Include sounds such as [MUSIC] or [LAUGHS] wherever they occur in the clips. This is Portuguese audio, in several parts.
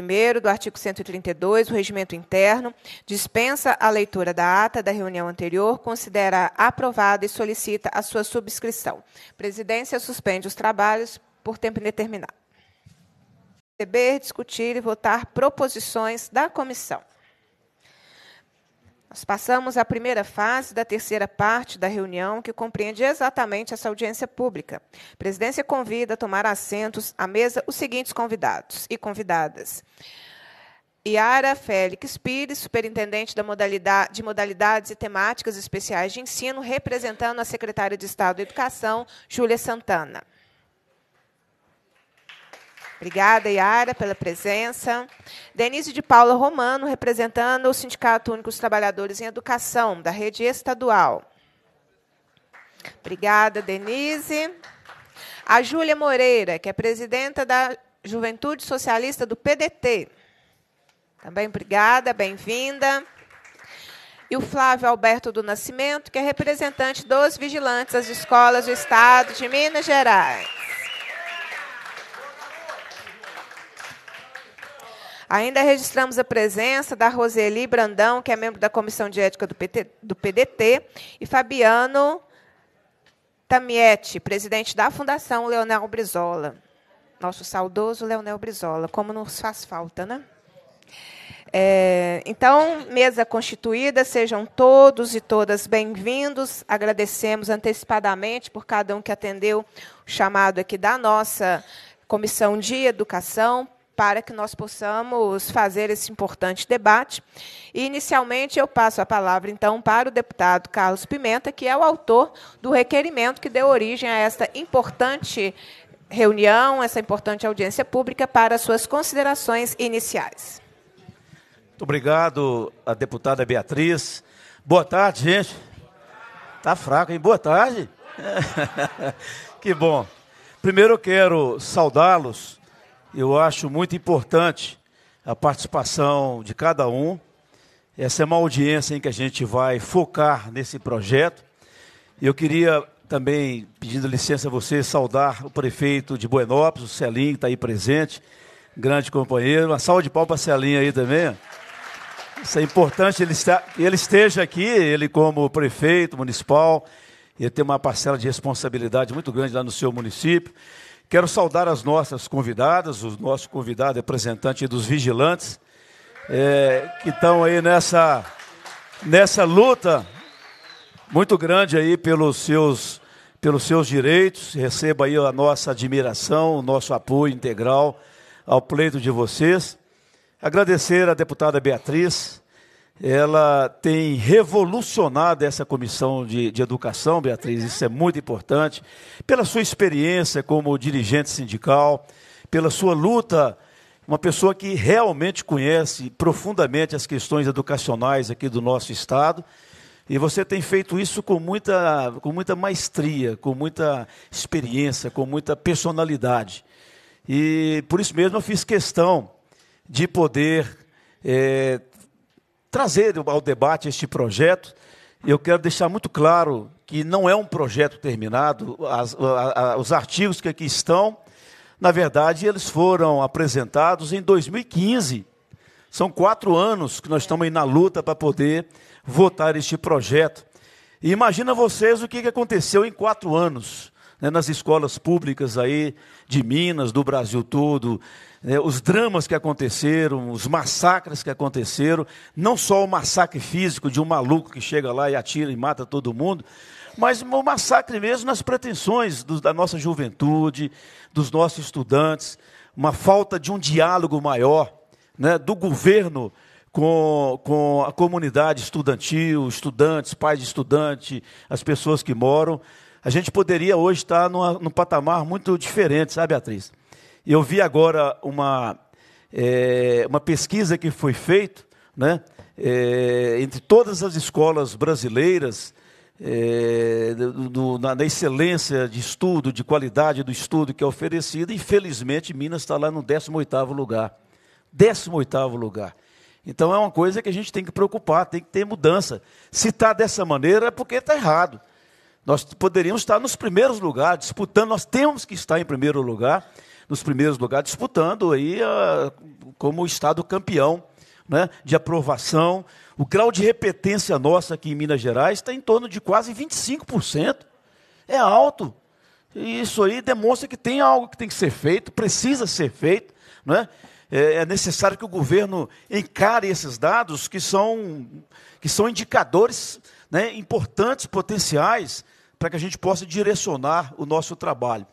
1 do artigo 132, o regimento interno, dispensa a leitura da ata da reunião anterior, considera aprovada e solicita a sua subscrição. Presidência suspende os trabalhos por tempo indeterminado. Deber, discutir e votar proposições da comissão. Nós passamos à primeira fase da terceira parte da reunião, que compreende exatamente essa audiência pública. A presidência convida a tomar assentos à mesa os seguintes convidados e convidadas. Yara Félix Pires, superintendente modalidade, de modalidades e temáticas especiais de ensino, representando a secretária de Estado da Educação, Júlia Santana. Obrigada, Yara, pela presença. Denise de Paula Romano, representando o Sindicato Único dos Trabalhadores em Educação, da rede estadual. Obrigada, Denise. A Júlia Moreira, que é presidenta da Juventude Socialista do PDT. Também obrigada, bem-vinda. E o Flávio Alberto do Nascimento, que é representante dos vigilantes das escolas do Estado de Minas Gerais. Ainda registramos a presença da Roseli Brandão, que é membro da Comissão de Ética do, PT, do PDT, e Fabiano Tamietti, presidente da Fundação Leonel Brizola. Nosso saudoso Leonel Brizola, como nos faz falta, né? É, então, mesa constituída, sejam todos e todas bem-vindos. Agradecemos antecipadamente por cada um que atendeu o chamado aqui da nossa Comissão de Educação, para que nós possamos fazer esse importante debate. E, inicialmente, eu passo a palavra, então, para o deputado Carlos Pimenta, que é o autor do requerimento que deu origem a esta importante reunião, essa importante audiência pública, para suas considerações iniciais. Muito obrigado, a deputada Beatriz. Boa tarde, gente. Tá fraco, hein? Boa tarde. [LAUGHS] que bom. Primeiro eu quero saudá-los eu acho muito importante a participação de cada um. Essa é uma audiência em que a gente vai focar nesse projeto. Eu queria também, pedindo licença a você, saudar o prefeito de Buenópolis, o Celinho, que está aí presente, grande companheiro. Uma salva de palmas para Celinho aí também. Isso é importante, ele, está, ele esteja aqui, ele como prefeito municipal, ele tem uma parcela de responsabilidade muito grande lá no seu município. Quero saudar as nossas convidadas, o nosso convidado representante dos vigilantes, é, que estão aí nessa, nessa luta muito grande aí pelos seus, pelos seus direitos. Receba aí a nossa admiração, o nosso apoio integral ao pleito de vocês. Agradecer à deputada Beatriz, ela tem revolucionado essa comissão de, de, educação, Beatriz, isso é muito importante, pela sua experiência como dirigente sindical, pela sua luta, uma pessoa que realmente conhece profundamente as questões educacionais aqui do nosso Estado. E você tem feito isso com muita, com muita maestria, com muita experiência, com muita personalidade. E por isso mesmo eu fiz questão de poder é, trazer ao debate este projeto. Eu quero deixar muito claro que não é um projeto terminado, as, a, a, os artigos que aqui estão, na verdade, eles foram apresentados em 2015. São quatro anos que nós estamos aí na luta para poder votar este projeto. E imagina vocês o que aconteceu em quatro anos né, nas escolas públicas aí de Minas, do Brasil todo, né, os dramas que aconteceram, os massacres que aconteceram, não só o massacre físico de um maluco que chega lá e atira e mata todo mundo, mas o massacre mesmo nas pretensões do, da nossa juventude, dos nossos estudantes, uma falta de um diálogo maior né, do governo com, com a comunidade estudantil, estudantes, pais de estudante, as pessoas que moram. A gente poderia hoje estar numa, num patamar muito diferente, sabe, Beatriz? Eu vi agora uma, é, uma pesquisa que foi feita né, é, entre todas as escolas brasileiras, é, do, na, na, excelência de estudo, de qualidade do estudo que é oferecido, infelizmente Minas está lá no 18º lugar. 18º lugar. Então é uma coisa que a gente tem que preocupar, tem que ter mudança. Se está dessa maneira é porque está errado. Nós poderíamos estar nos primeiros lugares, disputando, nós temos que estar em primeiro lugar, nos primeiros lugares, disputando aí a, ah, como estado campeão né, de aprovação. O grau de repetência nossa aqui em Minas Gerais está em torno de quase 25%. É alto. E isso aí demonstra que tem algo que tem que ser feito, precisa ser feito. Né? É, é necessário que o governo encare esses dados, que são, que são indicadores né, importantes, potenciais, para que a gente possa direcionar o nosso trabalho.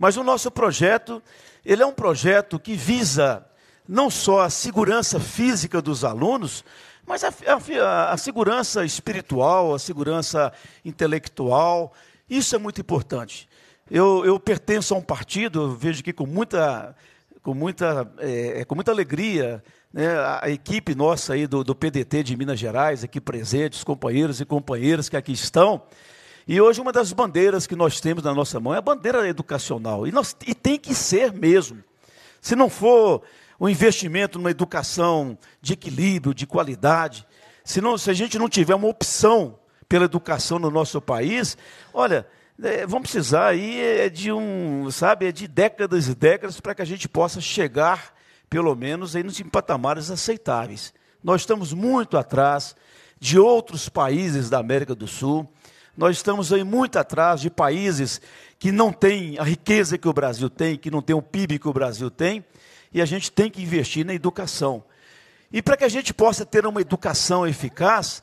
Mas o nosso projeto, ele é um projeto que visa não só a segurança física dos alunos, mas a, a, a, segurança espiritual, a segurança intelectual, isso é muito importante. Eu, eu pertenço a um partido, vejo que com muita, com muita, é, é com muita alegria, né, a equipe nossa aí do, do PDT de Minas Gerais, aqui presentes, companheiros e companheiras que aqui estão, e hoje uma das bandeiras que nós temos na nossa mão é a bandeira educacional. E, nós, e tem que ser mesmo. Se não for o um investimento numa educação de equilíbrio, de qualidade, se, não, se a gente não tiver uma opção pela educação no nosso país, olha, é, precisar aí é, de um, sabe, é de décadas e décadas para que a gente possa chegar, pelo menos, aí nos patamares aceitáveis. Nós estamos muito atrás de outros países da América do Sul. Nós estamos aí muito atrás de países que não têm a riqueza que o Brasil tem, que não tem o PIB que o Brasil tem, e a gente tem que investir na educação. E para que a gente possa ter uma educação eficaz,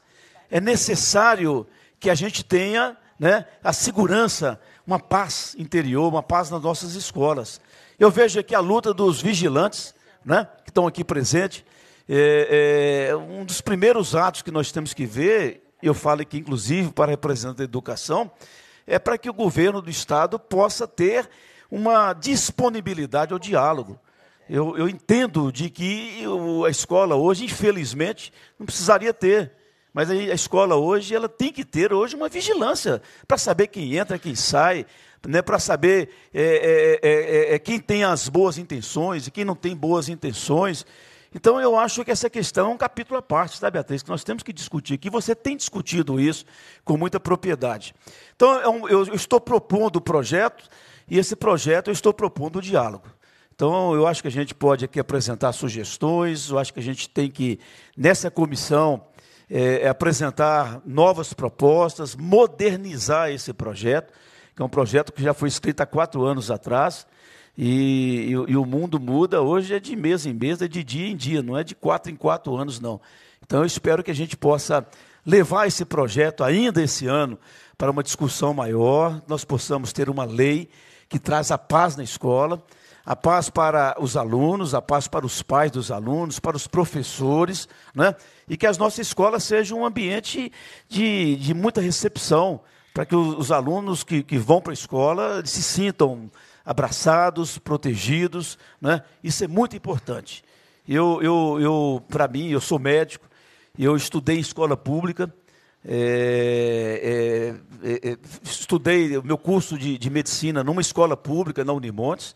é necessário que a gente tenha né, a segurança, uma paz interior, uma paz nas nossas escolas. Eu vejo aqui a luta dos vigilantes, né, que estão aqui presentes. É, é, um dos primeiros atos que nós temos que ver, eu falo aqui, inclusive, para a representante da educação, é para que o governo do Estado possa ter uma disponibilidade ao diálogo. Eu, eu entendo de que a escola hoje, infelizmente, não precisaria ter. Mas a escola hoje ela tem que ter hoje uma vigilância para saber quem entra, quem sai, né, para saber é, é, é, é, é quem tem as boas intenções e quem não tem boas intenções. Então eu acho que essa questão é um capítulo à parte, sabe, Beatriz, que nós temos que discutir, que você tem discutido isso com muita propriedade. Então é eu estou propondo o projeto e esse projeto eu estou propondo o diálogo. Então, eu acho que a gente pode aqui apresentar sugestões, eu acho que a gente tem que, nessa comissão, é, é apresentar novas propostas, modernizar esse projeto, que é um projeto que já foi escrito há quatro anos atrás, e, e, e, o mundo muda hoje é de mês em mês, é de dia em dia, não é de quatro em quatro anos, não. Então eu espero que a gente possa levar esse projeto ainda esse ano para uma discussão maior, nós possamos ter uma lei que traz a paz na escola, a paz para os alunos, a paz para os pais dos alunos, para os professores, né? e que as nossas escolas sejam um ambiente de, de muita recepção, para que os, os alunos que, que vão para a escola se sintam abraçados, protegidos. Né? Isso é muito importante. Eu, eu, eu para mim, eu sou médico, eu estudei em escola pública, é, é, é, é, estudei o meu curso de, de, medicina numa escola pública, na Unimontes.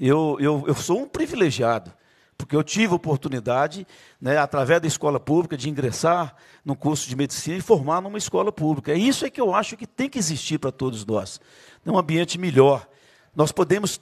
Eu, eu, eu sou um privilegiado, porque eu tive oportunidade, né, através da escola pública, de ingressar no curso de medicina e formar numa escola pública. É isso é que eu acho que tem que existir para todos nós. Um ambiente melhor, nós podemos,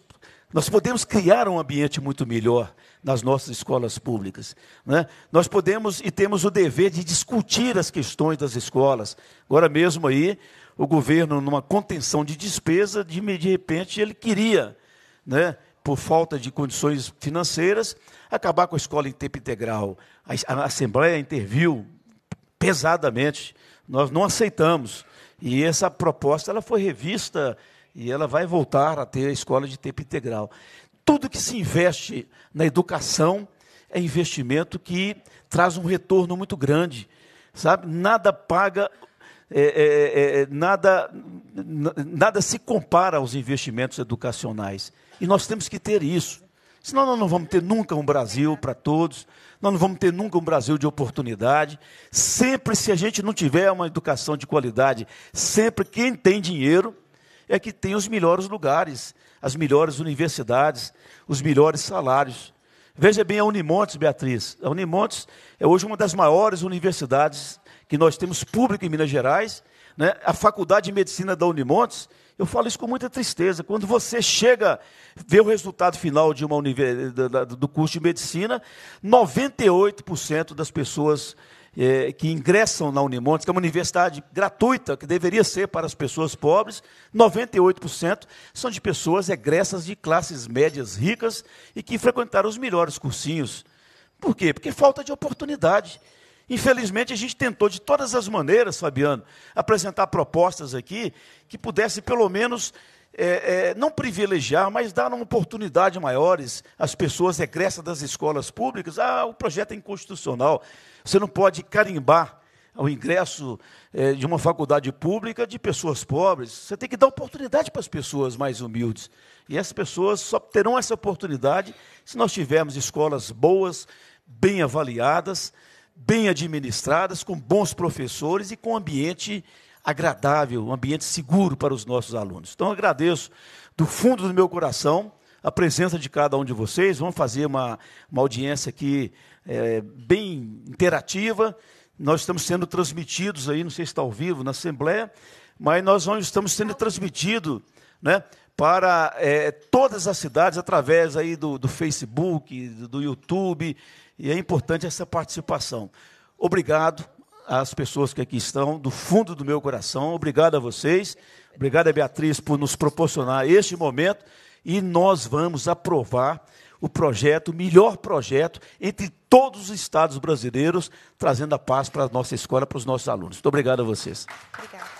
nós podemos criar um ambiente muito melhor nas nossas escolas públicas. Né? Nós podemos e temos o dever de discutir as questões das escolas. Agora mesmo aí, o governo, numa contenção de despesa, de, de repente ele queria, né, por falta de condições financeiras, acabar com a escola em tempo integral. A, a Assembleia interviu pesadamente. Nós não aceitamos. E essa proposta ela foi revista e ela vai voltar a ter a escola de tempo integral. Tudo que se investe na educação é investimento que traz um retorno muito grande, sabe? Nada paga, é, é, é, é nada, nada se compara aos investimentos educacionais. E nós temos que ter isso. Senão nós não vamos ter nunca um Brasil para todos, nós não vamos ter nunca um Brasil de oportunidade. Sempre, se a gente não tiver uma educação de qualidade, sempre quem tem dinheiro é que tem os melhores lugares, as melhores universidades, os melhores salários. Veja bem a Unimontes, Beatriz. A Unimontes é hoje uma das maiores universidades que nós temos pública em Minas Gerais. Né? A Faculdade de Medicina da Unimontes, eu falo isso com muita tristeza. Quando você chega, vê o resultado final de uma do curso de medicina, 98% das pessoas é, que ingressam na Unimontes, que é uma universidade gratuita, que deveria ser para as pessoas pobres, 98% são de pessoas egressas de classes médias ricas e que frequentaram os melhores cursinhos. Por quê? Porque falta de oportunidade. Infelizmente, a gente tentou de todas as maneiras, Fabiano, apresentar propostas aqui que pudesse pelo menos é, é, não privilegiar, mas dar uma oportunidade maiores às pessoas egressas das escolas públicas. Ah, o projeto é inconstitucional. Você não pode carimbar o ingresso é, de uma faculdade pública de pessoas pobres. Você tem que dar oportunidade para as pessoas mais humildes. E essas pessoas só terão essa oportunidade se nós tivermos escolas boas, bem avaliadas, bem administradas, com bons professores e com ambiente agradável, um ambiente seguro para os nossos alunos. Então, agradeço do fundo do meu coração a presença de cada um de vocês. Vamos fazer uma, uma audiência aqui é, bem interativa. Nós estamos sendo transmitidos aí, não sei se está ao vivo, na Assembleia, mas nós estamos sendo transmitidos né, para é, todas as cidades através aí do, do Facebook, do, do YouTube, e é importante essa participação. Obrigado, às pessoas que aqui estão, do fundo do meu coração. Obrigado a vocês. Obrigado a Beatriz por nos proporcionar este momento. E nós vamos aprovar o projeto, o melhor projeto entre todos os estados brasileiros, trazendo a paz para a nossa escola, para os nossos alunos. Muito obrigado a vocês. Obrigada.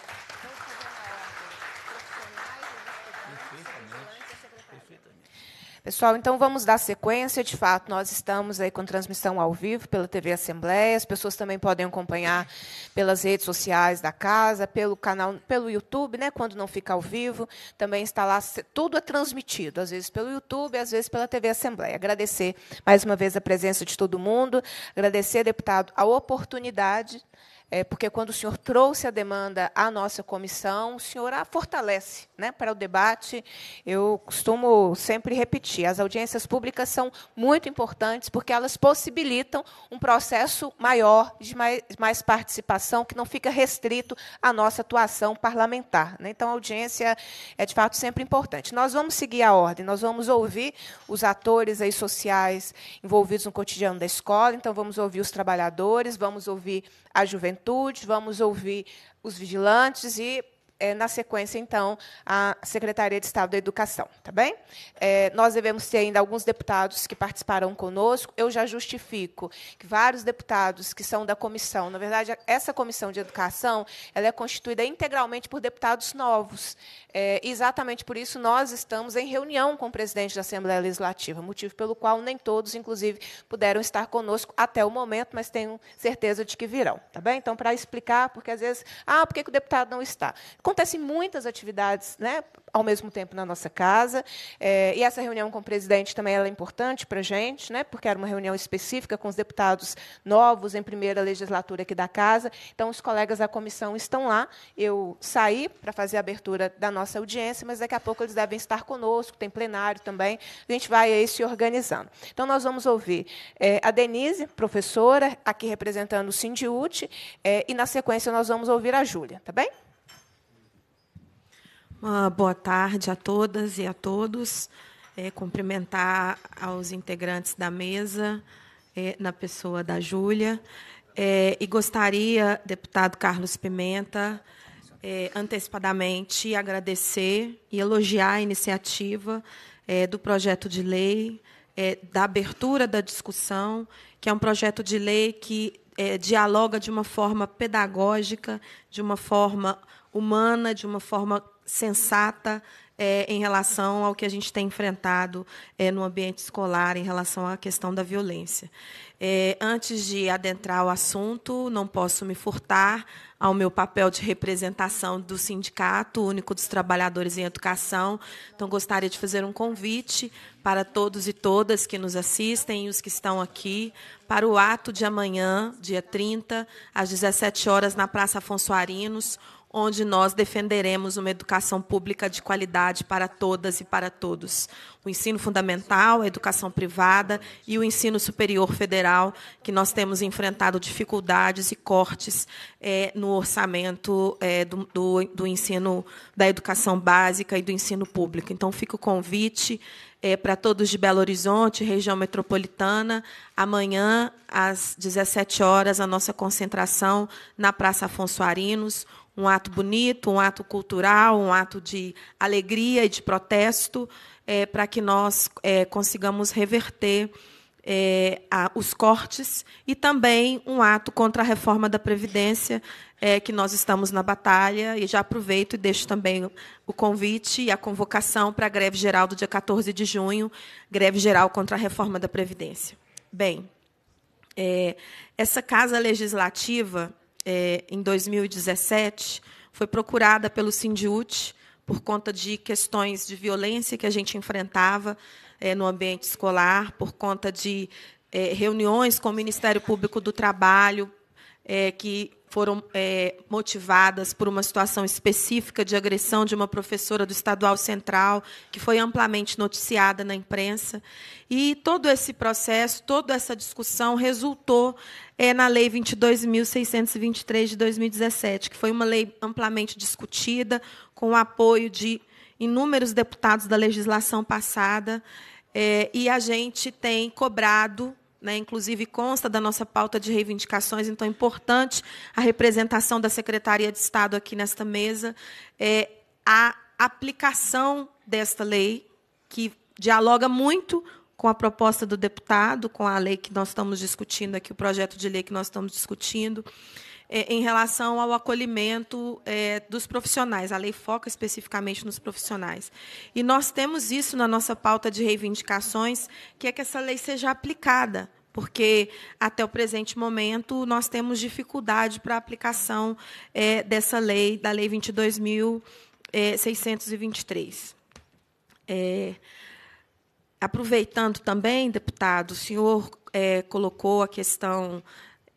Pessoal, então vamos dar sequência. De fato, nós estamos aí com transmissão ao vivo pela TV Assembleia. As pessoas também podem acompanhar pelas redes sociais da casa, pelo canal, pelo YouTube, né? Quando não fica ao vivo, também está lá. Tudo é transmitido, às vezes pelo YouTube, às vezes pela TV Assembleia. Agradecer mais uma vez a presença de todo mundo. Agradecer, deputado, a oportunidade é, porque quando o senhor trouxe a demanda à nossa comissão, o senhor a fortalece né, para o debate. Eu costumo sempre repetir: as audiências públicas são muito importantes porque elas possibilitam um processo maior de mais, mais participação, que não fica restrito à nossa atuação parlamentar. Né? Então, a audiência é, de fato, sempre importante. Nós vamos seguir a ordem, nós vamos ouvir os atores aí sociais envolvidos no cotidiano da escola, então, vamos ouvir os trabalhadores, vamos ouvir a juventude vamos ouvir os vigilantes e é, na sequência, então, a Secretaria de Estado da Educação, tá bem? É, nós devemos ter ainda alguns deputados que participarão conosco. Eu já justifico que vários deputados que são da comissão, na verdade, essa comissão de educação, ela é constituída integralmente por deputados novos. É, exatamente por isso nós estamos em reunião com o presidente da Assembleia Legislativa, motivo pelo qual nem todos, inclusive, puderam estar conosco até o momento, mas tenho certeza de que virão, tá bem? Então, para explicar, porque às vezes, ah, por que, que o deputado não está? acontecem muitas atividades né, ao mesmo tempo na nossa casa. É, e essa reunião com o presidente também é importante para a gente, né, porque era uma reunião específica com os deputados novos em primeira legislatura aqui da casa. Então, os colegas da comissão estão lá. Eu saí para fazer a abertura da nossa audiência, mas daqui a pouco eles devem estar conosco, tem plenário também. A gente vai aí se organizando. Então, nós vamos ouvir é, a Denise, professora, aqui representando o Sindiúte, é, e, na sequência, nós vamos ouvir a Júlia, tá bem? Uma boa tarde a todas e a todos. É, cumprimentar aos integrantes da mesa, é, na pessoa da Júlia. É, e gostaria, deputado Carlos Pimenta, é, antecipadamente agradecer e elogiar a iniciativa é, do projeto de lei, é, da abertura da discussão, que é um projeto de lei que dialoga de uma forma pedagógica, de uma forma humana, de uma forma sensata é, em relação ao que a gente tem enfrentado é, no ambiente escolar, em relação à questão da violência. É, antes de adentrar o assunto, não posso me furtar ao meu papel de representação do Sindicato Único dos Trabalhadores em Educação. Então, gostaria de fazer um convite para todos e todas que nos assistem e os que estão aqui para o ato de amanhã, dia 30, às 17 horas, na Praça Afonso Arinos onde nós defenderemos uma educação pública de qualidade para todas e para todos. O ensino fundamental, a educação privada e o ensino superior federal, que nós temos enfrentado dificuldades e cortes é, no orçamento é, do, do, do, ensino, da educação básica e do ensino público. Então, fica o convite é, para todos de Belo Horizonte, região metropolitana. Amanhã, às 17 horas, a nossa concentração na Praça Afonso Arinos um ato bonito, um ato cultural, um ato de alegria e de protesto, é, para que nós é, consigamos reverter é, a, os cortes e também um ato contra a reforma da Previdência, é, que nós estamos na batalha. E já aproveito e deixo também o convite e a convocação para a greve geral do dia 14 de junho greve geral contra a reforma da Previdência. Bem, é, essa Casa Legislativa é, em 2017, foi procurada pelo Sindiut por conta de questões de violência que a gente enfrentava é, no ambiente escolar, por conta de é, reuniões com o Ministério Público do Trabalho, é, que foram é, motivadas por uma situação específica de agressão de uma professora do Estadual Central, que foi amplamente noticiada na imprensa. E todo esse processo, toda essa discussão resultou é, na Lei 22.623 de 2017, que foi uma lei amplamente discutida, com o apoio de inúmeros deputados da legislação passada. É, e a gente tem cobrado né, inclusive consta da nossa pauta de reivindicações, então é importante a representação da Secretaria de Estado aqui nesta mesa, é, a aplicação desta lei, que dialoga muito com a proposta do deputado, com a lei que nós estamos discutindo aqui, o projeto de lei que nós estamos discutindo. É, em relação ao acolhimento é, dos profissionais. A lei foca especificamente nos profissionais. E nós temos isso na nossa pauta de reivindicações, que é que essa lei seja aplicada porque até o presente momento nós temos dificuldade para a aplicação é, dessa lei, da Lei 22.623. É, é, aproveitando também, deputado, o senhor é, colocou a questão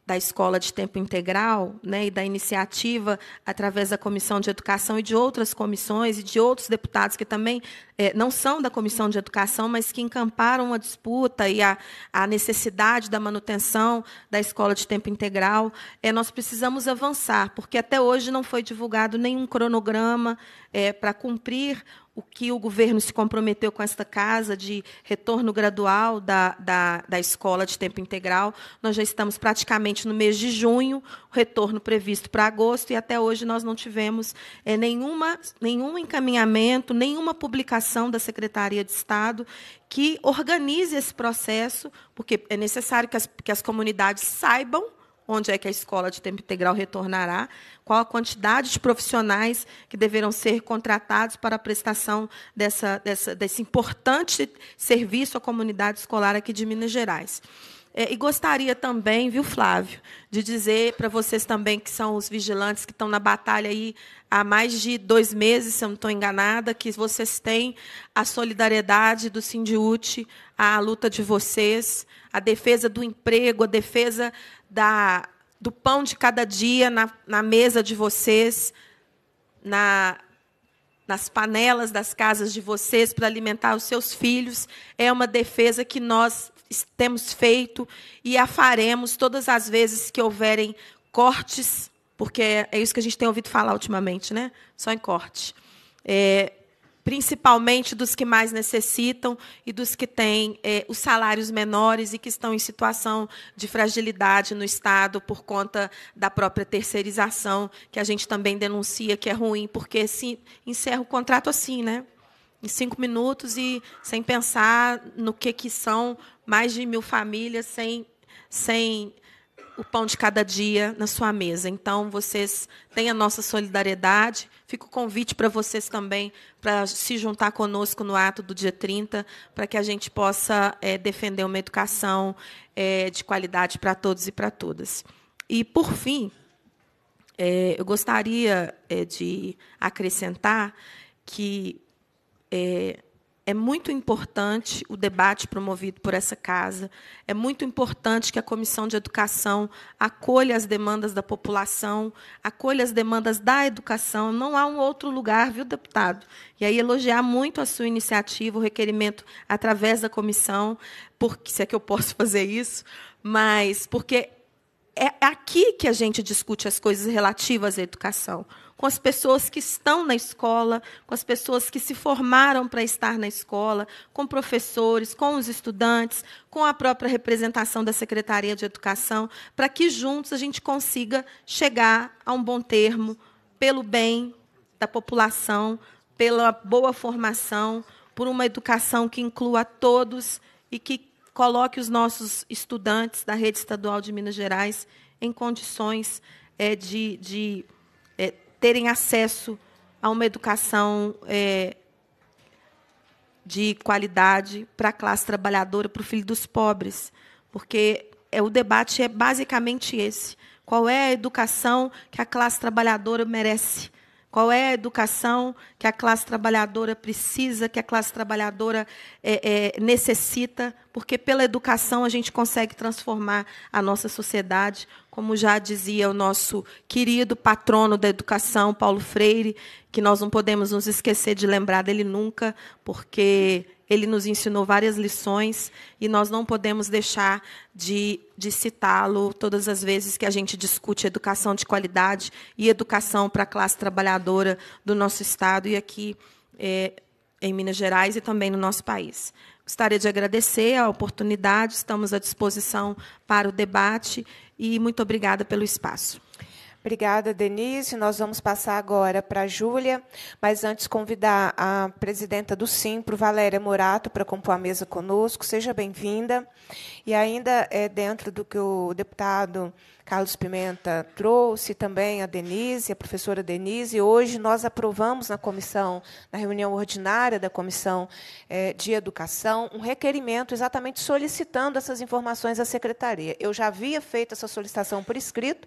da escola de tempo integral né, e da iniciativa através da Comissão de Educação e de outras comissões e de outros deputados que também é, não são da Comissão de Educação, mas que encamparam a disputa e a, a necessidade da manutenção da escola de tempo integral, é, nós precisamos avançar, porque até hoje não foi divulgado nenhum cronograma é, para cumprir o que o governo se comprometeu com esta casa de retorno gradual da, da, da, escola de tempo integral. Nós já estamos praticamente no mês de junho, o retorno previsto para agosto, e até hoje nós não tivemos é, nenhuma, nenhum encaminhamento, nenhuma publicação da Secretaria de Estado que organize esse processo, porque é necessário que as, que as comunidades saibam onde é que a escola de tempo integral retornará, qual a quantidade de profissionais que deverão ser contratados para a prestação dessa, dessa, desse importante serviço à comunidade escolar aqui de Minas Gerais. É, e gostaria também, viu, Flávio, de dizer para vocês também que são os vigilantes que estão na batalha aí há mais de dois meses, se eu não estou enganada, que vocês têm a solidariedade do Sindiute, a luta de vocês, a defesa do emprego, a defesa da, do pão de cada dia na, na mesa de vocês, na, nas panelas das casas de vocês para alimentar os seus filhos. É uma defesa que nós temos feito e a faremos todas as vezes que houverem cortes, porque é isso que a gente tem ouvido falar ultimamente, né? Só em corte. É, principalmente dos que mais necessitam e dos que têm é, os salários menores e que estão em situação de fragilidade no Estado por conta da própria terceirização, que a gente também denuncia que é ruim, porque se encerra o contrato assim, né? Em cinco minutos e sem pensar no que, que são mais de mil famílias sem, sem o pão de cada dia na sua mesa. Então, vocês têm a nossa solidariedade. Fica o convite para vocês também para se juntar conosco no ato do dia 30, para que a gente possa é, defender uma educação é, de qualidade para todos e para todas. E, por fim, é, eu gostaria é, de acrescentar que é, é muito importante o debate promovido por essa casa. É muito importante que a Comissão de Educação acolha as demandas da população, acolha as demandas da educação. Não há um outro lugar, viu, deputado? E aí elogiar muito a sua iniciativa, o requerimento através da comissão, porque se é que eu posso [LAUGHS] fazer isso, mas porque é aqui que a gente discute as coisas relativas à educação com as pessoas que estão na escola, com as pessoas que se formaram para estar na escola, com professores, com os estudantes, com a própria representação da Secretaria de Educação, para que juntos a gente consiga chegar a um bom termo pelo bem da população, pela boa formação, por uma educação que inclua todos e que coloque os nossos estudantes da rede estadual de Minas Gerais em condições é, de, de terem acesso a uma educação é, de qualidade para a classe trabalhadora, para o filho dos pobres, porque é, o debate é basicamente esse: qual é a educação que a classe trabalhadora merece? Qual é a educação que a classe trabalhadora precisa, que a classe trabalhadora é, é, necessita, porque pela educação a gente consegue transformar a nossa sociedade, como já dizia o nosso querido patrono da educação, Paulo Freire, que nós não podemos nos esquecer de lembrar dele nunca, porque ele nos ensinou várias lições e nós não podemos deixar de, de citá-lo todas as vezes que a gente discute educação de qualidade e educação para a classe trabalhadora do nosso Estado e aqui é, em Minas Gerais e também no nosso país. Gostaria de agradecer a oportunidade, estamos à disposição para o debate e muito obrigada pelo espaço. Obrigada, Denise. Nós vamos passar agora para a Júlia, mas antes convidar a presidenta do Simpro, Valéria Morato, para compor a mesa conosco. Seja bem-vinda. E ainda é, dentro do que o deputado Carlos Pimenta trouxe, também a Denise, a professora Denise. Hoje nós aprovamos na comissão, na reunião ordinária da Comissão é, de Educação, um requerimento exatamente solicitando essas informações à secretaria. Eu já havia feito essa solicitação por escrito,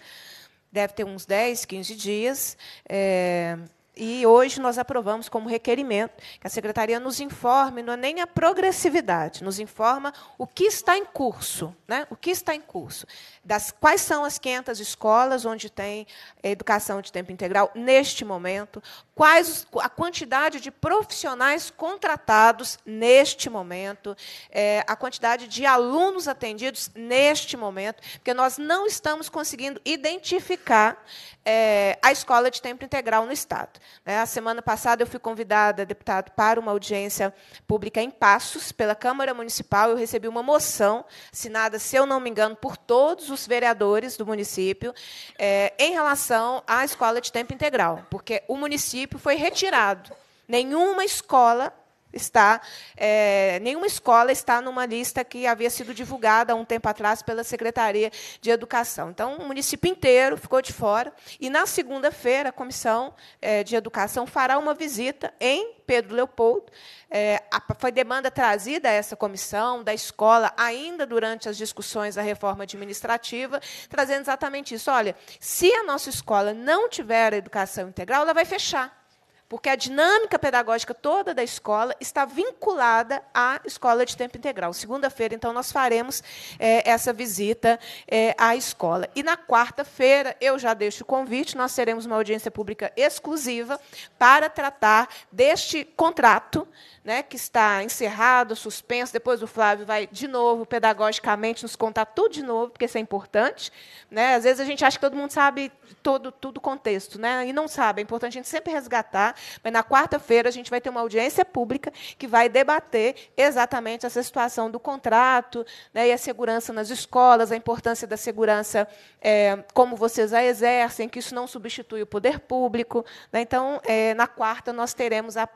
deve ter uns 10, 15 dias. É, e hoje nós aprovamos como requerimento que a secretaria nos informe, não é nem a progressividade, nos informa o que está em curso, né? O que está em curso das quais são as 500 escolas onde tem educação de tempo integral neste momento, quais a quantidade de profissionais contratados neste momento, é, a quantidade de alunos atendidos neste momento, porque nós não estamos conseguindo identificar é, a escola de tempo integral no Estado. É, a semana passada eu fui convidada, deputado, para uma audiência pública em Passos, pela Câmara Municipal, eu recebi uma moção assinada, se eu não me engano, por todos os os vereadores do município é, em relação à escola de tempo integral, porque o município foi retirado. Nenhuma escola está é, nenhuma escola está numa lista que havia sido divulgada há um tempo atrás pela Secretaria de Educação. Então, o município inteiro ficou de fora. E na segunda-feira, a Comissão é, de Educação fará uma visita em Pedro Leopoldo. É, a, foi demanda trazida a essa comissão da escola ainda durante as discussões da reforma administrativa, trazendo exatamente isso. Olha, se a nossa escola não tiver educação integral, ela vai fechar. Porque a dinâmica pedagógica toda da escola está vinculada à escola de tempo integral. Segunda-feira, então, nós faremos é, essa visita é, à escola. E na quarta-feira, eu já deixo o convite, nós teremos uma audiência pública exclusiva para tratar deste contrato. Né, que está encerrado, suspenso. Depois o Flávio vai de novo, pedagogicamente, nos contar tudo de novo, porque isso é importante. Né? Às vezes a gente acha que todo mundo sabe todo, o contexto, né? e não sabe. É importante a gente sempre resgatar mas na quarta-feira a gente vai ter uma audiência pública que vai debater exatamente essa situação do contrato né, e a segurança nas escolas, a importância da segurança, é, como vocês a exercem, que isso não substitui o poder público. Né? Então, é, na quarta, nós teremos a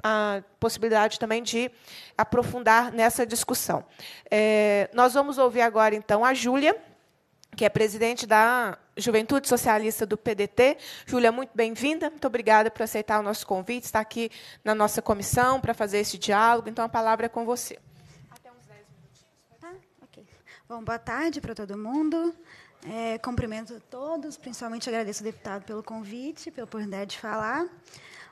a possibilidade também de aprofundar nessa discussão. É, nós vamos ouvir agora, então, a Júlia que é presidente da Juventude Socialista do PDT. Júlia, muito bem-vinda. Muito obrigada por aceitar o nosso convite, estar aqui na nossa comissão para fazer esse diálogo. Então, a palavra é com você. Até uns 10 minutinhos. Tá? Ok. Bom, boa tarde para todo mundo. É, cumprimento a todos, principalmente agradeço ao deputado pelo convite, pela oportunidade de falar.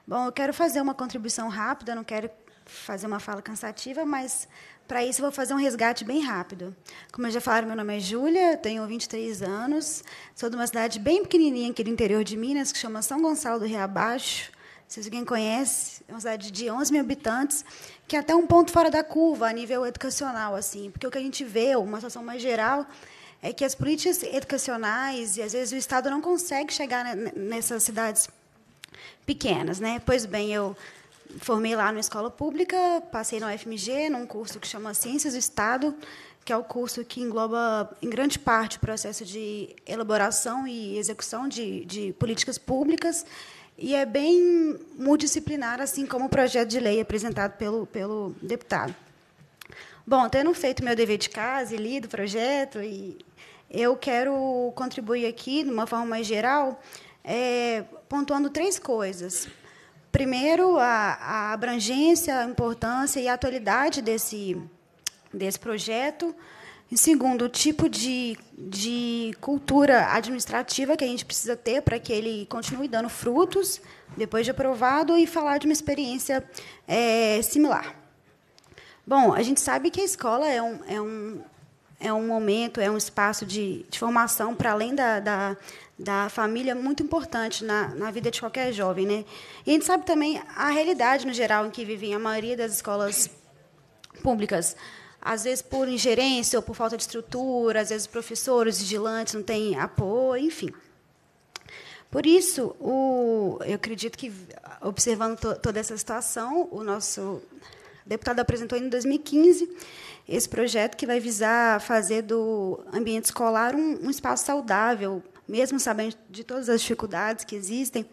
Bom, eu quero fazer uma contribuição rápida, não quero fazer uma fala cansativa, mas para isso vou fazer um resgate bem rápido. Como eu já falaram, meu nome é Júlia, tenho 23 anos, sou de uma cidade bem pequenininha aqui do interior de Minas, que chama São Gonçalo do Rio Abaixo. Se alguém conhece, é uma cidade de 11 mil habitantes, que é até um ponto fora da curva a nível educacional, assim, porque o que a gente vê, uma situação mais geral, é que as políticas educacionais e às vezes o Estado não consegue chegar nessas cidades pequenas, né? Pois bem, eu formei lá na escola pública, passei na UFMG, num curso que chama Ciências do Estado, que é o curso que engloba, em grande parte, o processo de elaboração e execução de, de políticas públicas, e é bem multidisciplinar, assim como o projeto de lei apresentado pelo, pelo deputado. Bom, tendo feito meu dever de casa e lido o projeto, e eu quero contribuir aqui, de uma forma mais geral, é, pontuando três coisas primeiro, a, a abrangência, a importância e a atualidade desse, desse projeto. Em segundo, o tipo de, de cultura administrativa que a gente precisa ter para que ele continue dando frutos depois de aprovado e falar de uma experiência é, similar. Bom, a gente sabe que a escola é um, é um é um momento, é um espaço de, de formação para além da, da, da, família muito importante na, na vida de qualquer jovem. Né? E a gente sabe também a realidade no geral em que vivem a maioria das escolas públicas. Às vezes por ingerência ou por falta de estrutura, às vezes professores, vigilantes não têm apoio, enfim. Por isso, o, eu acredito que, observando to, toda essa situação, o nosso deputado apresentou em 2015 esse projeto que vai visar fazer do ambiente escolar um, um espaço saudável, mesmo sabendo de todas as dificuldades que existem,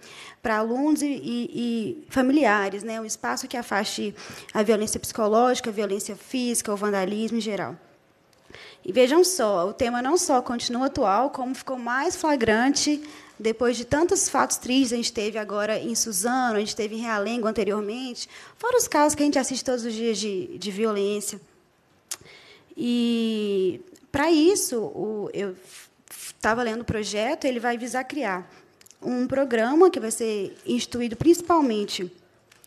para alunos e, e, e, familiares, né? um espaço que afaste a violência psicológica, a violência física, o vandalismo em geral. E vejam só, o tema não só continua atual, como ficou mais flagrante depois de tantos fatos tristes a gente teve agora em Suzano, a gente teve em Realengo anteriormente, fora os casos que a gente assiste todos os dias de, de violência. E para isso, o, eu estava lendo o projeto, ele vai visar criar um programa que vai ser instituído principalmente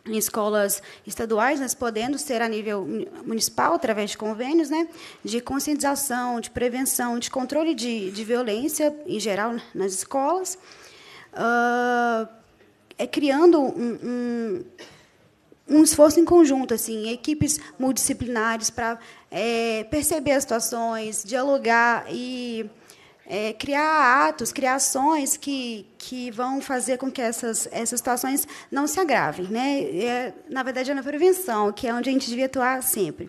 em escolas estaduais, mas podendo ser a nível municipal, através de convênios, né, de conscientização, de prevenção, de controle de, de violência em geral nas escolas, uh, é criando um, um um esforço em conjunto, assim, equipes multidisciplinares para é, perceber as situações, dialogar e é, criar atos, criações que, que vão fazer com que essas, essas situações não se agravem. Né? É, na verdade, é na prevenção, que é onde a gente devia atuar sempre.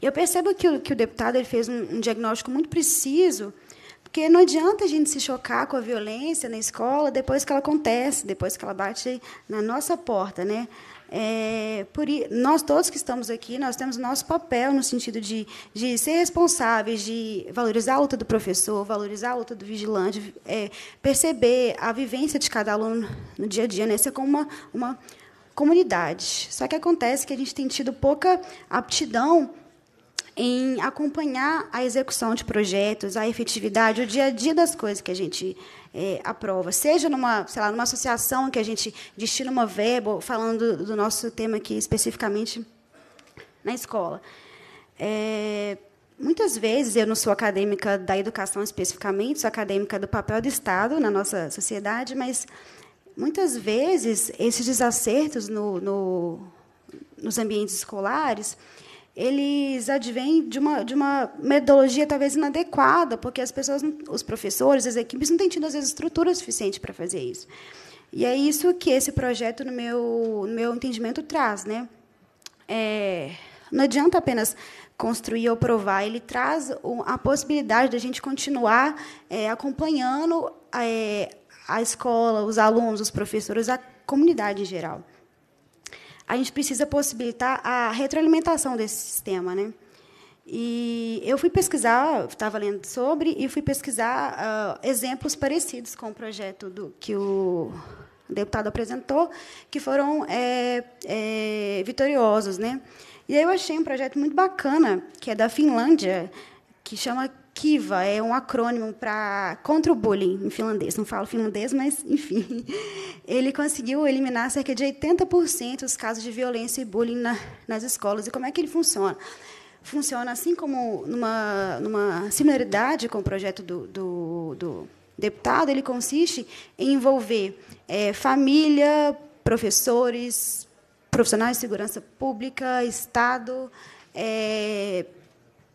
Eu percebo que o, que o deputado ele fez um, um diagnóstico muito preciso porque não adianta a gente se chocar com a violência na escola depois que ela acontece, depois que ela bate na nossa porta, né? É, por, nós todos que estamos aqui, nós temos nosso papel no sentido de, de ser responsáveis, de valorizar a luta do professor, valorizar a luta do vigilante, é, perceber a vivência de cada aluno no dia a dia, né? ser é como uma, uma comunidade. Só que acontece que a gente tem tido pouca aptidão em acompanhar a execução de projetos, a efetividade, o dia a dia das coisas que a gente é, a prova. Seja numa, sei lá, numa associação que a gente destina uma verba, falando do nosso tema aqui especificamente na escola. É, muitas vezes, eu não sou acadêmica da educação especificamente, sou acadêmica do papel do Estado na nossa sociedade, mas muitas vezes esses desacertos no, no, nos ambientes escolares eles advêm de uma, de uma metodologia talvez inadequada, porque as pessoas, os professores, as equipes não têm tido, às vezes, estrutura suficiente para fazer isso. E é isso que esse projeto, no meu, no meu entendimento, traz. Né? É, não adianta apenas construir ou provar, ele traz a possibilidade da gente continuar é, acompanhando a, é, a escola, os alunos, os professores, a comunidade em geral a gente precisa possibilitar a retroalimentação desse sistema, né? E eu fui pesquisar, estava lendo sobre, e fui pesquisar uh, exemplos parecidos com o projeto do, que o deputado apresentou, que foram é, é, vitoriosos. Né? E aí eu achei um projeto muito bacana, que é da Finlândia, que chama Kiva é um acrônimo para contra o bullying em finlandês. Não falo finlandês, mas enfim. [LAUGHS] Ele conseguiu eliminar cerca de 80% dos casos de violência e bullying na, nas escolas. E como é que ele funciona? Funciona assim como numa, numa similaridade com o projeto do, do, do deputado, ele consiste em envolver é, família, professores, profissionais de segurança pública, Estado, é,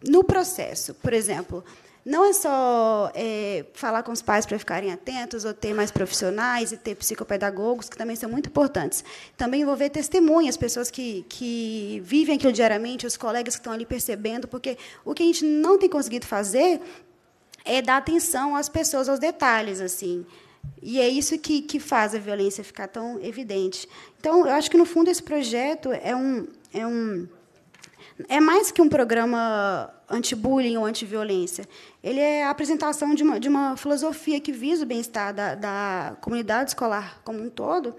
no processo, por exemplo, não é só é, falar com os pais para ficarem atentos, ou ter mais profissionais e ter psicopedagogos, que também são muito importantes. Também envolver testemunhas, pessoas que, que vivem aquilo diariamente, os colegas que estão ali percebendo, porque o que a gente não tem conseguido fazer é dar atenção às pessoas, aos detalhes. assim. E é isso que, que faz a violência ficar tão evidente. Então, eu acho que, no fundo, esse projeto é um. É um é mais que um programa anti-bullying ou anti-violência. Ele é a apresentação de uma, de uma filosofia que visa o bem-estar da, da, comunidade escolar como um todo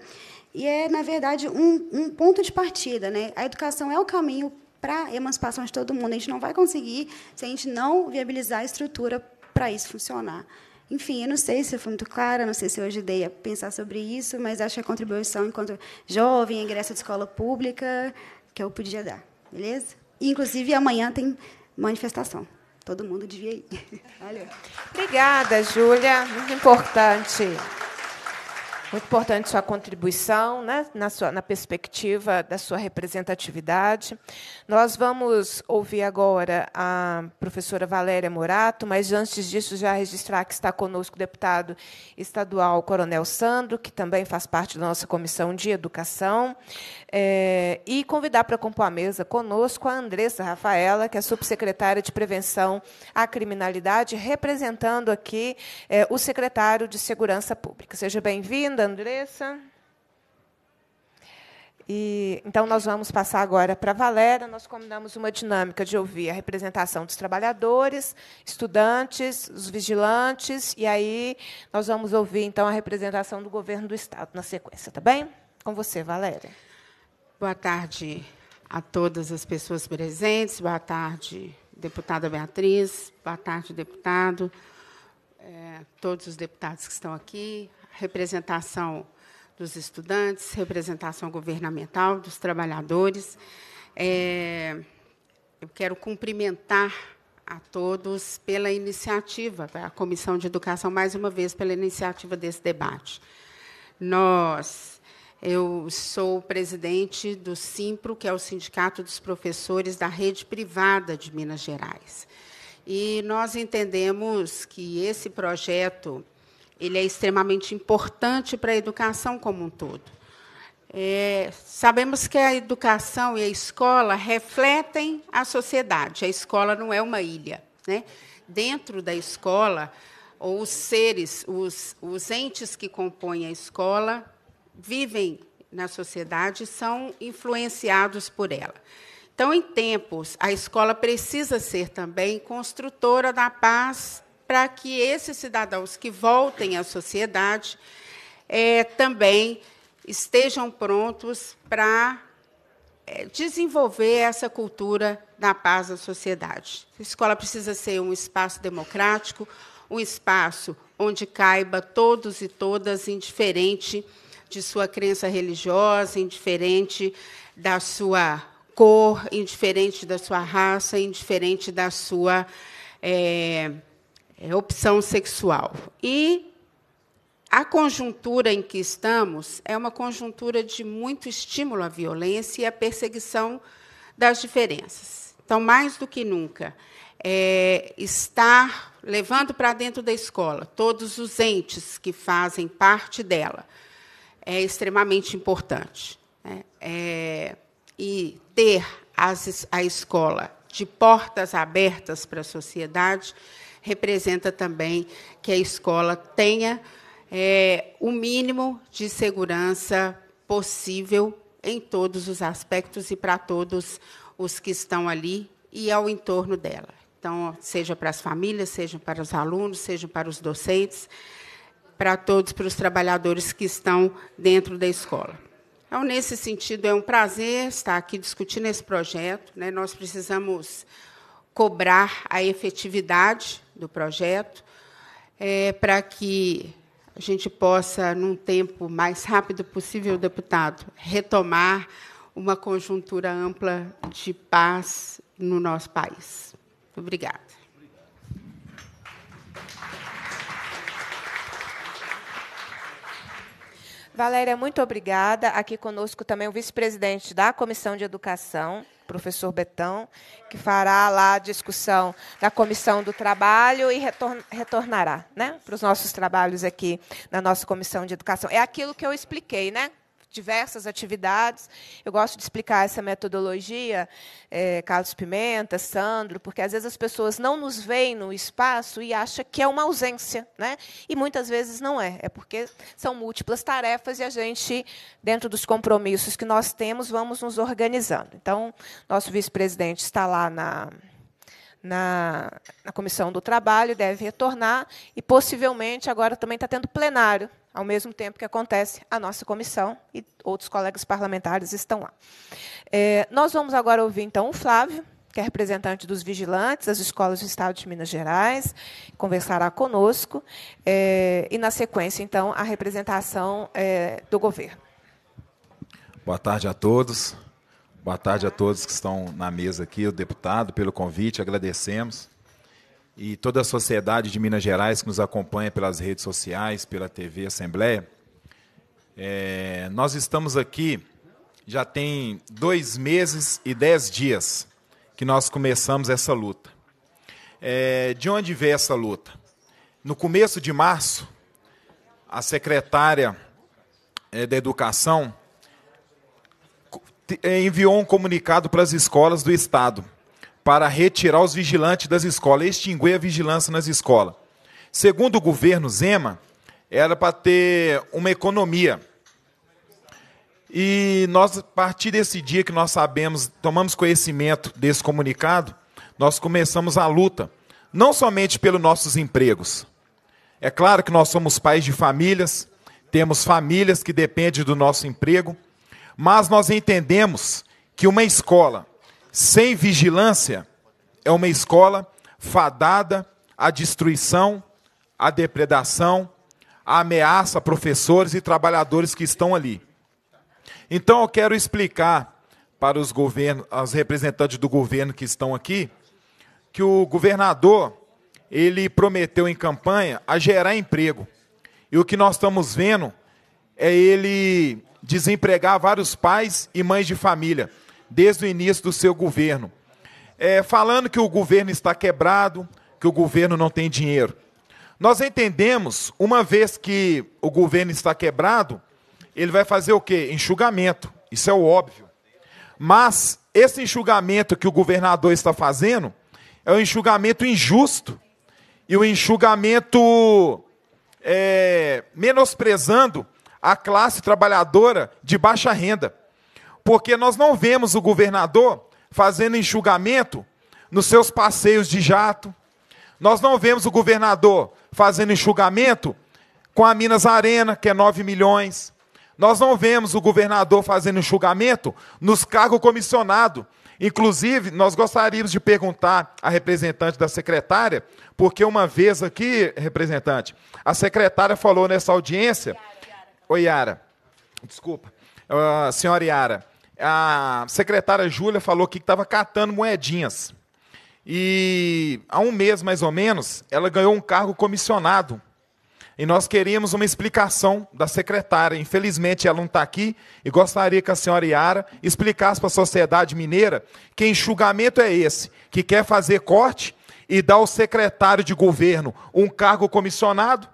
e é, na verdade, um, um ponto de partida. Né? A educação é o caminho para a emancipação de todo mundo. A gente não vai conseguir se a gente não viabilizar a estrutura para isso funcionar. Enfim, eu não sei se eu fui muito clara, não sei se eu ajudei a pensar sobre isso, mas acho que a contribuição enquanto jovem, ingresso de escola pública, que eu podia dar. Beleza? Inclusive, amanhã tem manifestação. Todo mundo devia ir. [LAUGHS] Valeu. Obrigada, Júlia. Muito importante. Muito importante sua contribuição né, na, sua, na perspectiva da sua representatividade. Nós vamos ouvir agora a professora Valéria Morato, mas antes disso, já registrar que está conosco o deputado estadual Coronel Sandro, que também faz parte da nossa comissão de educação, é, e convidar para compor a mesa conosco a Andressa Rafaela, que é subsecretária de Prevenção à Criminalidade, representando aqui é, o secretário de Segurança Pública. Seja bem-vinda. Andressa. E, então, nós vamos passar agora para a Valéria. Nós combinamos uma dinâmica de ouvir a representação dos trabalhadores, estudantes, os vigilantes, e aí nós vamos ouvir, então, a representação do governo do Estado na sequência, tá bem? Com você, Valéria. Boa tarde a todas as pessoas presentes. Boa tarde, deputada Beatriz. Boa tarde, deputado. É, todos os deputados que estão aqui, representação dos estudantes, representação governamental, dos trabalhadores. É, eu quero cumprimentar a todos pela iniciativa, a Comissão de Educação, mais uma vez, pela iniciativa desse debate. Nós, eu sou presidente do SIMPRO, que é o Sindicato dos Professores da Rede Privada de Minas Gerais. E nós entendemos que esse projeto ele é extremamente importante para a educação como um todo. É, sabemos que a educação e a escola refletem a sociedade. A escola não é uma ilha. Né? Dentro da escola, os seres, os, os entes que compõem a escola vivem na sociedade são influenciados por ela. Então, em tempos, a escola precisa ser também construtora da paz para que esses cidadãos que voltem à sociedade é, também estejam prontos para é, desenvolver essa cultura da paz da sociedade. A escola precisa ser um espaço democrático, um espaço onde caiba todos e todas, indiferente de sua crença religiosa, indiferente da sua cor, indiferente da sua raça, indiferente da sua. É, é, opção sexual. E a conjuntura em que estamos é uma conjuntura de muito estímulo à violência e à perseguição das diferenças. Então, mais do que nunca, é, estar levando para dentro da escola todos os entes que fazem parte dela é extremamente importante. Né? É, e ter as, a escola de portas abertas para a sociedade representa também que a escola tenha é, o mínimo de segurança possível em todos os aspectos e para todos os que estão ali e ao entorno dela. Então, seja para as famílias, seja para os alunos, seja para os docentes, para todos, para os trabalhadores que estão dentro da escola. Então, nesse sentido, é um prazer estar aqui discutindo esse projeto. Né? Nós precisamos cobrar a efetividade do projeto, é, para que a gente possa, num tempo mais rápido possível, deputado, retomar uma conjuntura ampla de paz no nosso país. Obrigada. Valéria, muito obrigada. Aqui conosco também o vice-presidente da Comissão de Educação, professor Betão, que fará lá a discussão da comissão do trabalho e retornará né, para os nossos trabalhos aqui na nossa comissão de educação. É aquilo que eu expliquei, né? diversas atividades. Eu gosto de explicar essa metodologia, é, Carlos Pimenta, Sandro, porque às vezes as pessoas não nos veem no espaço e acham que é uma ausência, né? E muitas vezes não é, é porque são múltiplas tarefas e a gente, dentro dos compromissos que nós temos, vamos nos organizando. Então, nosso vice-presidente está lá na na, na, Comissão do Trabalho, deve retornar, e possivelmente agora também está tendo plenário ao mesmo tempo que acontece a nossa comissão e outros colegas parlamentares estão lá. É, nós vamos agora ouvir então o Flávio, que é representante dos vigilantes das escolas do Estado de Minas Gerais, conversará conosco é, e na sequência então a representação é, do governo. Boa tarde a todos. Boa tarde a todos que estão na mesa aqui, o deputado pelo convite, agradecemos e toda a sociedade de Minas Gerais que nos acompanha pelas redes sociais, pela TV Assembleia. É, nós estamos aqui, já tem dois meses e dez dias que nós começamos essa luta. É, de onde veio essa luta? No começo de março, a secretária é, da Educação enviou um comunicado para as escolas do Estado para retirar os vigilantes das escolas, extinguir a vigilância nas escolas. Segundo o governo Zema, era para ter uma economia. E nós, a partir desse dia que nós sabemos, tomamos conhecimento desse comunicado, nós começamos a luta, não somente pelos nossos empregos. É claro que nós somos pais de famílias, temos famílias que dependem do nosso emprego, mas nós entendemos que uma escola sem vigilância é uma escola fadada à destruição, à depredação, à ameaça a professores e trabalhadores que estão ali. Então eu quero explicar para os governos, as representantes do governo que estão aqui, que o governador ele prometeu em campanha a gerar emprego. E o que nós estamos vendo é ele desempregar vários pais e mães de família desde o início do seu governo, é, falando que o governo está quebrado, que o governo não tem dinheiro. Nós entendemos, uma vez que o governo está quebrado, ele vai fazer o quê? Enxugamento. Isso é o óbvio. Mas esse enxugamento que o governador está fazendo é um enxugamento injusto e um enxugamento é, menosprezando a classe trabalhadora de baixa renda porque nós não vemos o governador fazendo enxugamento nos seus passeios de jato, nós não vemos o governador fazendo enxugamento com a Minas Arena, que é 9 milhões, nós não vemos o governador fazendo enxugamento nos cargos comissionados. Inclusive, nós gostaríamos de perguntar à representante da secretária, porque uma vez aqui, representante, a secretária falou nessa audiência. Yara, Yara. Oi, Yara. Desculpa. Uh, senhora Yara, a secretária Júlia falou aqui que estava catando moedinhas. E há um mês, mais ou menos, ela ganhou um cargo comissionado. E nós queríamos uma explicação da secretária. Infelizmente, ela não está aqui e gostaria que a senhora Iara explicasse para a sociedade mineira que enxugamento é esse, que quer fazer corte e dar ao secretário de governo um cargo comissionado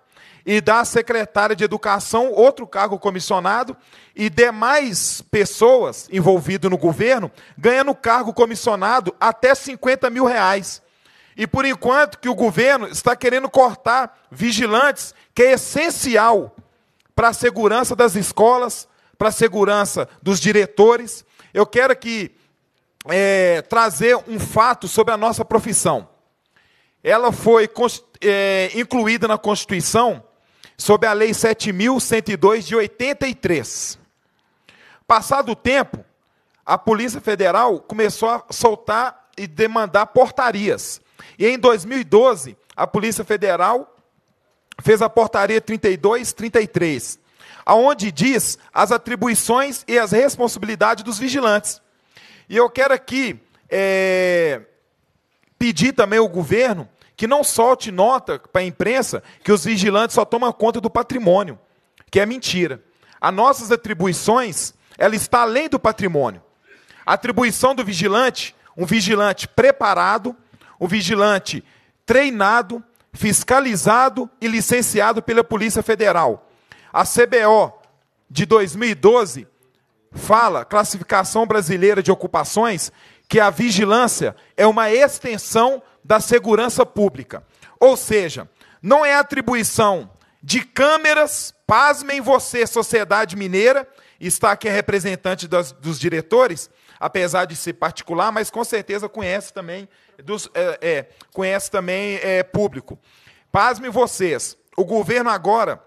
e da secretária de Educação, outro cargo comissionado, e demais pessoas envolvidas no governo, ganhando cargo comissionado até 50 mil reais. E por enquanto que o governo está querendo cortar vigilantes, que é essencial para a segurança das escolas, para a segurança dos diretores. Eu quero aqui é, trazer um fato sobre a nossa profissão. Ela foi é, incluída na Constituição sob a Lei 7.102 de 83. Passado o tempo, a Polícia Federal começou a soltar e demandar portarias. E em 2012, a Polícia Federal fez a portaria 3233, aonde diz as atribuições e as responsabilidades dos vigilantes. E eu quero aqui é, pedir também ao governo que não solte nota para a imprensa que os vigilantes só tomam conta do patrimônio, que é mentira. As nossas atribuições, ela está além do patrimônio. A atribuição do vigilante, um vigilante preparado, um vigilante treinado, fiscalizado e licenciado pela Polícia Federal. A CBO de 2012 fala, classificação brasileira de ocupações, que a vigilância é uma extensão da segurança pública. Ou seja, não é atribuição de câmeras, pasmem você, sociedade mineira, está aqui a representante das, dos diretores, apesar de ser particular, mas com certeza conhece também, dos, é, é, conhece também é, público. Pasmem vocês, o governo agora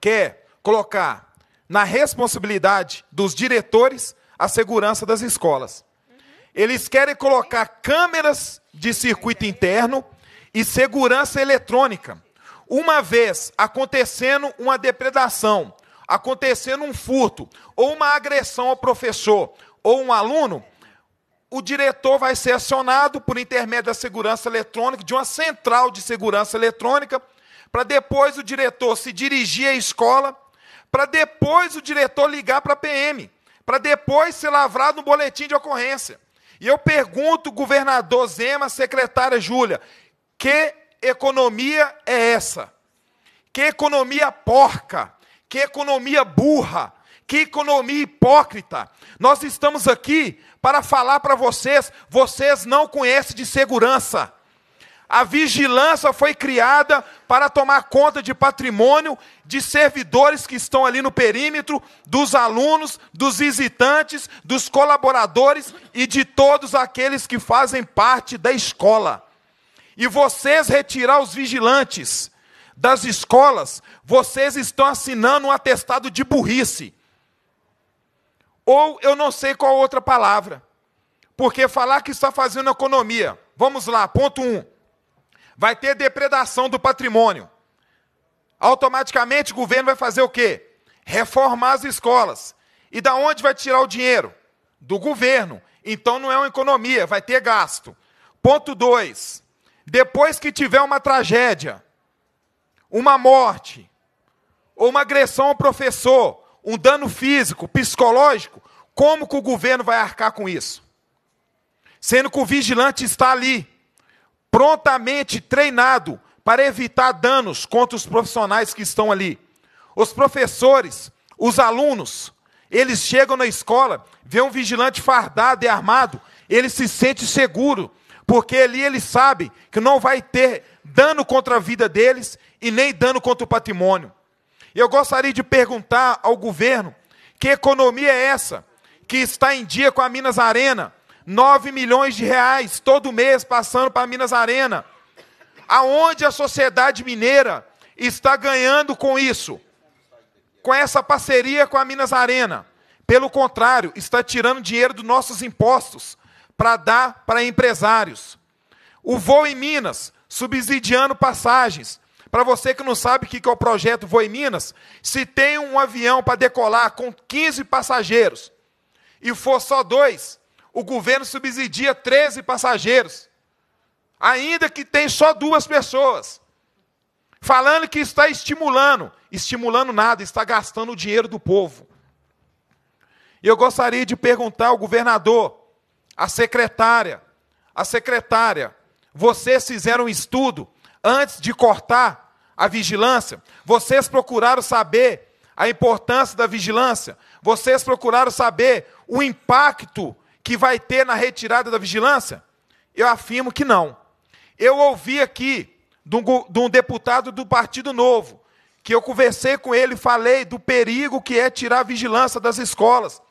quer colocar na responsabilidade dos diretores a segurança das escolas. Eles querem colocar câmeras de circuito interno e segurança eletrônica. Uma vez acontecendo uma depredação, acontecendo um furto ou uma agressão ao professor ou um aluno, o diretor vai ser acionado por intermédio da segurança eletrônica, de uma central de segurança eletrônica, para depois o diretor se dirigir à escola, para depois o diretor ligar para a PM, para depois ser lavrado um boletim de ocorrência. E eu pergunto, governador Zema, secretária Júlia, que economia é essa? Que economia porca? Que economia burra? Que economia hipócrita! Nós estamos aqui para falar para vocês, vocês não conhecem de segurança. A vigilância foi criada para tomar conta de patrimônio de servidores que estão ali no perímetro, dos alunos, dos visitantes, dos colaboradores e de todos aqueles que fazem parte da escola. E vocês retirar os vigilantes das escolas, vocês estão assinando um atestado de burrice. Ou eu não sei qual outra palavra. Porque falar que está fazendo economia. Vamos lá, ponto 1. Um, Vai ter depredação do patrimônio. Automaticamente o governo vai fazer o quê? Reformar as escolas. E da onde vai tirar o dinheiro? Do governo. Então não é uma economia, vai ter gasto. Ponto 2. Depois que tiver uma tragédia, uma morte, ou uma agressão ao professor, um dano físico, psicológico, como que o governo vai arcar com isso? Sendo que o vigilante está ali prontamente treinado para evitar danos contra os profissionais que estão ali. Os professores, os alunos, eles chegam na escola, vê um vigilante fardado e armado, ele se sente seguro, porque ali ele sabe que não vai ter dano contra a vida deles e nem dano contra o patrimônio. Eu gostaria de perguntar ao governo que economia é essa que está em dia com a Minas Arena, 9 milhões de reais todo mês passando para Minas Arena. Aonde a sociedade mineira está ganhando com isso? Com essa parceria com a Minas Arena. Pelo contrário, está tirando dinheiro dos nossos impostos para dar para empresários. O Voo em Minas, subsidiando passagens. Para você que não sabe o que é o projeto Voo em Minas, se tem um avião para decolar com 15 passageiros e for só dois, o governo subsidia 13 passageiros, ainda que tem só duas pessoas. Falando que está estimulando, estimulando nada, está gastando o dinheiro do povo. E eu gostaria de perguntar ao governador, à secretária, à secretária, vocês fizeram um estudo antes de cortar a vigilância? Vocês procuraram saber a importância da vigilância? Vocês procuraram saber o impacto que vai ter na retirada da vigilância? Eu afirmo que não. Eu ouvi aqui de um, de um deputado do Partido Novo, que eu conversei com ele, falei do perigo que é tirar a vigilância das escolas.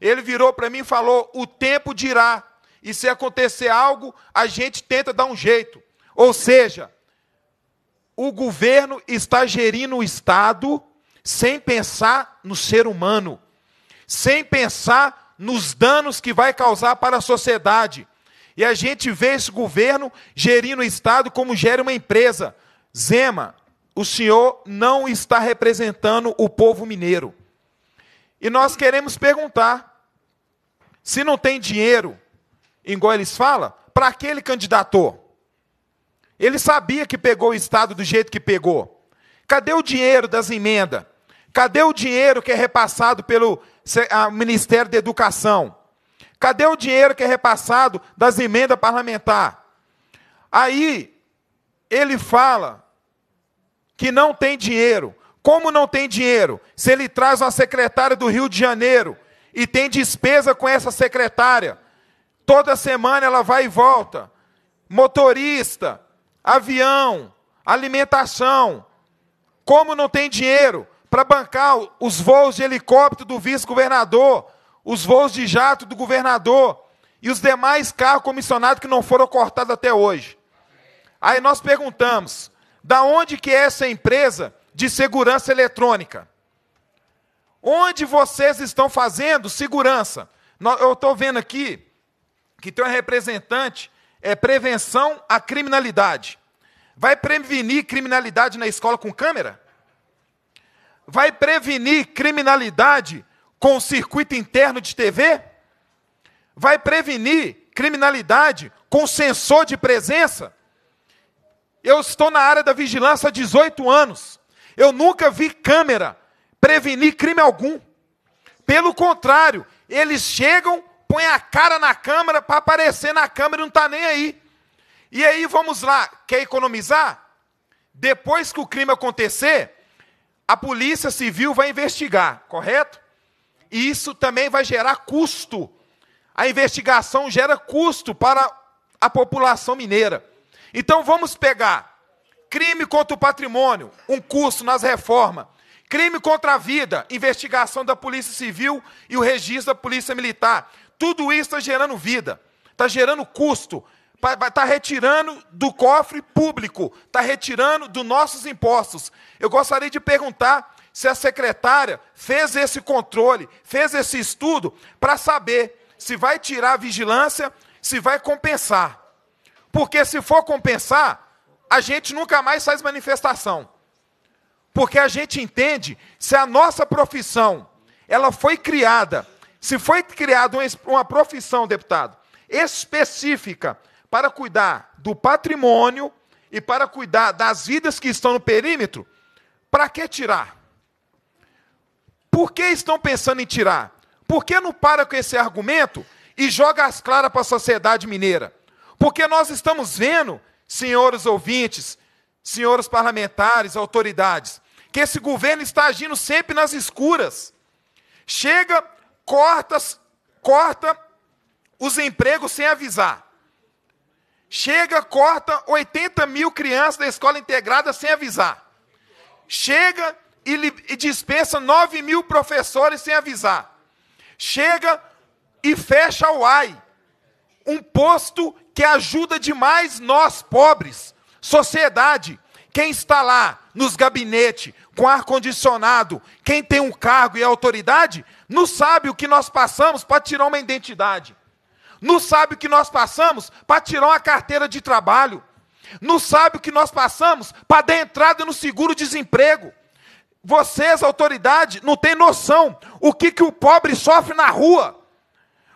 Ele virou para mim e falou: o tempo dirá. E se acontecer algo, a gente tenta dar um jeito. Ou seja, o governo está gerindo o Estado sem pensar no ser humano, sem pensar nos danos que vai causar para a sociedade. E a gente vê esse governo gerindo o Estado como gere uma empresa. Zema, o senhor não está representando o povo mineiro. E nós queremos perguntar: se não tem dinheiro, igual eles falam, para aquele candidatou? Ele sabia que pegou o Estado do jeito que pegou. Cadê o dinheiro das emendas? Cadê o dinheiro que é repassado pelo ao Ministério da Educação? Cadê o dinheiro que é repassado das emendas parlamentar? Aí ele fala que não tem dinheiro. Como não tem dinheiro? Se ele traz uma secretária do Rio de Janeiro e tem despesa com essa secretária, toda semana ela vai e volta. Motorista, avião, alimentação. Como não tem dinheiro? para bancar os voos de helicóptero do vice-governador, os voos de jato do governador e os demais carros comissionados que não foram cortados até hoje. Aí nós perguntamos: da onde que é essa empresa de segurança eletrônica? Onde vocês estão fazendo segurança? Eu estou vendo aqui que tem um representante, é prevenção à criminalidade. Vai prevenir criminalidade na escola com câmera? vai prevenir criminalidade com o circuito interno de TV? Vai prevenir criminalidade com sensor de presença? Eu estou na área da vigilância há 18 anos. Eu nunca vi câmera prevenir crime algum. Pelo contrário, eles chegam, põem a cara na câmera para aparecer na câmera e não está nem aí. E aí, vamos lá, quer economizar? Depois que o crime acontecer, a polícia civil vai investigar, correto? E isso também vai gerar custo. A investigação gera custo para a população mineira. Então vamos pegar crime contra o patrimônio, um custo nas reformas. Crime contra a vida, investigação da Polícia Civil e o registro da Polícia Militar. Tudo isso está gerando vida, está gerando custo, Está retirando do cofre público, está retirando dos nossos impostos. Eu gostaria de perguntar se a secretária fez esse controle, fez esse estudo para saber se vai tirar a vigilância, se vai compensar. Porque se for compensar, a gente nunca mais faz manifestação. Porque a gente entende se a nossa profissão ela foi criada, se foi criada uma profissão, deputado, específica para cuidar do patrimônio e para cuidar das vidas que estão no perímetro, para que tirar? Por que estão pensando em tirar? Por que não para com esse argumento e joga as claras para a sociedade mineira? Porque nós estamos vendo, senhores ouvintes, senhores parlamentares, autoridades, que esse governo está agindo sempre nas escuras. Chega, corta, corta os empregos sem avisar. Chega, corta 80 mil crianças da escola integrada sem avisar. Chega e, e dispensa 9 mil professores sem avisar. Chega e fecha o AI, um posto que ajuda demais nós pobres, sociedade. Quem está lá nos gabinetes, com ar-condicionado, quem tem um cargo e autoridade, não sabe o que nós passamos para tirar uma identidade não sabe o que nós passamos para tirar uma carteira de trabalho, não sabe o que nós passamos para dar entrada no seguro-desemprego. Vocês, autoridade, não têm noção o que, que o pobre sofre na rua.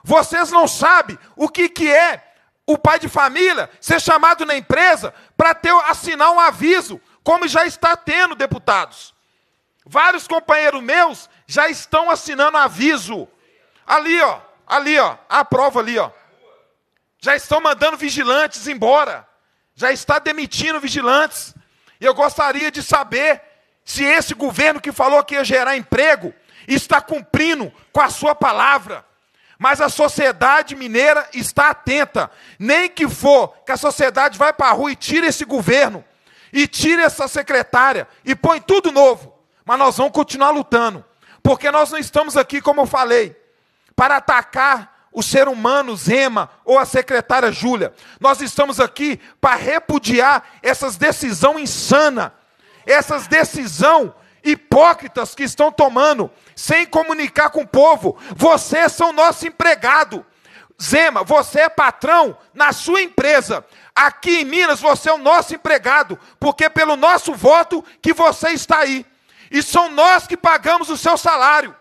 Vocês não sabem o que, que é o pai de família ser chamado na empresa para ter assinar um aviso, como já está tendo, deputados. Vários companheiros meus já estão assinando aviso. Ali, ó, Ali, ó, a prova ali, ó. Já estão mandando vigilantes embora. Já está demitindo vigilantes. E eu gostaria de saber se esse governo que falou que ia gerar emprego está cumprindo com a sua palavra. Mas a sociedade mineira está atenta. Nem que for que a sociedade vai para a rua e tire esse governo, e tire essa secretária, e põe tudo novo. Mas nós vamos continuar lutando. Porque nós não estamos aqui, como eu falei, para atacar o ser humano Zema ou a secretária Júlia. Nós estamos aqui para repudiar essas decisão insana, essas decisão hipócritas que estão tomando sem comunicar com o povo. Vocês são nosso empregado. Zema, você é patrão na sua empresa. Aqui em Minas você é o nosso empregado, porque pelo nosso voto que você está aí. E são nós que pagamos o seu salário.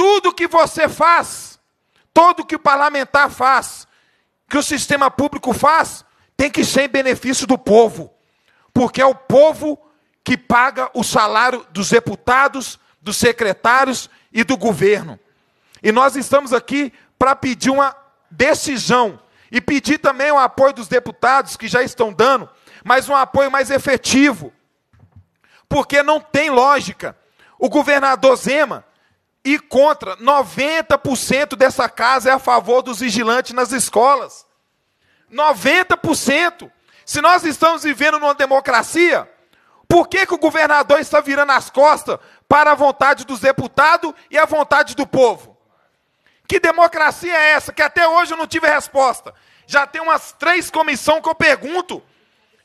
Tudo que você faz, todo que o parlamentar faz, que o sistema público faz, tem que ser em benefício do povo, porque é o povo que paga o salário dos deputados, dos secretários e do governo. E nós estamos aqui para pedir uma decisão e pedir também o apoio dos deputados que já estão dando, mas um apoio mais efetivo. Porque não tem lógica. O governador Zema e contra. 90% dessa casa é a favor dos vigilantes nas escolas. 90%. Se nós estamos vivendo numa democracia, por que, que o governador está virando as costas para a vontade dos deputados e a vontade do povo? Que democracia é essa? Que até hoje eu não tive resposta. Já tem umas três comissões que eu pergunto.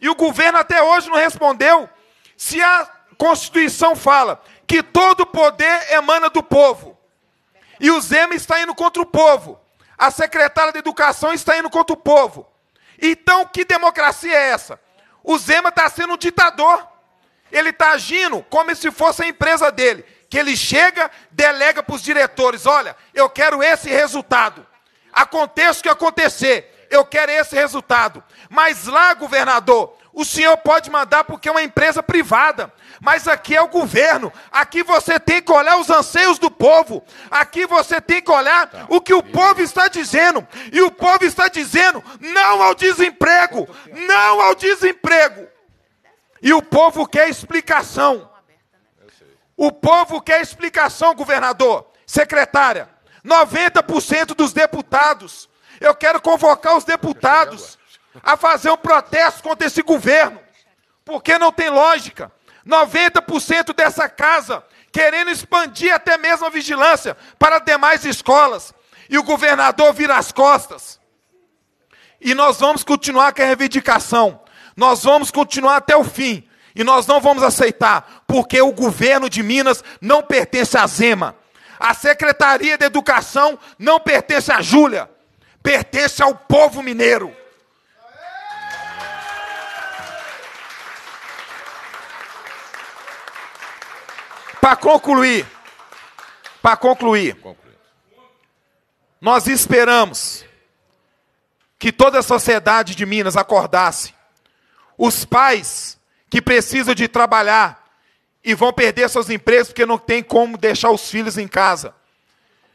E o governo até hoje não respondeu. Se a Constituição fala que todo poder emana do povo. E o Zema está indo contra o povo. A secretária de Educação está indo contra o povo. Então, que democracia é essa? O Zema está sendo um ditador. Ele está agindo como se fosse a empresa dele. Que ele chega, delega para os diretores: olha, eu quero esse resultado. Aconteça o que acontecer, eu quero esse resultado. Mas lá, governador, o senhor pode mandar porque é uma empresa privada, mas aqui é o governo. Aqui você tem que olhar os anseios do povo. Aqui você tem que olhar tá. o que o povo está dizendo. E o povo está dizendo não ao desemprego, não ao desemprego. E o povo quer explicação. O povo quer explicação, governador, secretária. 90% dos deputados. Eu quero convocar os deputados a fazer um protesto contra esse governo, porque não tem lógica. 90% dessa casa querendo expandir até mesmo a vigilância para demais escolas, e o governador vira as costas. E nós vamos continuar com a reivindicação, nós vamos continuar até o fim, e nós não vamos aceitar, porque o governo de Minas não pertence à Zema. A Secretaria de Educação não pertence à Júlia, pertence ao povo mineiro. Para concluir, para concluir, nós esperamos que toda a sociedade de Minas acordasse. Os pais que precisam de trabalhar e vão perder suas empresas porque não tem como deixar os filhos em casa.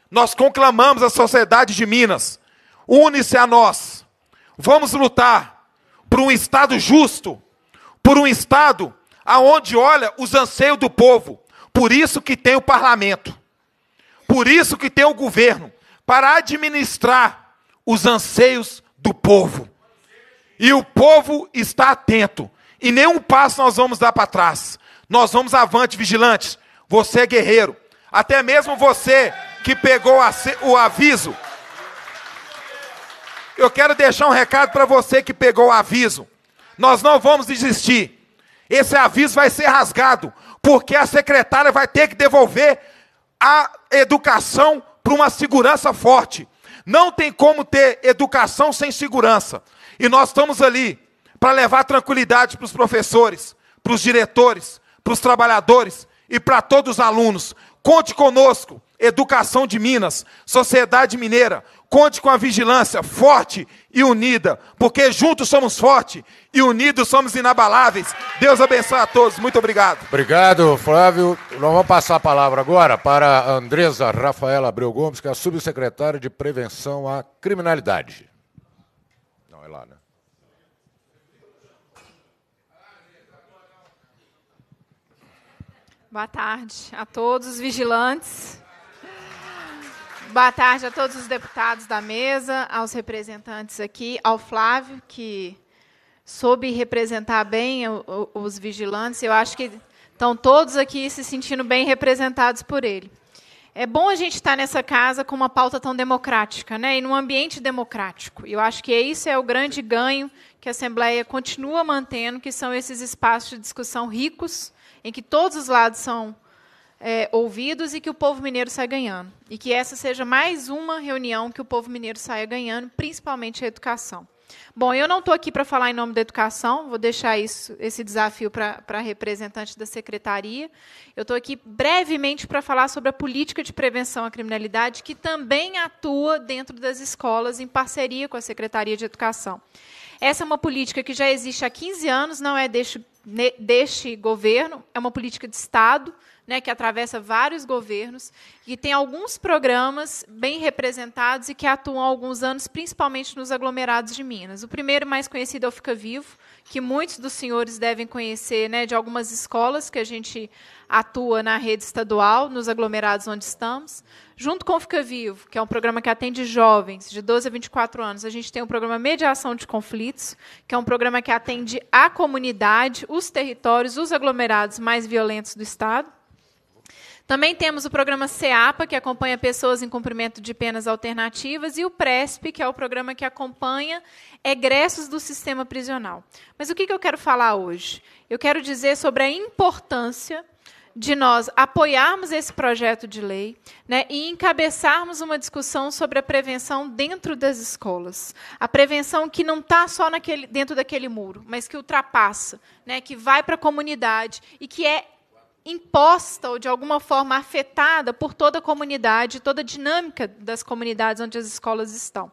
Nós conclamamos a sociedade de Minas, une-se a nós. Vamos lutar por um estado justo, por um estado aonde olha os anseios do povo, por isso que tem o parlamento. Por isso que tem o governo para administrar os anseios do povo. E o povo está atento. E nenhum passo nós vamos dar para trás. Nós vamos avante, vigilantes. Você é guerreiro. Até mesmo você que pegou o aviso. Eu quero deixar um recado para você que pegou o aviso. Nós não vamos desistir. Esse aviso vai ser rasgado porque a secretária vai ter que devolver a educação para uma segurança forte. Não tem como ter educação sem segurança. E nós estamos ali para levar tranquilidade para os professores, para os diretores, para os trabalhadores e para todos os alunos. Conte conosco, Educação de Minas, Sociedade Mineira. Conte com a vigilância forte e unida, porque juntos somos fortes e unidos somos inabaláveis. Deus abençoe a todos. Muito obrigado. Obrigado, Flávio. Nós vamos passar a palavra agora para a Andresa Rafaela Abreu Gomes, que é a subsecretária de Prevenção à Criminalidade. Não, é lá, né? Boa tarde a todos os vigilantes. Boa tarde a todos os deputados da mesa, aos representantes aqui, ao Flávio, que soube representar bem os vigilantes. Eu acho que estão todos aqui se sentindo bem representados por ele. É bom a gente estar nessa casa com uma pauta tão democrática, né? E num ambiente democrático. Eu acho que isso é o grande ganho que a Assembleia continua mantendo, que são esses espaços de discussão ricos, em que todos os lados são é, ouvidos e que o povo mineiro saia ganhando. E que essa seja mais uma reunião que o povo mineiro saia ganhando, principalmente a educação. Bom, eu não estou aqui para falar em nome da educação, vou deixar isso, esse desafio para a representante da secretaria. Eu estou aqui brevemente para falar sobre a política de prevenção à criminalidade, que também atua dentro das escolas, em parceria com a Secretaria de Educação. Essa é uma política que já existe há 15 anos, não é deste, deste governo, é uma política de Estado né, que atravessa vários governos, e tem alguns programas bem representados e que atuam há alguns anos, principalmente nos aglomerados de Minas. O primeiro mais conhecido é o Fica Vivo, que muitos dos senhores devem conhecer né, de algumas escolas que a gente atua na rede estadual, nos aglomerados onde estamos. Junto com o Fica Vivo, que é um programa que atende jovens de 12 a 24 anos, a gente tem o programa Mediação de Conflitos, que é um programa que atende a comunidade, os territórios, os aglomerados mais violentos do Estado. Também temos o programa CEAPA, que acompanha pessoas em cumprimento de penas alternativas, e o PRESP, que é o programa que acompanha egressos do sistema prisional. Mas o que eu quero falar hoje? Eu quero dizer sobre a importância de nós apoiarmos esse projeto de lei né, e encabeçarmos uma discussão sobre a prevenção dentro das escolas. A prevenção que não está só naquele, dentro daquele muro, mas que ultrapassa, né, que vai para a comunidade e que é imposta ou de alguma forma afetada por toda a comunidade, toda a dinâmica das comunidades onde as escolas estão.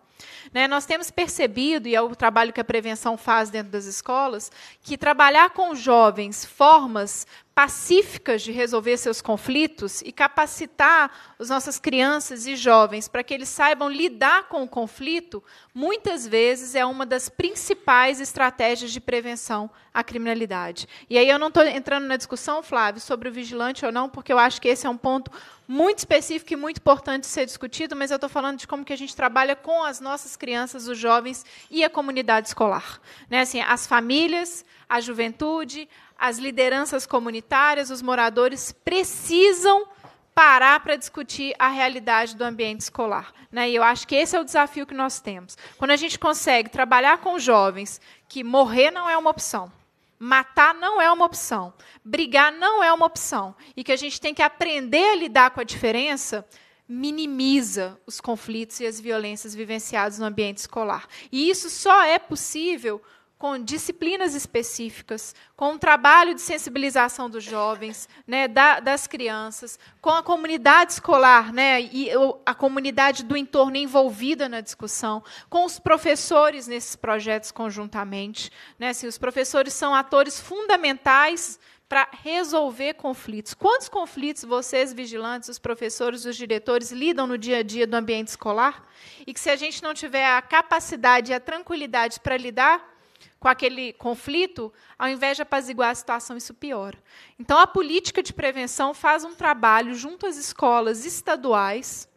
Né? Nós temos percebido, e é o trabalho que a prevenção faz dentro das escolas, que trabalhar com jovens formas pacíficas de resolver seus conflitos e capacitar as nossas crianças e jovens para que eles saibam lidar com o conflito, muitas vezes é uma das principais estratégias de prevenção à criminalidade. E aí eu não estou entrando na discussão, Flávio, sobre o vigilante ou não, porque eu acho que esse é um ponto muito específico e muito importante ser discutido, mas eu estou falando de como que a gente trabalha com as nossas crianças, os jovens e a comunidade escolar. Né? Assim, as famílias, a juventude, as lideranças comunitárias, os moradores precisam parar para discutir a realidade do ambiente escolar. Né? E eu acho que esse é o desafio que nós temos. Quando a gente consegue trabalhar com jovens, que morrer não é uma opção, Matar não é uma opção. Brigar não é uma opção. E que a gente tem que aprender a lidar com a diferença minimiza os conflitos e as violências vivenciadas no ambiente escolar. E isso só é possível com disciplinas específicas, com um trabalho de sensibilização dos jovens, né, da, das crianças, com a comunidade escolar né, e a comunidade do entorno envolvida na discussão, com os professores nesses projetos conjuntamente. Né, assim, os professores são atores fundamentais para resolver conflitos. Quantos conflitos vocês, vigilantes, os professores, os diretores, lidam no dia a dia do ambiente escolar? E que se a gente não tiver a capacidade e a tranquilidade para lidar, com aquele conflito, ao invés de apaziguar a situação, isso piora. Então, a política de prevenção faz um trabalho junto às escolas estaduais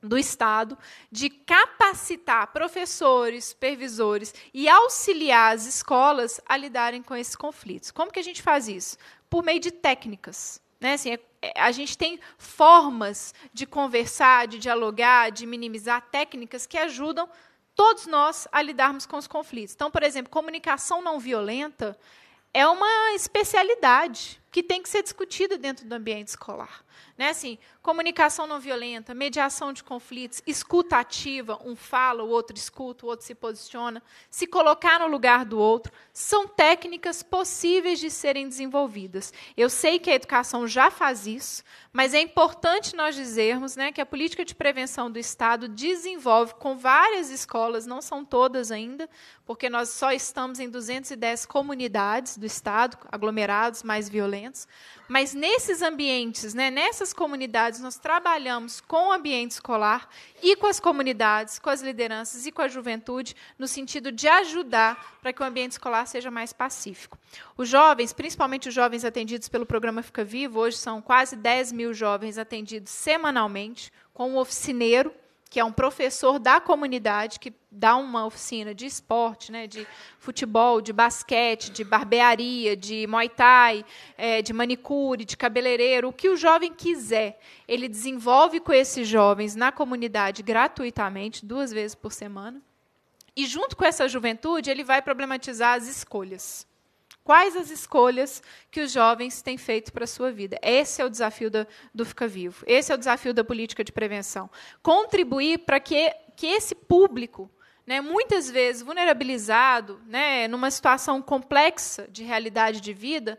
do Estado de capacitar professores, supervisores e auxiliar as escolas a lidarem com esses conflitos. Como que a gente faz isso? Por meio de técnicas. Né? Assim, é, é, a gente tem formas de conversar, de dialogar, de minimizar técnicas que ajudam todos nós a lidarmos com os conflitos. Então, por exemplo, comunicação não violenta é uma especialidade que tem que ser discutida dentro do ambiente escolar. Né? Assim, comunicação não violenta, mediação de conflitos, escuta ativa, um fala, o outro escuta, o outro se posiciona, se colocar no lugar do outro, são técnicas possíveis de serem desenvolvidas. Eu sei que a educação já faz isso, mas é importante nós dizermos né, que a política de prevenção do Estado desenvolve com várias escolas, não são todas ainda, porque nós só estamos em 210 comunidades do Estado, aglomerados mais violentos, mas nesses ambientes, né, nessas comunidades, nós trabalhamos com o ambiente escolar e com as comunidades, com as lideranças e com a juventude, no sentido de ajudar para que o ambiente escolar seja mais pacífico. Os jovens, principalmente os jovens atendidos pelo programa Fica Vivo, hoje são quase 10 mil jovens atendidos semanalmente, com um oficineiro que é um professor da comunidade que dá uma oficina de esporte, né, de futebol, de basquete, de barbearia, de muay thai, é, de manicure, de cabeleireiro, o que o jovem quiser. Ele desenvolve com esses jovens na comunidade gratuitamente, duas vezes por semana. E junto com essa juventude, ele vai problematizar as escolhas. Quais as escolhas que os jovens têm feito para a sua vida? Esse é o desafio do Fica Vivo. Esse é o desafio da política de prevenção. Contribuir para que, que esse público, né, muitas vezes vulnerabilizado, né, numa situação complexa de realidade de vida,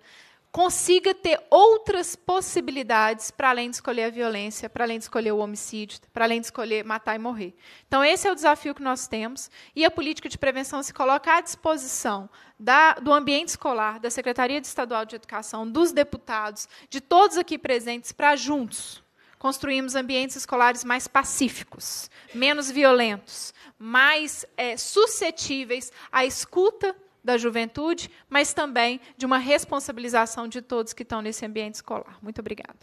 consiga ter outras possibilidades para além de escolher a violência, para além de escolher o homicídio, para além de escolher matar e morrer. Então, esse é o desafio que nós temos. E a política de prevenção se coloca à disposição da, do ambiente escolar, da Secretaria de Estadual de Educação, dos deputados, de todos aqui presentes, para juntos construímos ambientes escolares mais pacíficos, menos violentos, mais é, suscetíveis à escuta da juventude, mas também de uma responsabilização de todos que estão nesse ambiente escolar. Muito obrigada.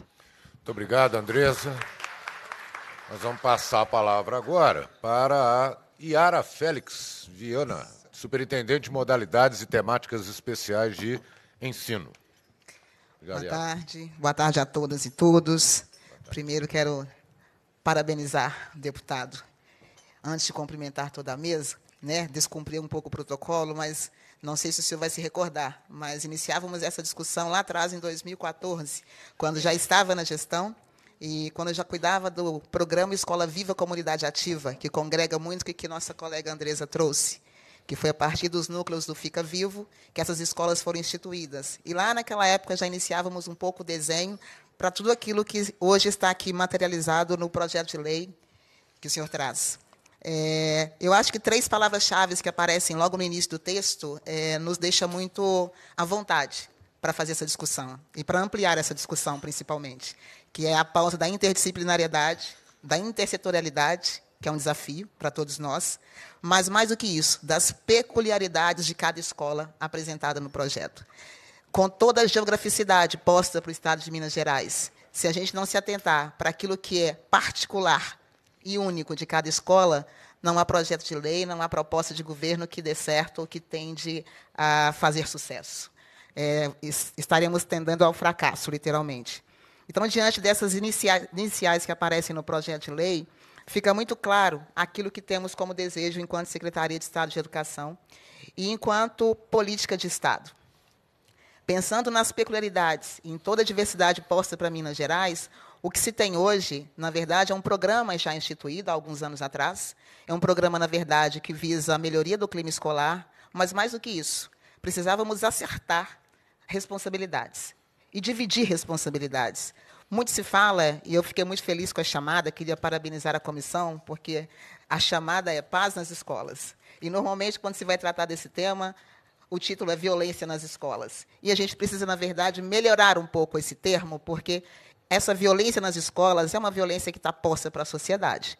Muito obrigado, Andresa. Nós vamos passar a palavra agora para a Yara Félix Viana, superintendente de modalidades e temáticas especiais de ensino. Obrigado, Boa Yara. tarde. Boa tarde a todas e todos. Primeiro quero parabenizar o deputado. Antes de cumprimentar toda a mesa, né, descumprir um pouco o protocolo, mas não sei se o senhor vai se recordar, mas iniciávamos essa discussão lá atrás, em 2014, quando já estava na gestão e quando já cuidava do programa Escola Viva Comunidade Ativa, que congrega muito que, que nossa colega Andresa trouxe, que foi a partir dos núcleos do Fica Vivo que essas escolas foram instituídas. E lá naquela época já iniciávamos um pouco o desenho para tudo aquilo que hoje está aqui materializado no projeto de lei que o senhor traz. É, eu acho que três palavras-chave que aparecem logo no início do texto é, nos deixa muito à vontade para fazer essa discussão e para ampliar essa discussão, principalmente, que é a pauta da interdisciplinariedade, da intersetorialidade, que é um desafio para todos nós, mas mais do que isso, das peculiaridades de cada escola apresentada no projeto, com toda a geograficidade posta para o Estado de Minas Gerais. Se a gente não se atentar para aquilo que é particular e único de cada escola, não há projeto de lei, não há proposta de governo que dê certo ou que tende a fazer sucesso. É, estaremos tendendo ao fracasso, literalmente. Então, diante dessas iniciais que aparecem no projeto de lei, fica muito claro aquilo que temos como desejo enquanto Secretaria de Estado de Educação e enquanto política de Estado. Pensando nas peculiaridades e em toda a diversidade posta para Minas Gerais, o que se tem hoje, na verdade, é um programa já instituído há alguns anos atrás. É um programa, na verdade, que visa a melhoria do clima escolar, mas mais do que isso, precisávamos acertar responsabilidades e dividir responsabilidades. Muito se fala, e eu fiquei muito feliz com a chamada, queria parabenizar a comissão, porque a chamada é Paz nas Escolas. E, normalmente, quando se vai tratar desse tema, o título é Violência nas Escolas. E a gente precisa, na verdade, melhorar um pouco esse termo, porque essa violência nas escolas é uma violência que está posta para a sociedade.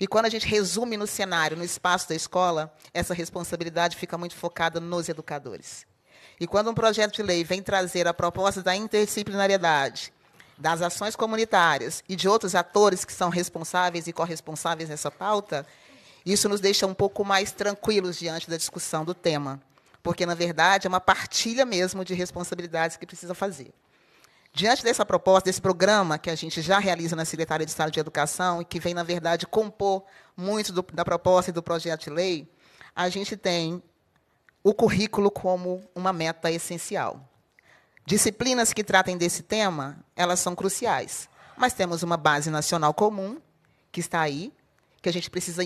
E quando a gente resume no cenário, no espaço da escola, essa responsabilidade fica muito focada nos educadores. E quando um projeto de lei vem trazer a proposta da interdisciplinariedade, das ações comunitárias e de outros atores que são responsáveis e corresponsáveis nessa pauta, isso nos deixa um pouco mais tranquilos diante da discussão do tema, porque, na verdade, é uma partilha mesmo de responsabilidades que precisa fazer. Diante dessa proposta, desse programa que a gente já realiza na Secretaria de Estado de Educação e que vem, na verdade, compor muito do, da proposta e do projeto de lei, a gente tem o currículo como uma meta essencial. Disciplinas que tratem desse tema, elas são cruciais. Mas temos uma base nacional comum, que está aí, que a gente precisa,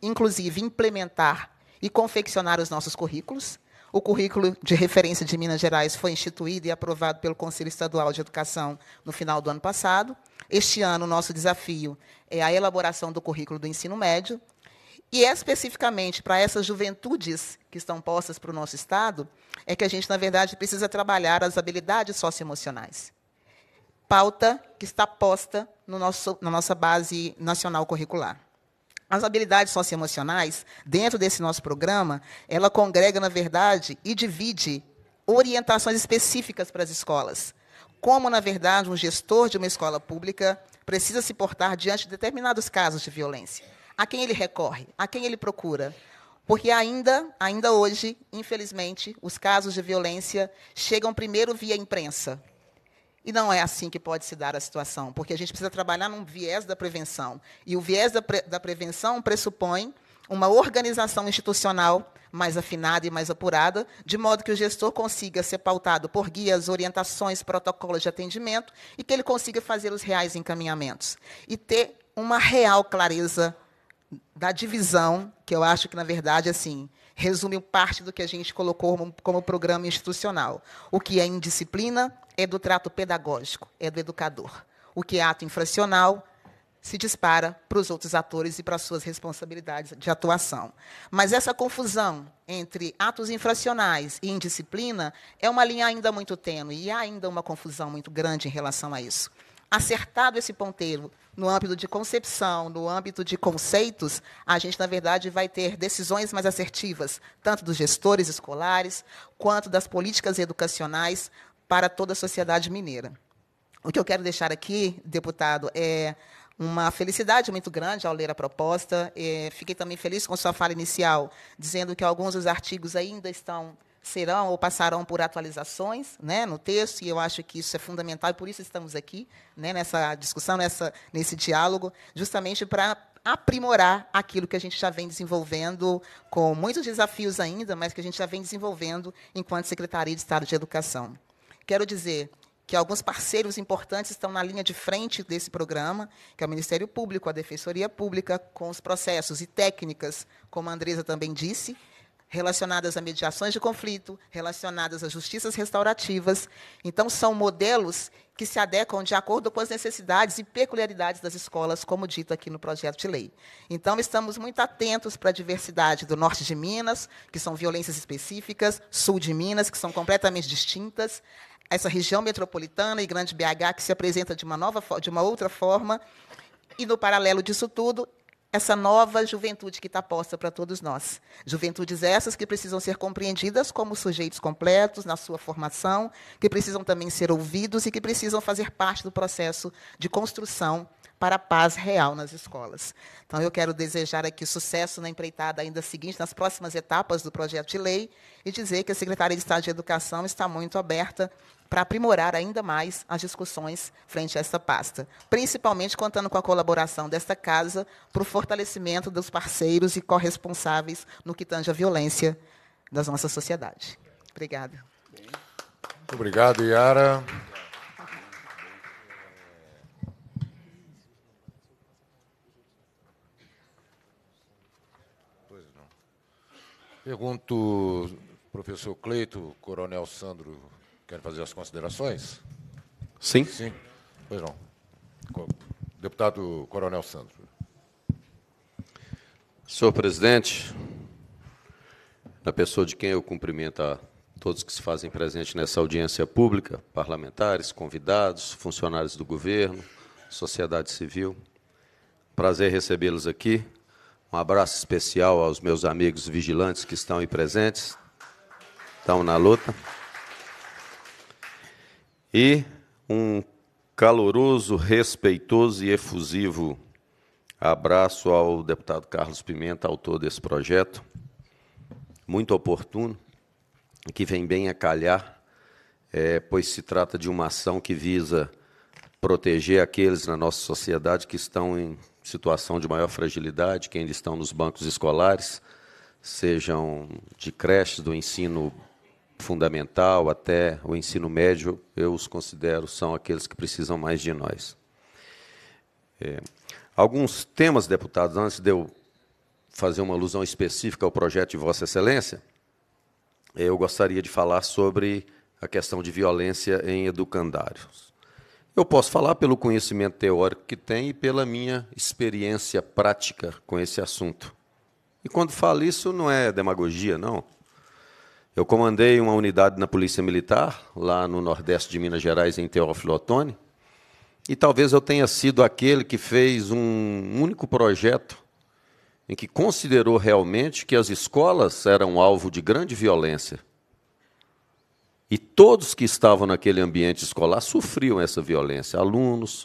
inclusive, implementar e confeccionar os nossos currículos. O currículo de referência de Minas Gerais foi instituído e aprovado pelo Conselho Estadual de Educação no final do ano passado. Este ano, o nosso desafio é a elaboração do currículo do ensino médio. E é especificamente para essas juventudes que estão postas para o nosso Estado, é que a gente, na verdade, precisa trabalhar as habilidades socioemocionais. Pauta que está posta no nosso, na nossa base nacional curricular. As habilidades socioemocionais, dentro desse nosso programa, ela congrega, na verdade, e divide orientações específicas para as escolas. Como, na verdade, um gestor de uma escola pública precisa se portar diante de determinados casos de violência. A quem ele recorre? A quem ele procura? Porque ainda, ainda hoje, infelizmente, os casos de violência chegam primeiro via imprensa, e não é assim que pode se dar a situação, porque a gente precisa trabalhar num viés da prevenção. E o viés da, pre da prevenção pressupõe uma organização institucional mais afinada e mais apurada, de modo que o gestor consiga ser pautado por guias, orientações, protocolos de atendimento e que ele consiga fazer os reais encaminhamentos. E ter uma real clareza da divisão, que eu acho que, na verdade, assim, resumiu parte do que a gente colocou como, como programa institucional. O que é indisciplina é do trato pedagógico, é do educador. O que é ato infracional se dispara para os outros atores e para as suas responsabilidades de atuação. Mas essa confusão entre atos infracionais e indisciplina é uma linha ainda muito tênue e há ainda uma confusão muito grande em relação a isso acertado esse ponteiro no âmbito de concepção, no âmbito de conceitos, a gente, na verdade, vai ter decisões mais assertivas, tanto dos gestores escolares, quanto das políticas educacionais para toda a sociedade mineira. O que eu quero deixar aqui, deputado, é uma felicidade muito grande ao ler a proposta. É, fiquei também feliz com sua fala inicial, dizendo que alguns dos artigos ainda estão serão ou passarão por atualizações né, no texto, e eu acho que isso é fundamental, e por isso estamos aqui, né, nessa discussão, nessa, nesse diálogo, justamente para aprimorar aquilo que a gente já vem desenvolvendo, com muitos desafios ainda, mas que a gente já vem desenvolvendo enquanto Secretaria de Estado de Educação. Quero dizer que alguns parceiros importantes estão na linha de frente desse programa, que é o Ministério Público, a Defensoria Pública, com os processos e técnicas, como a Andresa também disse, relacionadas a mediações de conflito, relacionadas a justiças restaurativas. Então, são modelos que se adequam de acordo com as necessidades e peculiaridades das escolas, como dito aqui no projeto de lei. Então, estamos muito atentos para a diversidade do norte de Minas, que são violências específicas, sul de Minas, que são completamente distintas, essa região metropolitana e grande BH, que se apresenta de uma, nova, de uma outra forma, e no paralelo disso tudo, essa nova juventude que está posta para todos nós. Juventudes essas que precisam ser compreendidas como sujeitos completos na sua formação, que precisam também ser ouvidos e que precisam fazer parte do processo de construção para a paz real nas escolas. Então, eu quero desejar aqui sucesso na empreitada ainda seguinte, nas próximas etapas do projeto de lei, e dizer que a Secretaria de Estado de Educação está muito aberta para aprimorar ainda mais as discussões frente a esta pasta, principalmente contando com a colaboração desta casa para o fortalecimento dos parceiros e corresponsáveis no que tange à violência da nossa sociedade. Obrigada. Muito obrigado, Yara. Pergunto, professor Cleito, coronel Sandro, quer fazer as considerações? Sim. Sim? Pois não. Deputado Coronel Sandro. Senhor presidente, na pessoa de quem eu cumprimento a todos que se fazem presente nessa audiência pública, parlamentares, convidados, funcionários do governo, sociedade civil. Prazer recebê-los aqui. Um abraço especial aos meus amigos vigilantes que estão aí presentes, estão na luta. E um caloroso, respeitoso e efusivo abraço ao deputado Carlos Pimenta, autor desse projeto, muito oportuno, que vem bem a calhar, é, pois se trata de uma ação que visa proteger aqueles na nossa sociedade que estão em situação de maior fragilidade, que ainda estão nos bancos escolares, sejam de creches do ensino fundamental até o ensino médio, eu os considero são aqueles que precisam mais de nós. É, alguns temas, deputados, antes de eu fazer uma alusão específica ao projeto de Vossa Excelência, é, eu gostaria de falar sobre a questão de violência em educandários. Eu posso falar pelo conhecimento teórico que tem e pela minha experiência prática com esse assunto. E quando falo isso, não é demagogia, não. Eu comandei uma unidade na Polícia Militar, lá no Nordeste de Minas Gerais, em Teófilo Otoni, e talvez eu tenha sido aquele que fez um único projeto em que considerou realmente que as escolas eram alvo de grande violência e todos que estavam naquele ambiente escolar sofriam essa violência: alunos,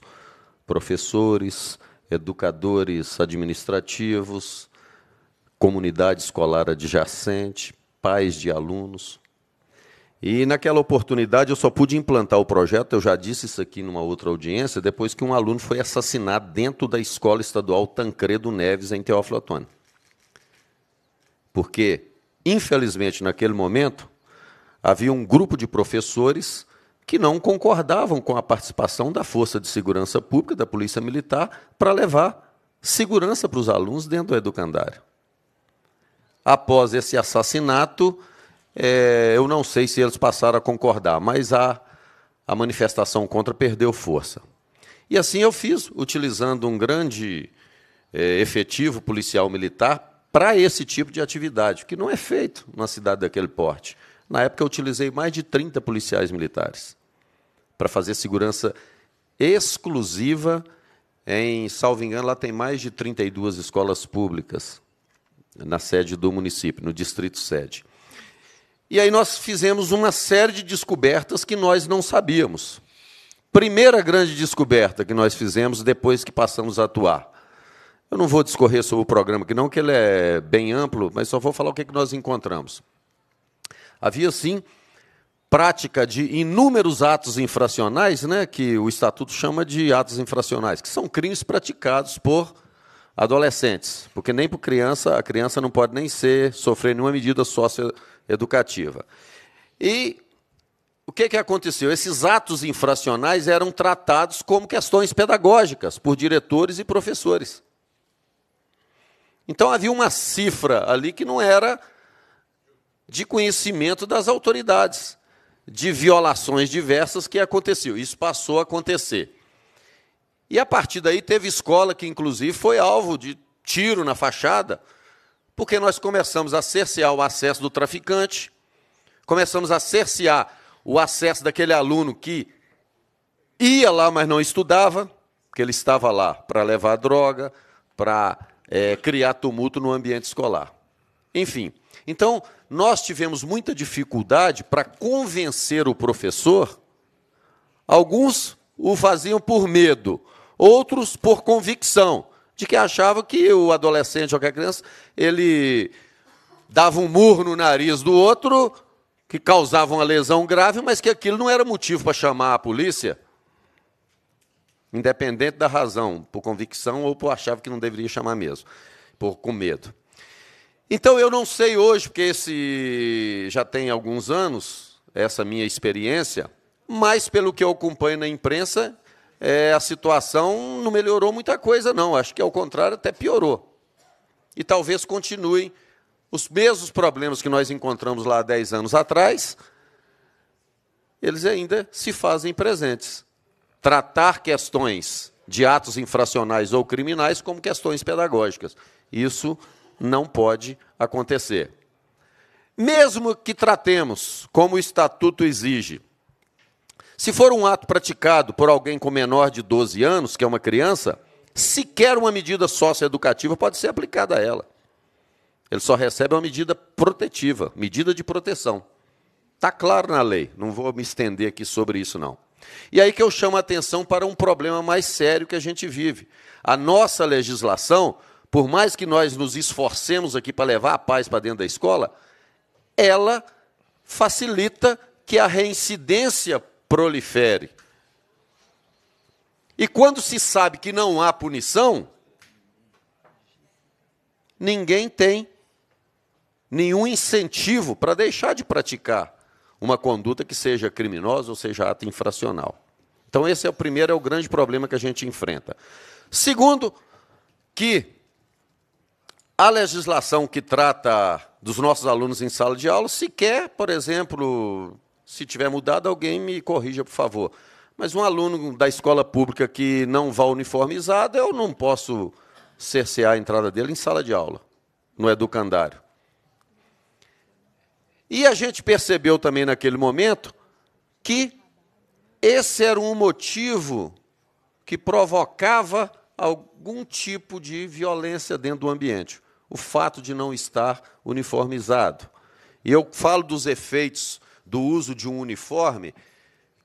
professores, educadores administrativos, comunidade escolar adjacente, pais de alunos. E naquela oportunidade eu só pude implantar o projeto, eu já disse isso aqui numa outra audiência, depois que um aluno foi assassinado dentro da Escola Estadual Tancredo Neves, em Teófilo Otoni. Porque, infelizmente, naquele momento, havia um grupo de professores que não concordavam com a participação da Força de Segurança Pública, da Polícia Militar, para levar segurança para os alunos dentro do educandário. Após esse assassinato, é, eu não sei se eles passaram a concordar, mas a, a manifestação contra perdeu força. E assim eu fiz, utilizando um grande é, efetivo policial militar para esse tipo de atividade, que não é feito numa cidade daquele porte. Na época, eu utilizei mais de 30 policiais militares para fazer segurança exclusiva. Em, salvo engano, lá tem mais de 32 escolas públicas na sede do município, no distrito sede. E aí nós fizemos uma série de descobertas que nós não sabíamos. Primeira grande descoberta que nós fizemos depois que passamos a atuar. Eu não vou discorrer sobre o programa, que não que ele é bem amplo, mas só vou falar o que, é que nós encontramos. Havia, sim, prática de inúmeros atos infracionais, né, que o Estatuto chama de atos infracionais, que são crimes praticados por adolescentes, porque nem por criança, a criança não pode nem ser, sofrer nenhuma medida socioeducativa. E o que, é que aconteceu? Esses atos infracionais eram tratados como questões pedagógicas por diretores e professores. Então havia uma cifra ali que não era de conhecimento das autoridades de violações diversas que aconteceu, Isso passou a acontecer. E a partir daí teve escola que, inclusive, foi alvo de tiro na fachada, porque nós começamos a cercear o acesso do traficante, começamos a cercear o acesso daquele aluno que ia lá, mas não estudava, porque ele estava lá para levar droga, para é, criar tumulto no ambiente escolar. Enfim, então nós tivemos muita dificuldade para convencer o professor. Alguns o faziam por medo, outros por convicção, de que achavam que o adolescente, ou a criança, ele dava um murro no nariz do outro, que causava uma lesão grave, mas que aquilo não era motivo para chamar a polícia, independente da razão, por convicção ou por achava que não deveria chamar mesmo, por com medo. Então eu não sei hoje, porque esse já tem alguns anos, essa minha experiência, mas pelo que eu acompanho na imprensa, é, a situação não melhorou muita coisa, não. Acho que ao contrário até piorou. E talvez continuem os mesmos problemas que nós encontramos lá 10 anos atrás, eles ainda se fazem presentes. Tratar questões de atos infracionais ou criminais como questões pedagógicas. Isso não pode acontecer. Mesmo que tratemos, como o estatuto exige, se for um ato praticado por alguém com menor de 12 anos, que é uma criança, sequer uma medida socioeducativa pode ser aplicada a ela. Ele só recebe uma medida protetiva, medida de proteção. Está claro na lei, não vou me estender aqui sobre isso, não. E aí que eu chamo a atenção para um problema mais sério que a gente vive. A nossa legislação por mais que nós nos esforcemos aqui para levar a paz para dentro da escola, ela facilita que a reincidência prolifere. E quando se sabe que não há punição, ninguém tem nenhum incentivo para deixar de praticar uma conduta que seja criminosa ou seja ato infracional. Então, esse é o primeiro, é o grande problema que a gente enfrenta. Segundo, que a legislação que trata dos nossos alunos em sala de aula sequer, por exemplo, se tiver mudado, alguém me corrija, por favor. Mas um aluno da escola pública que não vá uniformizado, eu não posso cercear a entrada dele em sala de aula, no educandário. E a gente percebeu também naquele momento que esse era um motivo que provocava algum tipo de violência dentro do ambiente o fato de não estar uniformizado. E eu falo dos efeitos do uso de um uniforme,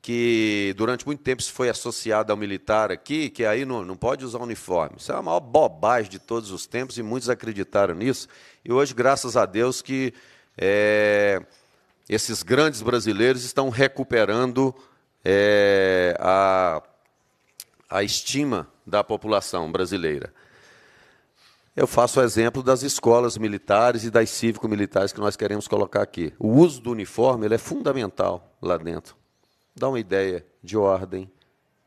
que durante muito tempo foi associado ao militar aqui, que aí não, não pode usar uniforme. Isso é a maior bobagem de todos os tempos e muitos acreditaram nisso. E hoje, graças a Deus, que é, esses grandes brasileiros estão recuperando é, a, a estima da população brasileira. Eu faço o exemplo das escolas militares e das cívico-militares que nós queremos colocar aqui. O uso do uniforme ele é fundamental lá dentro. Dá uma ideia de ordem,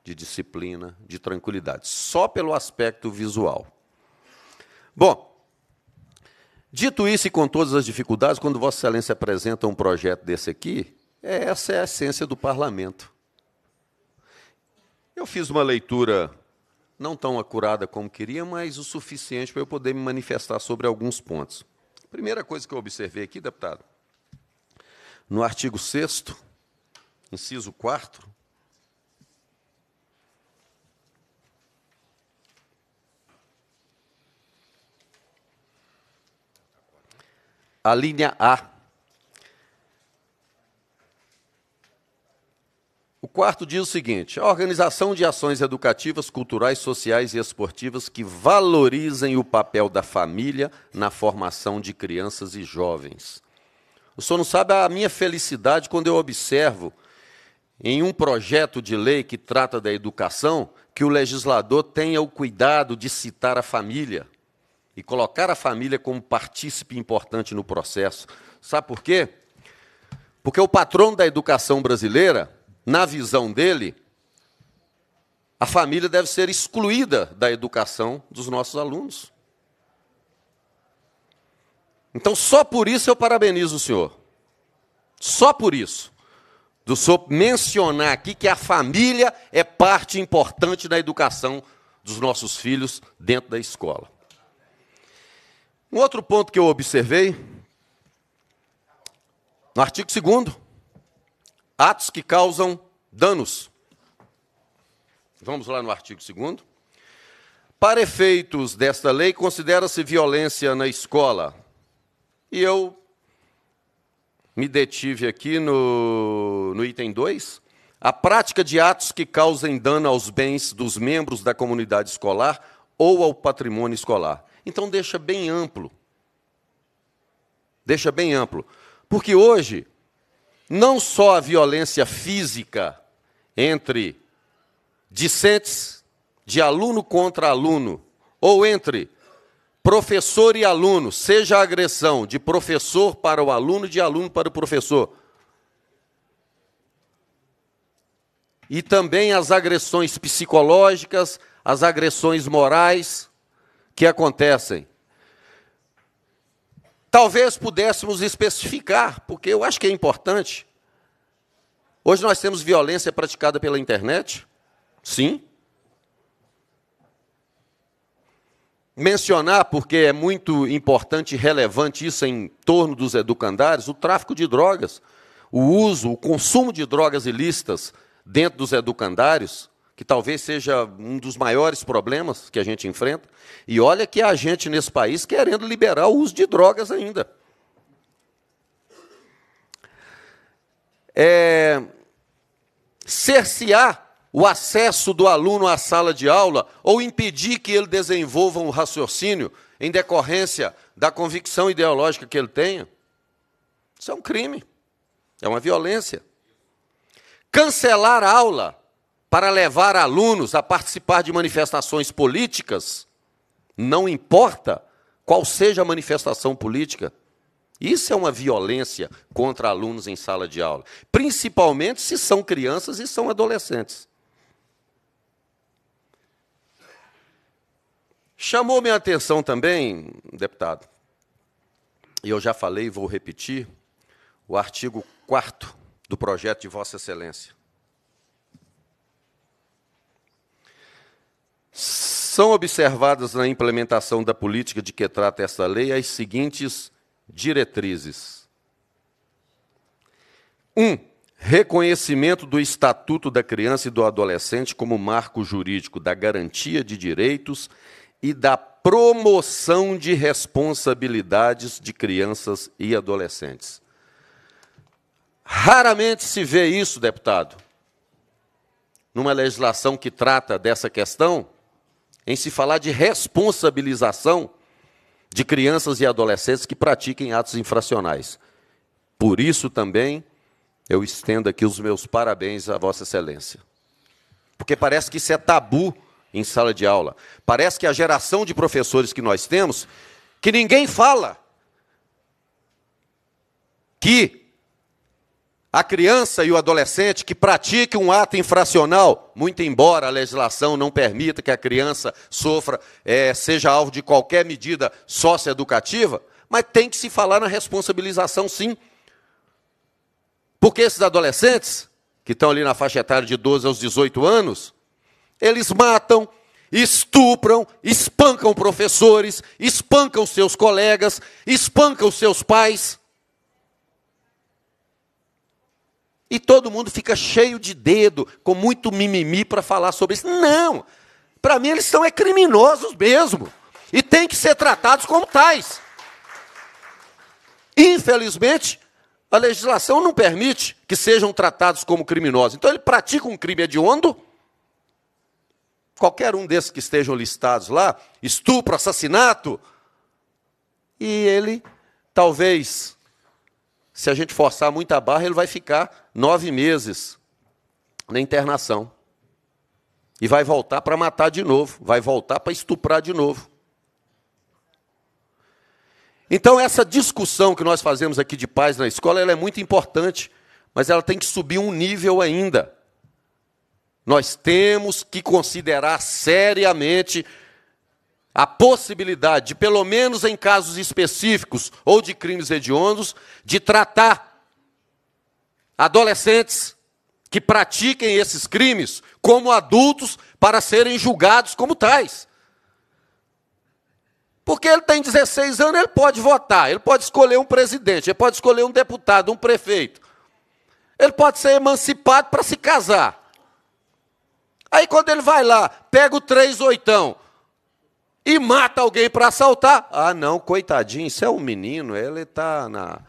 de disciplina, de tranquilidade, só pelo aspecto visual. Bom, dito isso e com todas as dificuldades, quando Vossa Excelência apresenta um projeto desse aqui, essa é a essência do parlamento. Eu fiz uma leitura não tão acurada como queria, mas o suficiente para eu poder me manifestar sobre alguns pontos. Primeira coisa que eu observei aqui, deputado, no artigo 6, inciso 4, a linha A O quarto diz o seguinte: a organização de ações educativas, culturais, sociais e esportivas que valorizem o papel da família na formação de crianças e jovens. O senhor não sabe a minha felicidade quando eu observo em um projeto de lei que trata da educação que o legislador tenha o cuidado de citar a família e colocar a família como partícipe importante no processo. Sabe por quê? Porque o patrão da educação brasileira na visão dele, a família deve ser excluída da educação dos nossos alunos. Então, só por isso eu parabenizo o senhor. Só por isso. Do senhor mencionar aqui que a família é parte importante da educação dos nossos filhos dentro da escola. Um outro ponto que eu observei, no artigo 2 atos que causam danos. Vamos lá no artigo 2. Para efeitos desta lei, considera-se violência na escola. E eu me detive aqui no, no item 2. A prática de atos que causem dano aos bens dos membros da comunidade escolar ou ao patrimônio escolar. Então, deixa bem amplo. Deixa bem amplo. Porque hoje não só a violência física entre discentes, de aluno contra aluno, ou entre professor e aluno, seja a agressão de professor para o aluno, de aluno para o professor. E também as agressões psicológicas, as agressões morais que acontecem. Talvez pudéssemos especificar, porque eu acho que é importante. Hoje nós temos violência praticada pela internet? Sim. Mencionar, porque é muito importante e relevante isso em torno dos educandários, o tráfico de drogas, o uso, o consumo de drogas ilícitas dentro dos educandários, que talvez seja um dos maiores problemas que a gente enfrenta. E olha que a gente nesse país querendo liberar o uso de drogas ainda. É, cercear o acesso do aluno à sala de aula ou impedir que ele desenvolva um raciocínio em decorrência da convicção ideológica que ele tenha, isso é um crime, é uma violência. Cancelar a aula para levar alunos a participar de manifestações políticas, não importa qual seja a manifestação política. Isso é uma violência contra alunos em sala de aula, principalmente se são crianças e são adolescentes. Chamou minha atenção também, deputado, e eu já falei e vou repetir, o artigo 4 do projeto de Vossa Excelência. São observadas na implementação da política de que trata esta lei as seguintes diretrizes: 1. Um, reconhecimento do Estatuto da Criança e do Adolescente como marco jurídico da garantia de direitos e da promoção de responsabilidades de crianças e adolescentes. Raramente se vê isso, deputado. Numa legislação que trata dessa questão, em se falar de responsabilização de crianças e adolescentes que pratiquem atos infracionais. Por isso também eu estendo aqui os meus parabéns à Vossa Excelência. Porque parece que isso é tabu em sala de aula. Parece que a geração de professores que nós temos, que ninguém fala, que a criança e o adolescente que pratique um ato infracional, muito embora a legislação não permita que a criança sofra, é, seja alvo de qualquer medida socioeducativa, mas tem que se falar na responsabilização, sim. Porque esses adolescentes, que estão ali na faixa etária de 12 aos 18 anos, eles matam, estupram, espancam professores, espancam seus colegas, espancam seus pais. E todo mundo fica cheio de dedo, com muito mimimi para falar sobre isso. Não! Para mim, eles são é criminosos mesmo. E têm que ser tratados como tais. Infelizmente, a legislação não permite que sejam tratados como criminosos. Então, ele pratica um crime hediondo. Qualquer um desses que estejam listados lá, estupro, assassinato. E ele, talvez, se a gente forçar muita barra, ele vai ficar nove meses na internação. E vai voltar para matar de novo, vai voltar para estuprar de novo. Então, essa discussão que nós fazemos aqui de paz na escola ela é muito importante, mas ela tem que subir um nível ainda. Nós temos que considerar seriamente a possibilidade, de, pelo menos em casos específicos ou de crimes hediondos, de tratar adolescentes que pratiquem esses crimes como adultos para serem julgados como tais. Porque ele tem 16 anos, ele pode votar, ele pode escolher um presidente, ele pode escolher um deputado, um prefeito. Ele pode ser emancipado para se casar. Aí quando ele vai lá, pega o 3 oitão, e mata alguém para assaltar. Ah, não, coitadinho, isso é um menino, ele está na.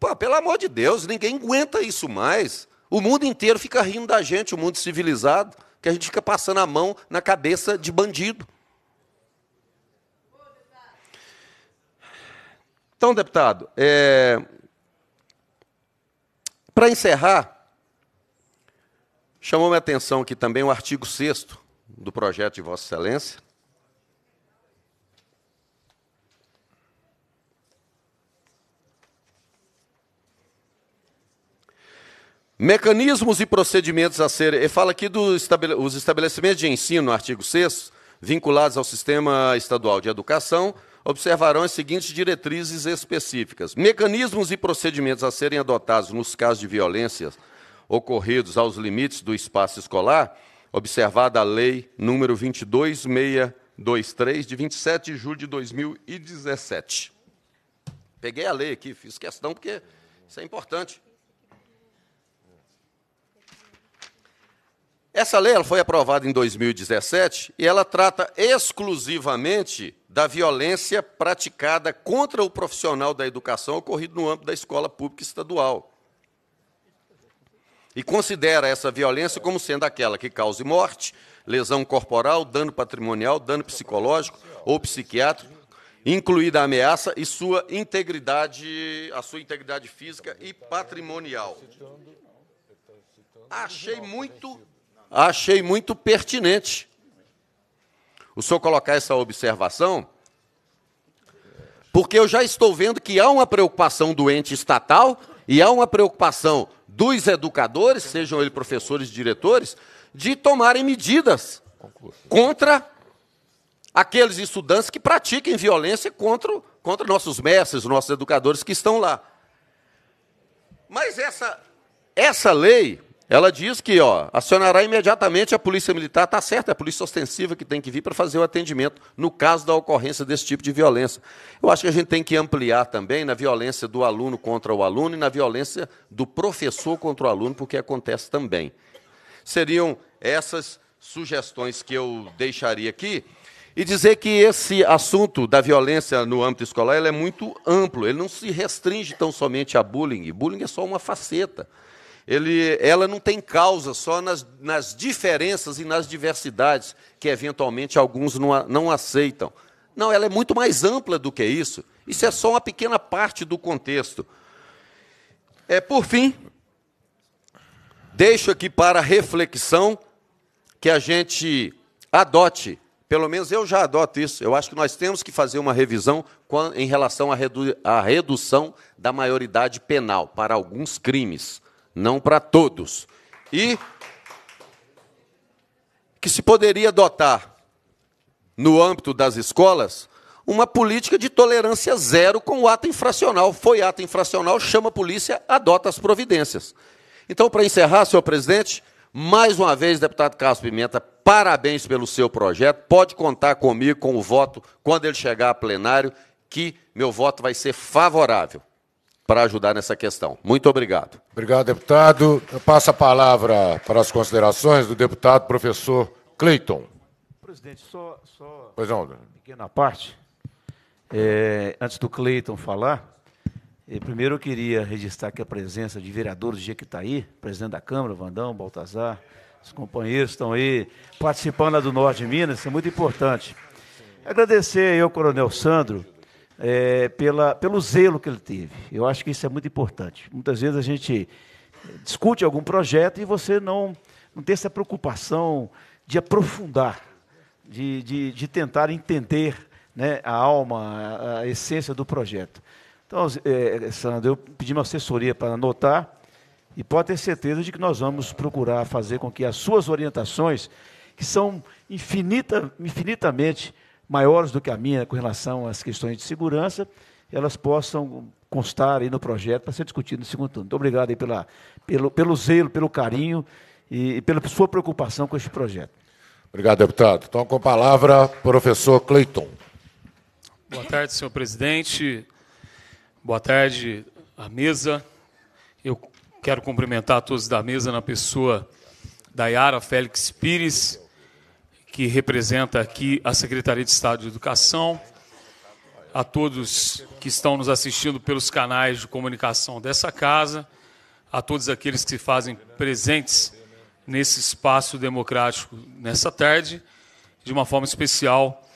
Pô, pelo amor de Deus, ninguém aguenta isso mais. O mundo inteiro fica rindo da gente, o mundo civilizado, que a gente fica passando a mão na cabeça de bandido. Então, deputado, é... para encerrar, chamou minha atenção aqui também o artigo 6 do projeto de Vossa Excelência, Mecanismos e procedimentos a ser. Ele fala aqui dos estabele, estabelecimentos de ensino, artigo 6, vinculados ao sistema estadual de educação, observarão as seguintes diretrizes específicas: mecanismos e procedimentos a serem adotados nos casos de violências ocorridos aos limites do espaço escolar, observada a Lei número 22623, de 27 de julho de 2017. Peguei a lei aqui, fiz questão porque isso é importante. Essa lei ela foi aprovada em 2017 e ela trata exclusivamente da violência praticada contra o profissional da educação ocorrido no âmbito da escola pública estadual. E considera essa violência como sendo aquela que cause morte, lesão corporal, dano patrimonial, dano psicológico ou psiquiátrico, incluída a ameaça e sua integridade, a sua integridade física e patrimonial. Achei muito achei muito pertinente. O senhor colocar essa observação, porque eu já estou vendo que há uma preocupação do ente estatal e há uma preocupação dos educadores, sejam eles professores e diretores, de tomarem medidas contra aqueles estudantes que pratiquem violência contra, contra nossos mestres, nossos educadores que estão lá. Mas essa, essa lei, ela diz que ó, acionará imediatamente a polícia militar, está certo, é a polícia ostensiva que tem que vir para fazer o atendimento no caso da ocorrência desse tipo de violência. Eu acho que a gente tem que ampliar também na violência do aluno contra o aluno e na violência do professor contra o aluno, porque acontece também. Seriam essas sugestões que eu deixaria aqui e dizer que esse assunto da violência no âmbito escolar é muito amplo, ele não se restringe tão somente a bullying. Bullying é só uma faceta ele, ela não tem causa só nas, nas diferenças e nas diversidades que, eventualmente, alguns não, não aceitam. Não, ela é muito mais ampla do que isso. Isso é só uma pequena parte do contexto. É, por fim, deixo aqui para reflexão que a gente adote, pelo menos eu já adoto isso. Eu acho que nós temos que fazer uma revisão em relação à, à redução da maioridade penal para alguns crimes não para todos. E que se poderia adotar, no âmbito das escolas, uma política de tolerância zero com o ato infracional. Foi ato infracional, chama a polícia, adota as providências. Então, para encerrar, senhor presidente, mais uma vez, deputado Carlos Pimenta, parabéns pelo seu projeto. Pode contar comigo com o voto quando ele chegar a plenário, que meu voto vai ser favorável para ajudar nessa questão. Muito obrigado. Obrigado, deputado. Eu passo a palavra para as considerações do deputado professor Cleiton. Presidente, só, só pois não. uma pequena parte. É, antes do Cleiton falar, é, primeiro eu queria registrar aqui a presença de vereadores de Jequitaí, presidente da Câmara, Vandão, Baltazar, os companheiros estão aí participando lá do Norte de Minas, isso é muito importante. Agradecer ao Coronel Sandro, é, pela, pelo zelo que ele teve. Eu acho que isso é muito importante. Muitas vezes a gente discute algum projeto e você não, não tem essa preocupação de aprofundar, de, de, de tentar entender né, a alma, a, a, essência do projeto. Então, é, é Sandra, eu pedi uma assessoria para anotar e pode ter certeza de que nós vamos procurar fazer com que as suas orientações, que são infinita, infinitamente maiores do que a minha com relação às questões de segurança, elas possam constar aí no projeto para ser discutido no segundo turno. Muito obrigado aí pela, pelo, pelo zelo, pelo carinho e, e pela sua preocupação com este projeto. Obrigado, deputado. Então, com a palavra, professor Cleiton. Boa tarde, senhor presidente. Boa tarde à mesa. Eu quero cumprimentar todos da mesa na pessoa da Yara Félix Pires, que representa aqui a Secretaria de Estado de Educação, a todos que estão nos assistindo pelos canais de comunicação dessa casa, a todos aqueles que se fazem presentes nesse espaço democrático nessa tarde, de uma forma especial,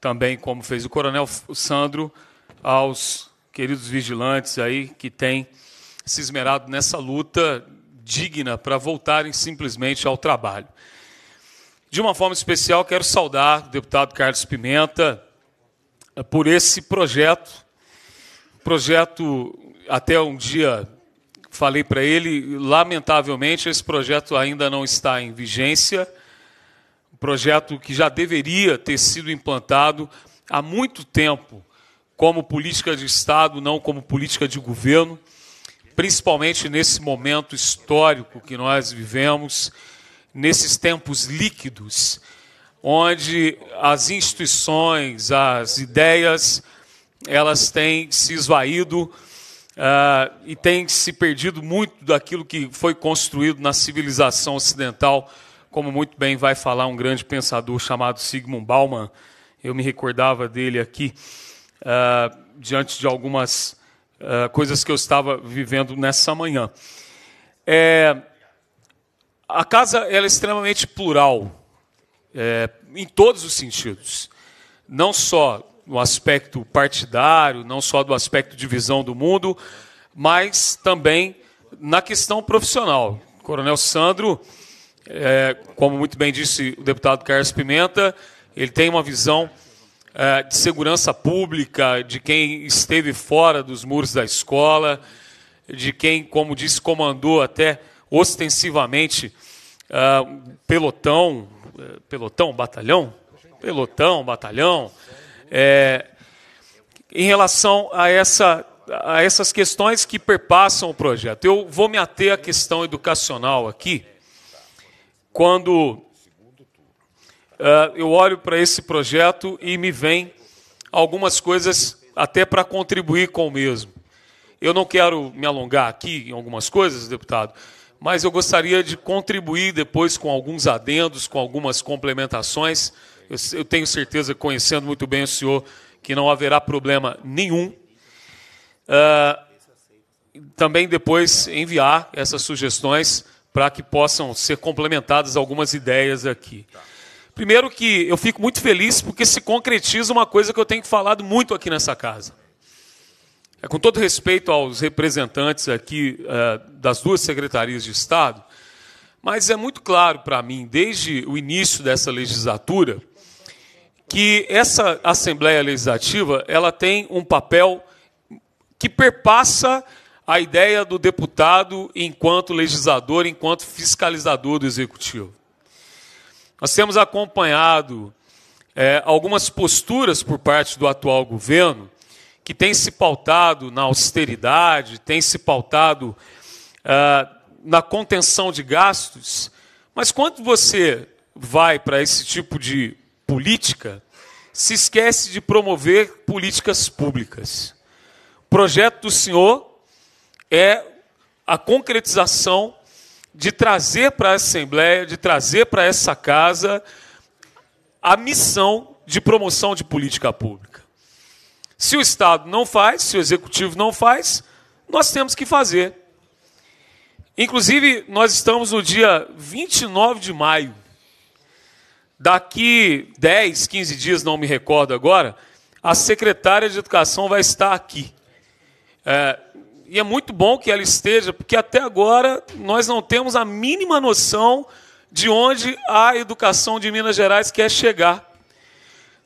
também como fez o Coronel Sandro, aos queridos vigilantes aí que têm se esmerado nessa luta digna para voltarem simplesmente ao trabalho. De uma forma especial, quero saudar o deputado Carlos Pimenta eh, por esse projeto. Projeto, até um dia falei para ele, lamentavelmente esse projeto ainda não está em vigência. Um projeto que já deveria ter sido implantado há muito tempo como política de Estado, não como política de governo, principalmente nesse momento histórico que nós vivemos nesses tempos líquidos, onde as instituições, as ideias, elas têm se esvaído uh, e têm se perdido muito daquilo que foi construído na civilização ocidental, como muito bem vai falar um grande pensador chamado Sigmund Bauman. Eu me recordava dele aqui, uh, diante de algumas uh, coisas que eu estava vivendo nessa manhã. É, a casa é extremamente plural, é, em todos os sentidos. Não só no aspecto partidário, não só do aspecto de visão do mundo, mas também na questão profissional. O Coronel Sandro, é, como muito bem disse o deputado Carlos Pimenta, ele tem uma visão é, de segurança pública, de quem esteve fora dos muros da escola, de quem, como disse, comandou até ostensivamente uh, pelotão, pelotão, batalhão, pelotão, batalhão, é, em relação a, essa, a essas questões que perpassam o projeto. Eu vou me ater à questão educacional aqui, quando uh, eu olho para esse projeto e me vem algumas coisas até para contribuir com o mesmo. Eu não quero me alongar aqui em algumas coisas, deputado, mas eu gostaria de contribuir depois com alguns adendos, com algumas complementações. Eu, tenho certeza, conhecendo muito bem o senhor, que não haverá problema nenhum. Uh, também depois enviar essas sugestões para que possam ser complementadas algumas ideias aqui. Primeiro que eu fico muito feliz porque se concretiza uma coisa que eu tenho falado muito aqui nessa casa. É, com todo respeito aos representantes aqui é, das duas secretarias de Estado, mas é muito claro para mim, desde o início dessa legislatura, que essa Assembleia Legislativa ela tem um papel que perpassa a ideia do deputado enquanto legislador, enquanto fiscalizador do Executivo. Nós temos acompanhado é, algumas posturas por parte do atual governo que tem se pautado na austeridade, tem se pautado ah, na contenção de gastos, mas quando você vai para esse tipo de política, se esquece de promover políticas públicas. O projeto do senhor é a concretização de trazer para a Assembleia, de trazer para essa casa, a missão de promoção de política pública. Se o Estado não faz, se o Executivo não faz, nós temos que fazer. Inclusive, nós estamos no dia 29 de maio. Daqui 10, 15 dias, não me recordo agora, a secretária de Educação vai estar aqui. É, e é muito bom que ela esteja, porque até agora nós não temos a mínima noção de onde a educação de Minas Gerais quer chegar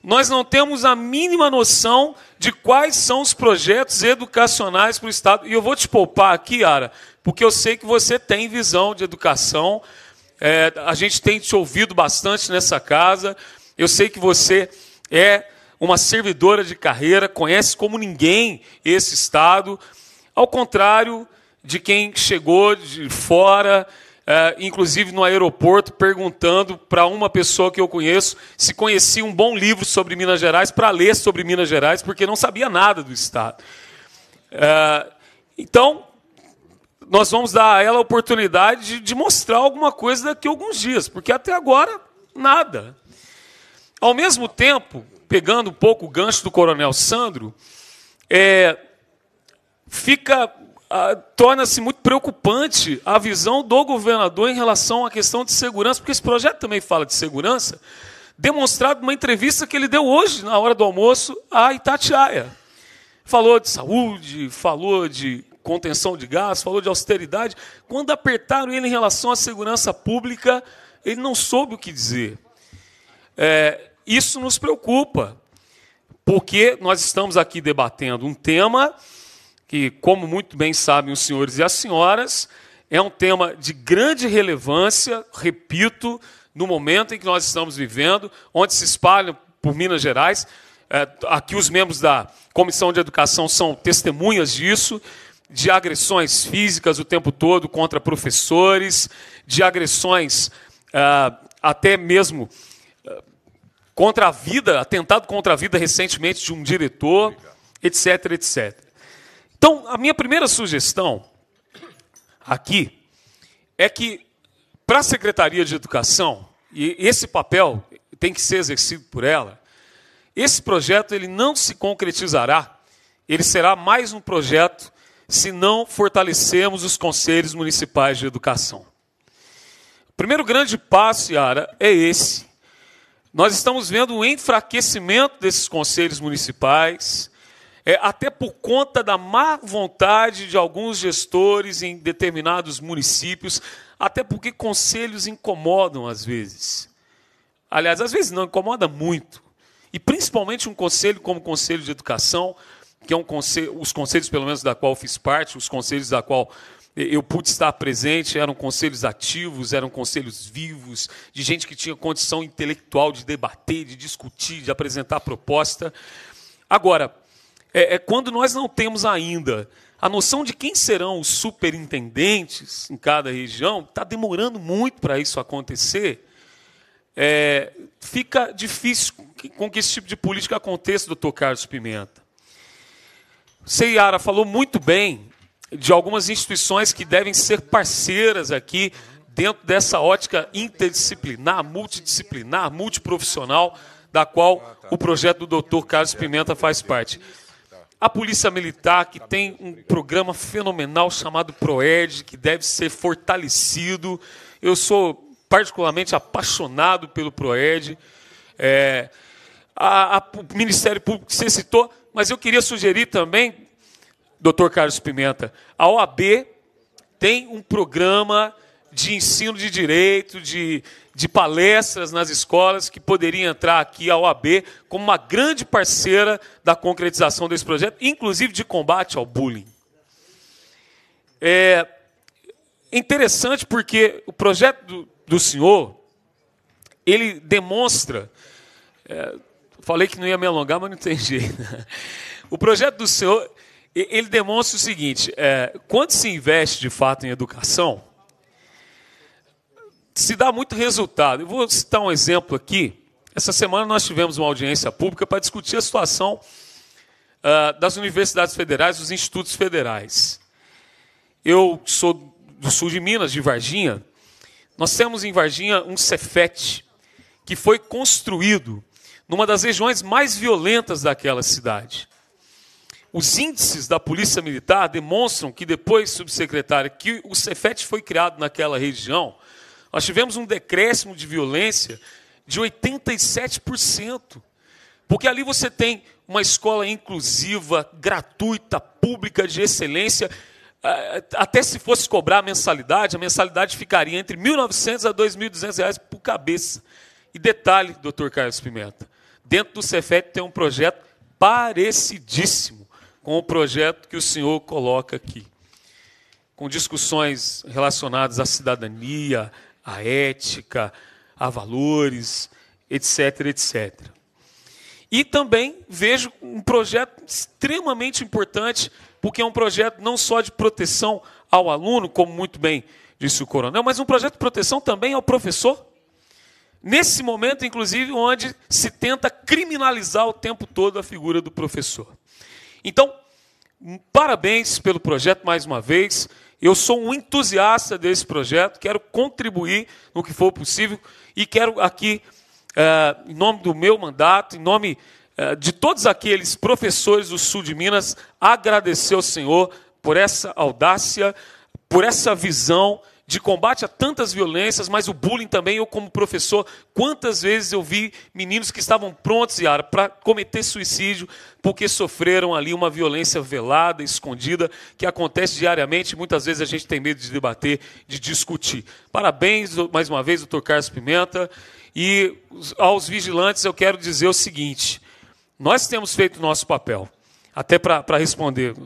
nós não temos a mínima noção de quais são os projetos educacionais para o Estado. E eu vou te poupar aqui, Ara, porque eu sei que você tem visão de educação, é, a gente tem te ouvido bastante nessa casa, eu sei que você é uma servidora de carreira, conhece como ninguém esse Estado, ao contrário de quem chegou de fora é, inclusive no aeroporto, perguntando para uma pessoa que eu conheço se conhecia um bom livro sobre Minas Gerais para ler sobre Minas Gerais, porque não sabia nada do Estado. É, então, nós vamos dar a ela a oportunidade de, de mostrar alguma coisa daqui a alguns dias, porque até agora, nada. Ao mesmo tempo, pegando um pouco o gancho do Coronel Sandro, é, fica ah, torna-se muito preocupante a visão do governador em relação à questão de segurança, porque esse projeto também fala de segurança, demonstrado numa entrevista que ele deu hoje, na hora do almoço, à Itatiaia. Falou de saúde, falou de contenção de gás, falou de austeridade. Quando apertaram ele em relação à segurança pública, ele não soube o que dizer. É, isso nos preocupa, porque nós estamos aqui debatendo um tema e como muito bem sabem os senhores e as senhoras, é um tema de grande relevância, repito, no momento em que nós estamos vivendo, onde se espalham por Minas Gerais. É, aqui os membros da Comissão de Educação são testemunhas disso, de agressões físicas o tempo todo contra professores, de agressões é, até mesmo é, contra a vida, atentado contra a vida recentemente de um diretor, etc, etc. Então, a minha primeira sugestão aqui é que para a Secretaria de Educação, e esse papel tem que ser exercido por ela, esse projeto ele não se concretizará, ele será mais um projeto se não fortalecermos os conselhos municipais de educação. O primeiro grande passo, Yara, é esse. Nós estamos vendo um enfraquecimento desses conselhos municipais, é, até por conta da má vontade de alguns gestores em determinados municípios, até porque conselhos incomodam às vezes. Aliás, às vezes não, incomoda muito. E principalmente um conselho como o Conselho de Educação, que é um conselho, os conselhos, pelo menos, da qual fiz parte, os conselhos da qual eh, eu pude estar presente, eram conselhos ativos, eram conselhos vivos, de gente que tinha condição intelectual de debater, de discutir, de apresentar proposta. Agora, é, é quando nós não temos ainda a noção de quem serão os superintendentes em cada região, está demorando muito para isso acontecer, é, fica difícil com que esse tipo de política aconteça, doutor Carlos Pimenta. Seiara falou muito bem de algumas instituições que devem ser parceiras aqui dentro dessa ótica interdisciplinar, multidisciplinar, multiprofissional, da qual o projeto do doutor Carlos Pimenta faz parte. A Polícia Militar, que tem um programa fenomenal chamado PROED, que deve ser fortalecido. Eu sou particularmente apaixonado pelo PROED. É, a, a, o Ministério Público que você citou, mas eu queria sugerir também, doutor Carlos Pimenta, a OAB tem um programa de ensino de direito, de, de palestras nas escolas, que poderia entrar aqui a OAB como uma grande parceira da concretização desse projeto, inclusive de combate ao bullying. É interessante porque o projeto do, do senhor, ele demonstra. É, falei que não ia me alongar, mas não tem [LAUGHS] jeito. O projeto do senhor, ele demonstra o seguinte: é, quando se investe de fato em educação, se dá muito resultado. Eu vou citar um exemplo aqui. Essa semana nós tivemos uma audiência pública para discutir a situação uh, das universidades federais, dos institutos federais. Eu sou do sul de Minas, de Varginha. Nós temos em Varginha um Cefet, que foi construído numa das regiões mais violentas daquela cidade. Os índices da Polícia Militar demonstram que depois, subsecretária, que o Cefet foi criado naquela região, nós tivemos um decréscimo de violência de 87%. Porque ali você tem uma escola inclusiva, gratuita, pública, de excelência. Ah, até se fosse cobrar a mensalidade, a mensalidade ficaria entre 1.900 a 2.200 reais por cabeça. E detalhe, doutor Carlos Pimenta, dentro do Cefet tem um projeto parecidíssimo com o projeto que o senhor coloca aqui. Com discussões relacionadas à cidadania, a ética, a valores, etc, etc. E também vejo um projeto extremamente importante, porque é um projeto não só de proteção ao aluno, como muito bem disse o coronel, mas um projeto de proteção também ao professor. Nesse momento, inclusive, onde se tenta criminalizar o tempo todo a figura do professor. Então, parabéns pelo projeto mais uma vez. Eu sou um entusiasta desse projeto, quero contribuir no que for possível e quero aqui, é, em nome do meu mandato, em nome é, de todos aqueles professores do sul de Minas, agradecer ao Senhor por essa audácia, por essa visão de combate a tantas violências, mas o bullying também, eu como professor, quantas vezes eu vi meninos que estavam prontos, Yara, para cometer suicídio, porque sofreram ali uma violência velada, escondida, que acontece diariamente, muitas vezes a gente tem medo de debater, de discutir. Parabéns, mais uma vez, doutor Carlos Pimenta, e aos vigilantes eu quero dizer o seguinte, nós temos feito o nosso papel, até para responder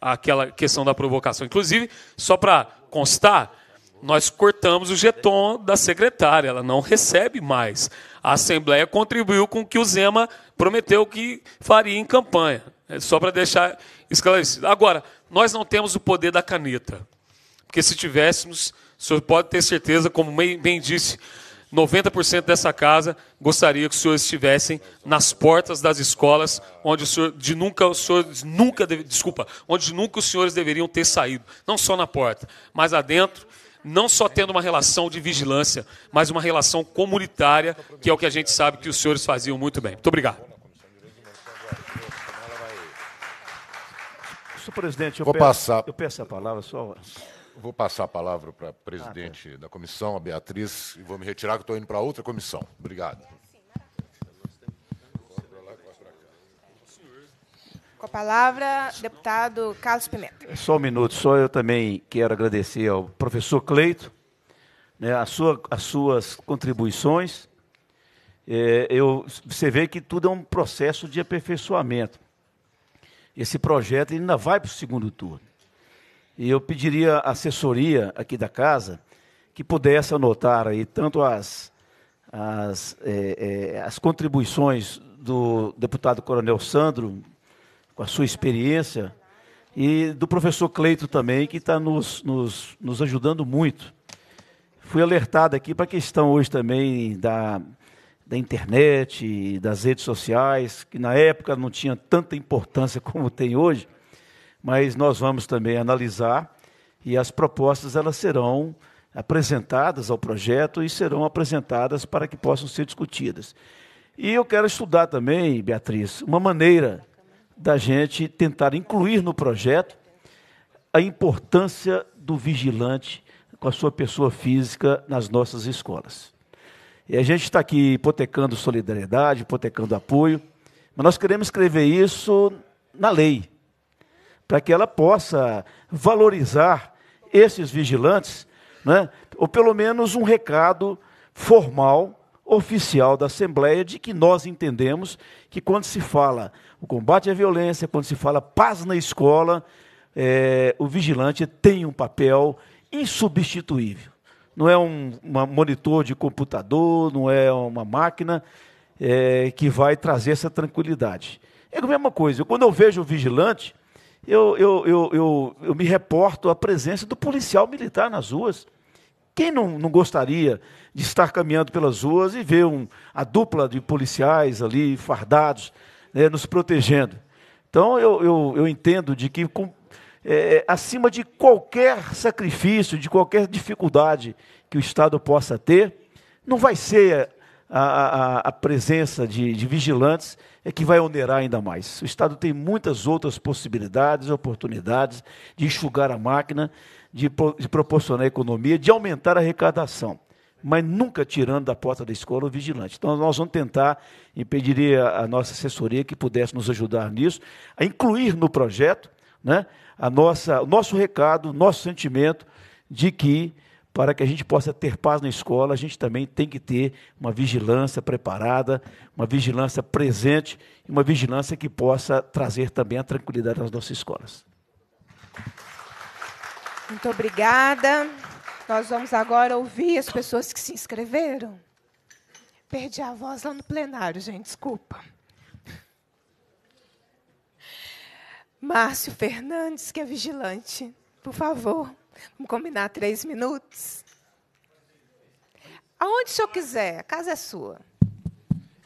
àquela questão da provocação. Inclusive, só para constar, nós cortamos o jeton da secretária, ela não recebe mais. A Assembleia contribuiu com o que o Zema prometeu que faria em campanha. É só para deixar esclarecido. Agora, nós não temos o poder da caneta. Porque se tivéssemos, o senhor pode ter certeza, como bem disse, 90% dessa casa gostaria que os senhores estivessem nas portas das escolas, onde o senhor de nunca os senhores nunca deve, desculpa, onde nunca os senhores deveriam ter saído, não só na porta, mas adentro não só tendo uma relação de vigilância, mas uma relação comunitária, que é o que a gente sabe que os senhores faziam muito bem. Muito obrigado. Senhor presidente, eu, Vou peço, passar. eu peço a palavra só. Vou passar a palavra para a presidente ah, tá. da comissão, a Beatriz, e vou me retirar, que estou indo para outra comissão. Obrigado. Com a palavra, deputado Carlos Pimenta. É só um minuto, só eu também quero agradecer ao professor Cleito né, a sua, as suas contribuições. É, eu, você vê que tudo é um processo de aperfeiçoamento. Esse projeto ainda vai para o segundo turno. E eu pediria à assessoria aqui da casa que pudesse anotar aí tanto as, as, é, é, as contribuições do deputado Coronel Sandro, com a sua experiência, e do professor Cleito também, que está nos, nos, nos ajudando muito. Fui alertado aqui para a questão hoje também da, da internet, das redes sociais, que na época não tinha tanta importância [LAUGHS] como tem hoje, mas nós vamos também analisar e as propostas elas serão apresentadas ao projeto e serão apresentadas para que possam ser discutidas. E eu quero estudar também, Beatriz, uma maneira da gente tentar incluir no projeto a importância do vigilante com a sua pessoa física nas nossas escolas. E a gente está aqui hipotecando solidariedade, hipotecando apoio, mas nós queremos escrever isso na lei, para que ela possa valorizar esses vigilantes, né? ou pelo menos um recado formal, oficial da Assembleia, de que nós entendemos que quando se fala o combate à violência, quando se fala paz na escola, é, o vigilante tem um papel insubstituível. Não é um monitor de computador, não é uma máquina é, que vai trazer essa tranquilidade. É a mesma coisa. Quando eu vejo o vigilante, eu, eu, eu, eu, eu me reporto à presença do policial militar nas ruas. Quem não, não gostaria de estar caminhando pelas ruas e ver um, a dupla de policiais ali fardados? né, nos protegendo. Então eu, eu, eu entendo de que com, é, é, acima de qualquer sacrifício, de qualquer dificuldade que o Estado possa ter, não vai ser a, a, a presença de, de vigilantes é que vai onerar ainda mais. O Estado tem muitas outras possibilidades, oportunidades de enxugar a máquina, de, de proporcionar economia, de aumentar a arrecadação mas nunca tirando da porta da escola o vigilante. Então, nós vamos tentar, e pediria a nossa assessoria que pudesse nos ajudar nisso, a incluir no projeto né, a nossa, o nosso recado, o nosso sentimento de que, para que a gente possa ter paz na escola, a gente também tem que ter uma vigilância preparada, uma vigilância presente e uma vigilância que possa trazer também a tranquilidade nas nossas escolas. Muito obrigada. Nós vamos agora ouvir as pessoas que se inscreveram. Perdi a voz lá no plenário, gente, desculpa. Márcio Fernandes, que é vigilante, por favor, vamos combinar três minutos. Aonde o senhor quiser, a casa é sua.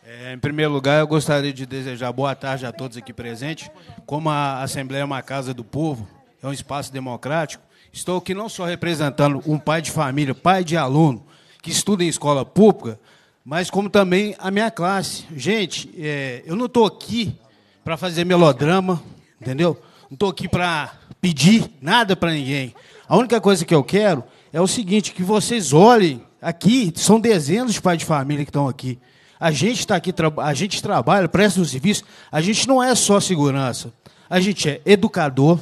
É, em primeiro lugar, eu gostaria de desejar boa tarde a todos aqui presentes. Como a Assembleia é uma casa do povo, é um espaço democrático, Estou aqui não só representando um pai de família, pai de aluno, que estuda em escola pública, mas como também a minha classe. Gente, é, eu não estou aqui para fazer melodrama, entendeu? Não estou aqui para pedir nada para ninguém. A única coisa que eu quero é o seguinte, que vocês olhem aqui, são dezenas de pais de família que estão aqui. A gente está aqui, a gente trabalha, presta um serviço, a gente não é só segurança. A gente é educador,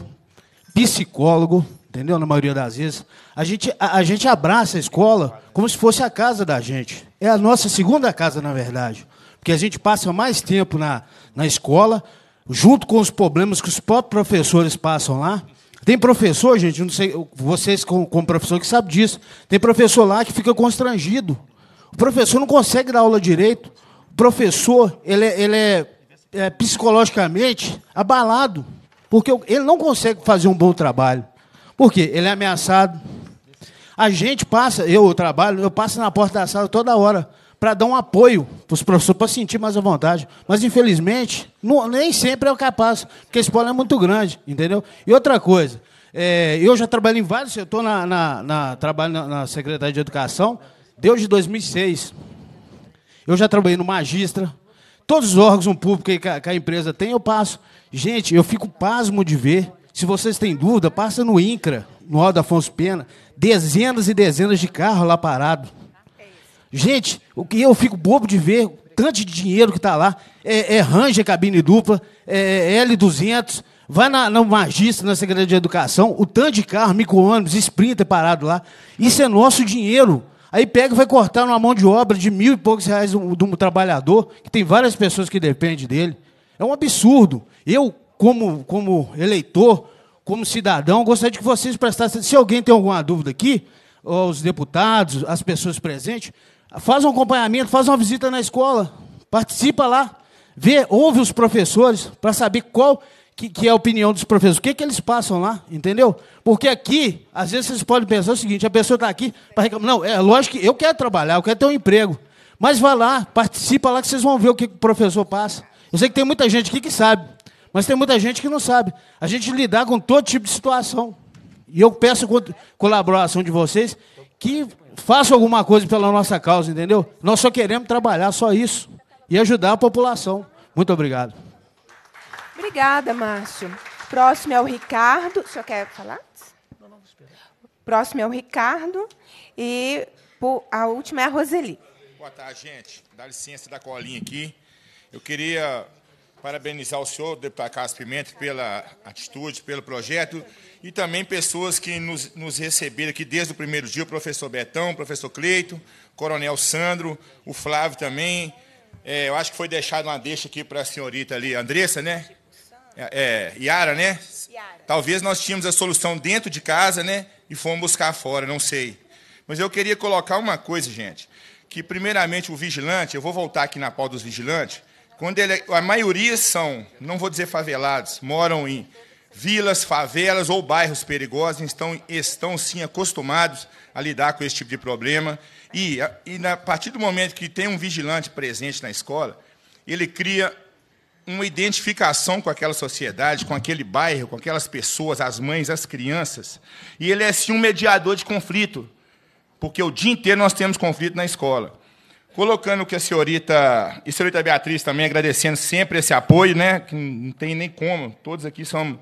psicólogo, entendeu? Na maioria das vezes. A gente, a, a, gente abraça a escola como se fosse a casa da gente. É a nossa segunda casa, na verdade. Porque a gente passa mais tempo na, na escola, junto com os problemas que os próprios professores passam lá. Tem professor, gente, não sei, vocês como, como professor que sabe disso, tem professor lá que fica constrangido. O professor não consegue dar aula direito. O professor, ele, é, ele é, é psicologicamente abalado, porque ele não consegue fazer um bom trabalho. Por quê? Ele é ameaçado. A gente passa, eu trabalho, eu passo na porta da sala toda hora para dar um apoio para os professores, para sentir mais à vontade. Mas, infelizmente, não, nem sempre é o capaz, porque esse escola é muito grande, entendeu? E outra coisa, é, eu já trabalhei em vários, setores, na, na, na, trabalho na, na Secretaria de Educação desde 2006. Eu já trabalhei no Magistra, todos os órgãos um público que a, que a empresa tem, eu passo. Gente, eu fico pasmo de ver se vocês têm dúvida, passa no INCRA, no Aldo Afonso Pena, dezenas e dezenas de carros lá parado. Gente, o que eu fico bobo de ver, tanto de dinheiro que está lá, é, é Ranger cabine dupla, é, é L200, vai na, na Magista, na Secretaria de Educação, o tanto de carro, micro-ônibus, Sprinter parado lá. Isso é nosso dinheiro. Aí pega e vai cortar numa mão de obra de mil e poucos reais de um trabalhador, que tem várias pessoas que dependem dele. É um absurdo. Eu, como, como eleitor, como cidadão, gostaria de que vocês prestassem. Se alguém tem alguma dúvida aqui, os deputados, as pessoas presentes, faz um acompanhamento, faz uma visita na escola, participa lá, vê, ouve os professores para saber qual que, que, é a opinião dos professores, o que, que eles passam lá, entendeu? Porque aqui, às vezes vocês podem pensar o seguinte, a pessoa está aqui para reclamar. Não, é lógico que eu quero trabalhar, eu quero ter um emprego. Mas vá lá, participa lá que vocês vão ver o que, que o professor passa. Eu sei que tem muita gente aqui que sabe, mas tem muita gente que não sabe. A gente lidar com todo tipo de situação. E eu peço colaboração de vocês que façam alguma coisa pela nossa causa, entendeu? Nós só queremos trabalhar só isso e ajudar a população. Muito obrigado. Obrigada, Márcio. Próximo é o Ricardo. O senhor quer falar? Próximo é o Ricardo. E a última é a Roseli. Boa tarde, gente. Dá licença da colinha aqui. Eu queria parabenizar o senhor, deputado Carlos Pimenta, pela atitude, pelo projeto e também pessoas que nos, nos receberam aqui desde o primeiro dia, o professor Betão, o professor Cleito, o coronel Sandro, o Flávio também. É, eu acho que foi deixado uma deixa aqui para a senhorita ali, Andressa, né? É, é Yara, né? Talvez nós tínhamos a solução dentro de casa, né? E fomos buscar fora, não sei. Mas eu queria colocar uma coisa, gente, que primeiramente o vigilante, eu vou voltar aqui na pauta dos vigilantes, quando ele, a maioria são, não vou dizer favelados, moram em vilas, favelas ou bairros perigosos, estão, estão sim acostumados a lidar com esse tipo de problema. E, e na, a partir do momento que tem um vigilante presente na escola, ele cria uma identificação com aquela sociedade, com aquele bairro, com aquelas pessoas, as mães, as crianças. E ele é sim um mediador de conflito, porque o dia inteiro nós temos conflito na escola. Colocando que a senhorita, e a senhorita Beatriz também, agradecendo sempre esse apoio, né? Que não tem nem como, todos aqui são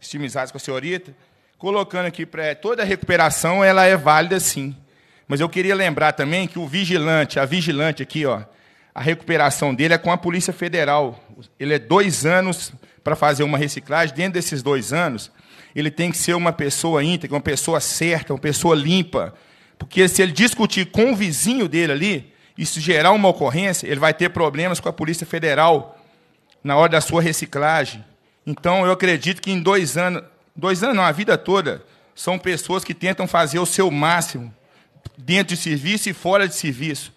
estimizados com a senhorita. Colocando aqui para toda a recuperação, ela é válida sim. Mas eu queria lembrar também que o vigilante, a vigilante aqui, ó, a recuperação dele é com a Polícia Federal. Ele é dois anos para fazer uma reciclagem. Dentro desses dois anos, ele tem que ser uma pessoa íntegra, uma pessoa certa, uma pessoa limpa. Porque se ele discutir com o vizinho dele ali, isso gerar uma ocorrência, ele vai ter problemas com a Polícia Federal na hora da sua reciclagem. Então, eu acredito que em dois anos, dois anos não, a vida toda, são pessoas que tentam fazer o seu máximo dentro de serviço e fora de serviço.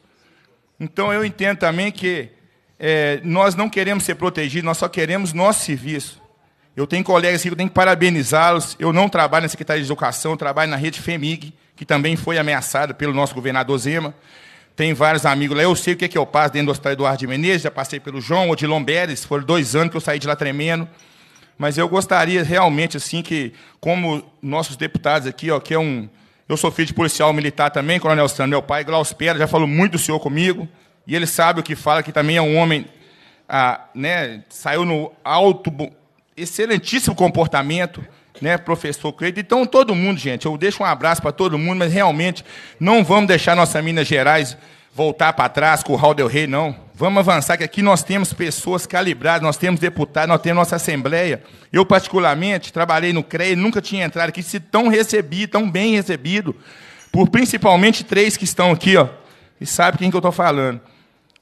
Então, eu entendo também que é, nós não queremos ser protegidos, nós só queremos nosso serviço. Eu tenho colegas aqui que eu tenho que parabenizá-los. Eu não trabalho na Secretaria de Educação, eu trabalho na rede FEMIG, que também foi ameaçada pelo nosso governador Zema. Tem vários amigos lá. Eu sei o que, é que eu passo dentro do Hospital Eduardo de Menezes. Já passei pelo João ou de Lomberes. Foram dois anos que eu saí de lá tremendo. Mas eu gostaria realmente, assim, que, como nossos deputados aqui, ó, que é um. Eu sou filho de policial militar também, Coronel Sandro. Meu pai, Glaucio Pera, já falou muito do senhor comigo. E ele sabe o que fala, que também é um homem. Ah, né, saiu no alto, excelentíssimo comportamento né, professor Cleide. Então, todo mundo, gente, eu deixo um abraço para todo mundo, mas realmente não vamos deixar nossa Minas Gerais voltar para trás, com o Raul del Rey, não. Vamos avançar, que aqui nós temos pessoas calibradas, nós temos deputados, nós temos nossa Assembleia. Eu, particularmente, trabalhei no CREI, nunca tinha entrado aqui, se tão recebido, tão bem recebido, por principalmente três que estão aqui, ó, e sabe quem que eu estou falando.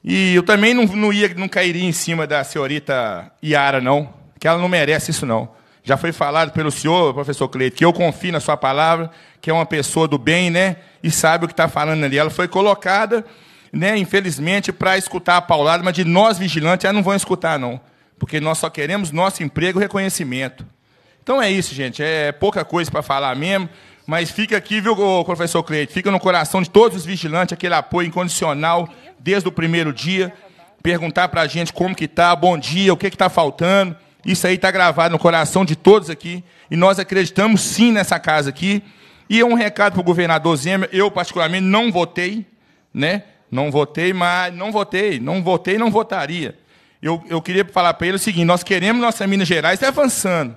E eu também não, não, ia, não cairia em cima da senhorita Iara, não, que ela não merece isso, não. Já foi falado pelo senhor, professor Cleito, que eu confio na sua palavra, que é uma pessoa do bem, né? E sabe o que está falando ali. Ela foi colocada, né, infelizmente, para escutar a paulada, mas de nós vigilantes, ela não vão escutar, não. Porque nós só queremos nosso emprego e reconhecimento. Então é isso, gente. É pouca coisa para falar mesmo. Mas fica aqui, viu, professor Cleito? Fica no coração de todos os vigilantes aquele apoio incondicional desde o primeiro dia. Perguntar para a gente como que está, bom dia, o que está faltando isso aí está gravado no coração de todos aqui. E nós acreditamos sim nessa casa aqui. E é um recado para o governador Zema, eu particularmente não votei, né? Não votei, mas não votei, não votei, não votaria. Eu, eu queria falar para ele o seguinte: nós queremos nossa Minas Gerais avançando.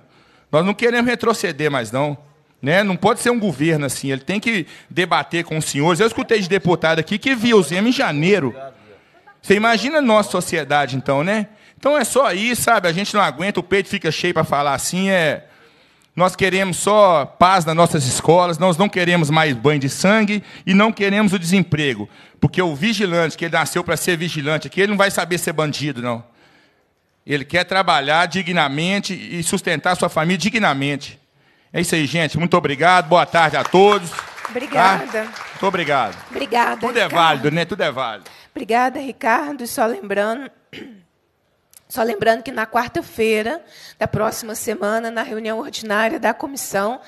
Nós não queremos retroceder mais, não. Né? Não pode ser um governo assim. Ele tem que debater com os senhores. Eu escutei de deputado aqui que viu o Zema em janeiro. Você imagina a nossa sociedade, então, né? Então é só aí, sabe? A gente não aguenta, o peito fica cheio para falar assim, é. Nós queremos só paz nas nossas escolas, nós não queremos mais banho de sangue e não queremos o desemprego. Porque o vigilante, que ele nasceu para ser vigilante aqui, ele não vai saber ser bandido, não. Ele quer trabalhar dignamente e sustentar sua família dignamente. É isso aí, gente. Muito obrigado. Boa tarde a todos. Obrigada. Tá? Muito obrigado. Obrigada. Tudo é Ricardo. é válido, né? Tudo é válido. Obrigada, Ricardo. E Só lembrando só lembrando que na quarta-feira da próxima semana, na reunião ordinária da comissão,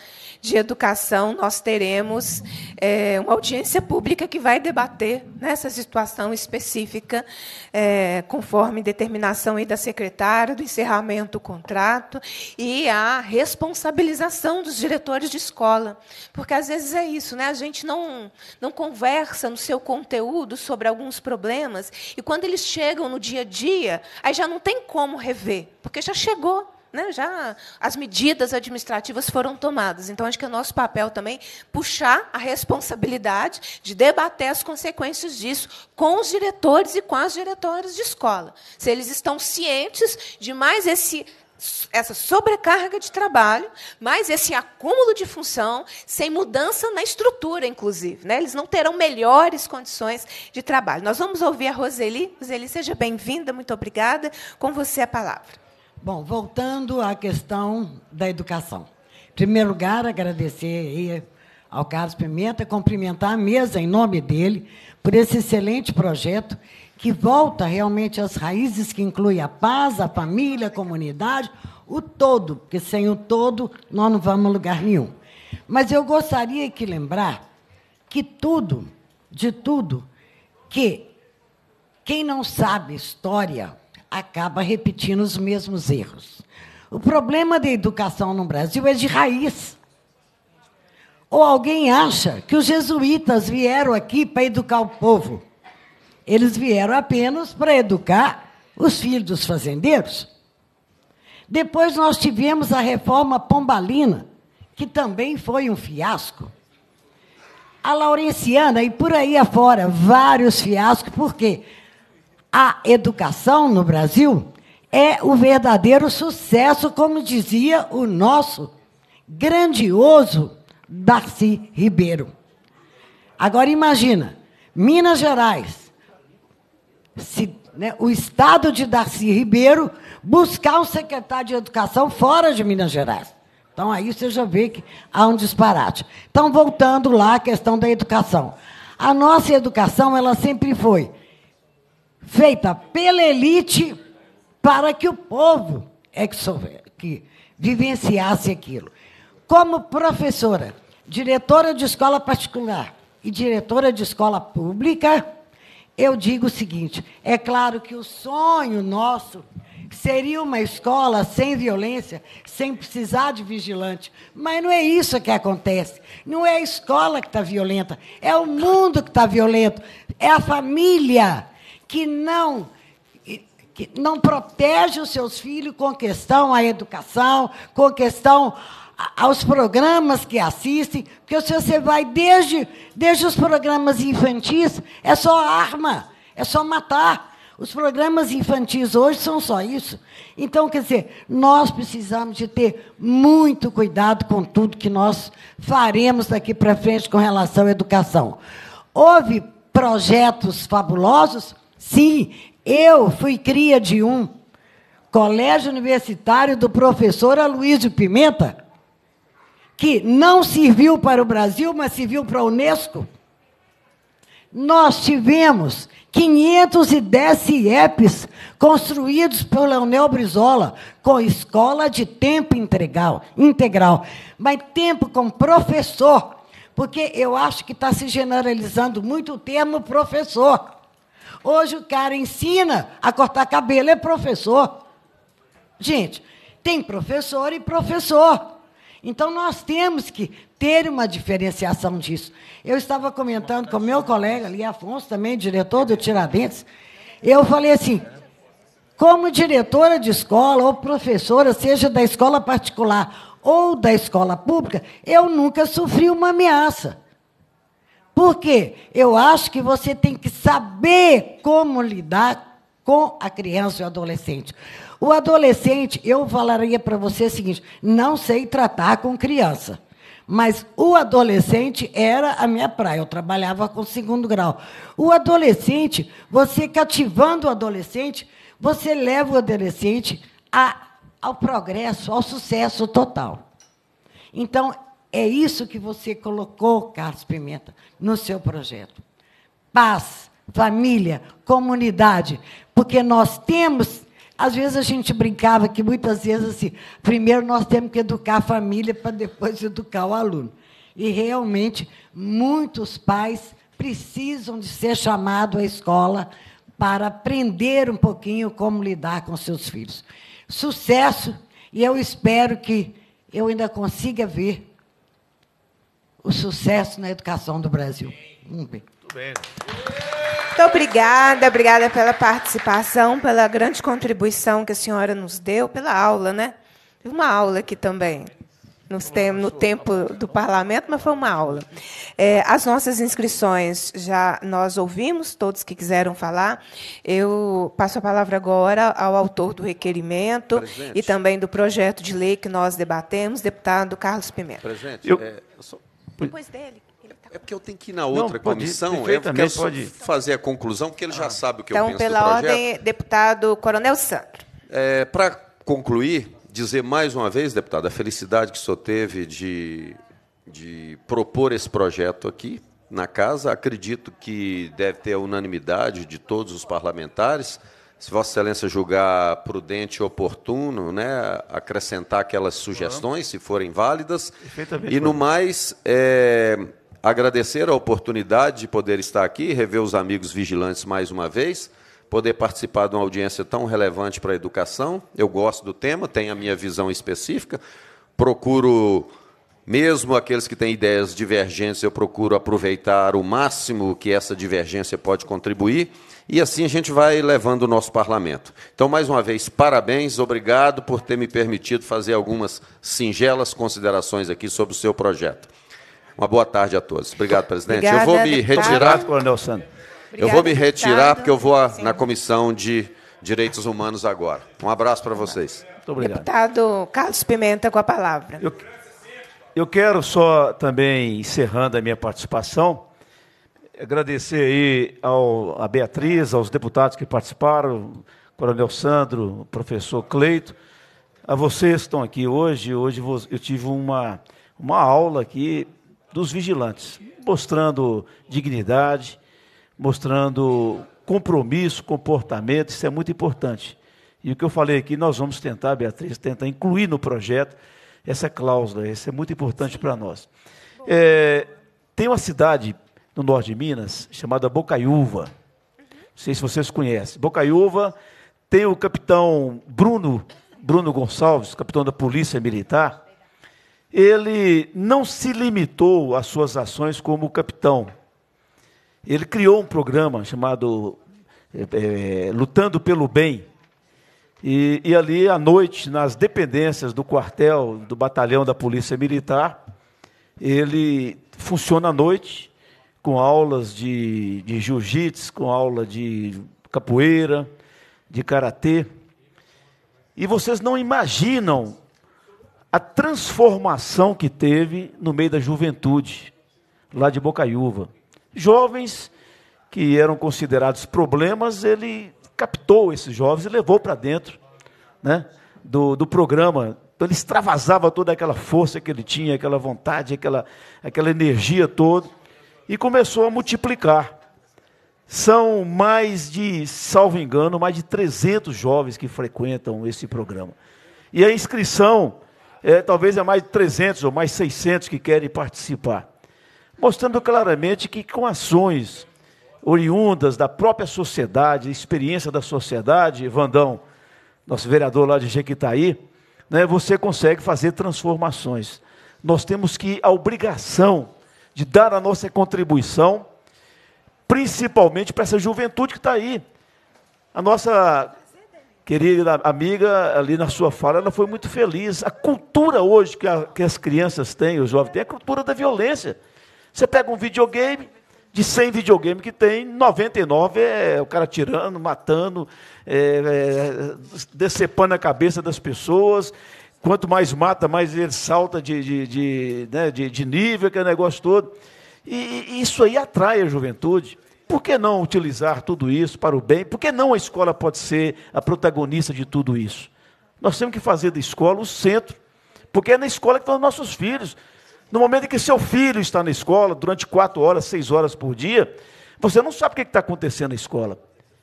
de educação, nós teremos é, uma audiência pública que vai debater nessa situação específica, é, conforme determinação aí da secretária, do encerramento do contrato e a responsabilização dos diretores de escola. Porque, às vezes, é isso, né? a gente não, não conversa no seu conteúdo sobre alguns problemas, e quando eles chegam no dia a dia, aí já não tem como rever, porque já chegou né, já as medidas administrativas foram tomadas. Então, acho que é nosso papel também puxar a responsabilidade de debater as consequências disso com os diretores e com as diretoras de escola. Se eles estão cientes de mais esse essa sobrecarga de trabalho, mais esse acúmulo de função, sem mudança na estrutura, inclusive. Né? Eles não terão melhores condições de trabalho. Nós vamos ouvir a Roseli. Roseli, seja bem-vinda, muito obrigada. Com você a palavra. Bom, voltando à questão da educação. Em primeiro lugar, agradecer ao Carlos Pimenta, cumprimentar a mesa em nome dele por esse excelente projeto que volta realmente às raízes que inclui a paz, a família, a comunidade, o todo, porque sem o todo nós não vamos a lugar nenhum. Mas eu gostaria de lembrar que tudo, de tudo, que quem não sabe história acaba repetindo os mesmos erros. O problema da educação no Brasil é de raiz. Ou alguém acha que os jesuítas vieram aqui para educar o povo? Eles vieram apenas para educar os filhos dos fazendeiros. Depois nós tivemos a reforma pombalina, que também foi um fiasco. A Laurenciana e por aí afora, vários fiascos, por quê? a educação no Brasil é o verdadeiro sucesso, como dizia o nosso grandioso Darcy Ribeiro. Agora imagina, Minas Gerais, se, né, o estado de Darcy Ribeiro buscar um secretário de educação fora de Minas Gerais. Então aí você já vê que há um disparate. Então voltando lá à questão da educação. A nossa educação ela sempre foi feita pela elite para que o povo é que, souber, que vivenciasse aquilo. Como professora, diretora de escola particular e diretora de escola pública, eu digo o seguinte: é claro que o sonho nosso seria uma escola sem violência, sem precisar de vigilante. Mas não é isso que acontece. Não é a escola que está violenta, é o mundo que está violento, é a família que não que não protege os seus filhos com questão à educação, com questão aos programas que assistem, porque se você vai desde, desde os programas infantis, é só arma, é só matar. Os programas infantis hoje são só isso. Então, quer dizer, nós precisamos de ter muito cuidado com tudo que nós faremos daqui para frente com relação à educação. Houve projetos fabulosos, Sim, eu fui cria de um colégio universitário do professor Aloysio Pimenta, que não serviu para o Brasil, mas serviu para a Unesco. Nós tivemos 510 CIEPs construídos pelo Leonel Brizola, com escola de tempo integral, integral, mas tempo com professor, porque eu acho que está se generalizando muito o termo professor. Hoje o cara ensina a cortar cabelo, é professor. Gente, tem professor e professor. Então nós temos que ter uma diferenciação disso. Eu estava comentando com meu colega ali, Afonso, também diretor do Tiradentes. Eu falei assim: como diretora de escola ou professora, seja da escola particular ou da escola pública, eu nunca sofri uma ameaça. Por quê? Eu acho que você tem que saber como lidar com a criança e o adolescente. O adolescente, eu falaria para você o seguinte: não sei tratar com criança. Mas o adolescente era a minha praia, eu trabalhava com segundo grau. O adolescente, você cativando o adolescente, você leva o adolescente a, ao progresso, ao sucesso total. Então, é isso que você colocou, Carlos Pimenta, no seu projeto. Paz, família, comunidade. Porque nós temos. Às vezes a gente brincava que muitas vezes assim, primeiro nós temos que educar a família para depois [LAUGHS] educar o aluno. E realmente muitos pais precisam de ser chamados à escola para aprender um pouquinho como lidar com seus filhos. Sucesso e eu espero que eu ainda consiga ver o sucesso na educação do Brasil. Muito bem. Né? Muito obrigada, obrigada pela participação, pela grande contribuição que a senhora nos deu, pela aula, né? Uma aula aqui também no tempo do parlamento, mas foi uma aula. É, as nossas inscrições já nós ouvimos, todos que quiseram falar. Eu passo a palavra agora ao autor do requerimento Presidente. e também do projeto de lei que nós debatemos, deputado Carlos Pimenta. Presidente, Eu... é, depois dele. Tá é porque eu tenho que ir na outra não, comissão, pode, ir, é eu pode fazer a conclusão, porque ele já ah. sabe o que então, eu penso Então, pela ordem, deputado Coronel Sandro. É, Para concluir, dizer mais uma vez, deputado, a felicidade que o senhor teve de, de propor esse projeto aqui na casa. Acredito que deve ter a unanimidade de todos os parlamentares se Vossa Excelência julgar prudente e oportuno, né, acrescentar aquelas sugestões, se forem válidas. E, no mais, é, agradecer a oportunidade de poder estar aqui, rever os amigos vigilantes mais uma vez, poder participar de uma audiência tão relevante para a educação. Eu gosto do tema, tenho a minha visão específica, procuro mesmo aqueles que têm ideias divergentes, eu procuro aproveitar o máximo que essa divergência pode contribuir e assim a gente vai levando o nosso parlamento. Então, mais uma vez, parabéns, obrigado por ter me permitido fazer algumas singelas considerações aqui sobre o seu projeto. Uma boa tarde a todos. Obrigado, presidente. Obrigada, eu vou me deputado. retirar. Coronel Sandro. eu vou me retirar porque eu vou a, na comissão de Direitos Humanos agora. Um abraço para vocês. Muito obrigado. Deputado Carlos Pimenta com a palavra. Eu... Eu quero só também, encerrando a minha participação, agradecer aí ao, a Beatriz, aos deputados que participaram, Coronel Sandro, professor Cleito, a vocês que estão aqui hoje. Hoje eu tive uma, uma aula aqui dos vigilantes, mostrando dignidade, mostrando compromisso, comportamento, isso é muito importante. E o que eu falei aqui, nós vamos tentar, Beatriz, tentar incluir no projeto essa é cláusula, isso é muito importante para nós. É, tem uma cidade no norte de Minas chamada Bocaiúva. Não sei se vocês conhecem. Bocaiúva tem o capitão Bruno, Bruno Gonçalves, capitão da Polícia Militar. Ele não se limitou às suas ações como capitão. Ele criou um programa chamado é, é Lutando pelo Bem e, e ali, à noite, nas dependências do quartel do batalhão da Polícia Militar, ele funciona à noite, com aulas de, de jiu-jitsu, com aula de capoeira, de karatê. E vocês não imaginam a transformação que teve no meio da juventude, lá de Bocaiúva. Jovens que eram considerados problemas, ele captou esses jovens e levou para dentro né, do, do programa. Então ele extravasava toda aquela força que ele tinha, aquela vontade, aquela, aquela energia toda, e começou a multiplicar. São mais de, salvo engano, mais de 300 jovens que frequentam esse programa. E a inscrição, é, talvez é mais de 300 ou mais 600 que querem participar. Mostrando claramente que com ações oriundas da própria sociedade, experiência da sociedade, Vandão, nosso vereador lá de Jequitaí, né, você consegue fazer transformações. Nós temos que a obrigação de dar a nossa contribuição, principalmente para essa juventude que está aí. A nossa querida amiga, ali na sua fala, ela foi muito feliz. A cultura hoje que, a, que as crianças têm, os jovens têm, é a cultura da violência. Você pega um videogame, de 100 videogames que tem, 99 é o cara tirando, matando, é, é, decepando a cabeça das pessoas. Quanto mais mata, mais ele salta de, de, de, né, de, de nível, aquele negócio todo. E, e isso aí atrai a juventude. Por que não utilizar tudo isso para o bem? Por que não a escola pode ser a protagonista de tudo isso? Nós temos que fazer da escola o centro, porque é na escola que estão os nossos filhos. No momento em que seu filho está na escola, durante quatro horas, seis horas por dia, você não sabe o que está acontecendo na escola.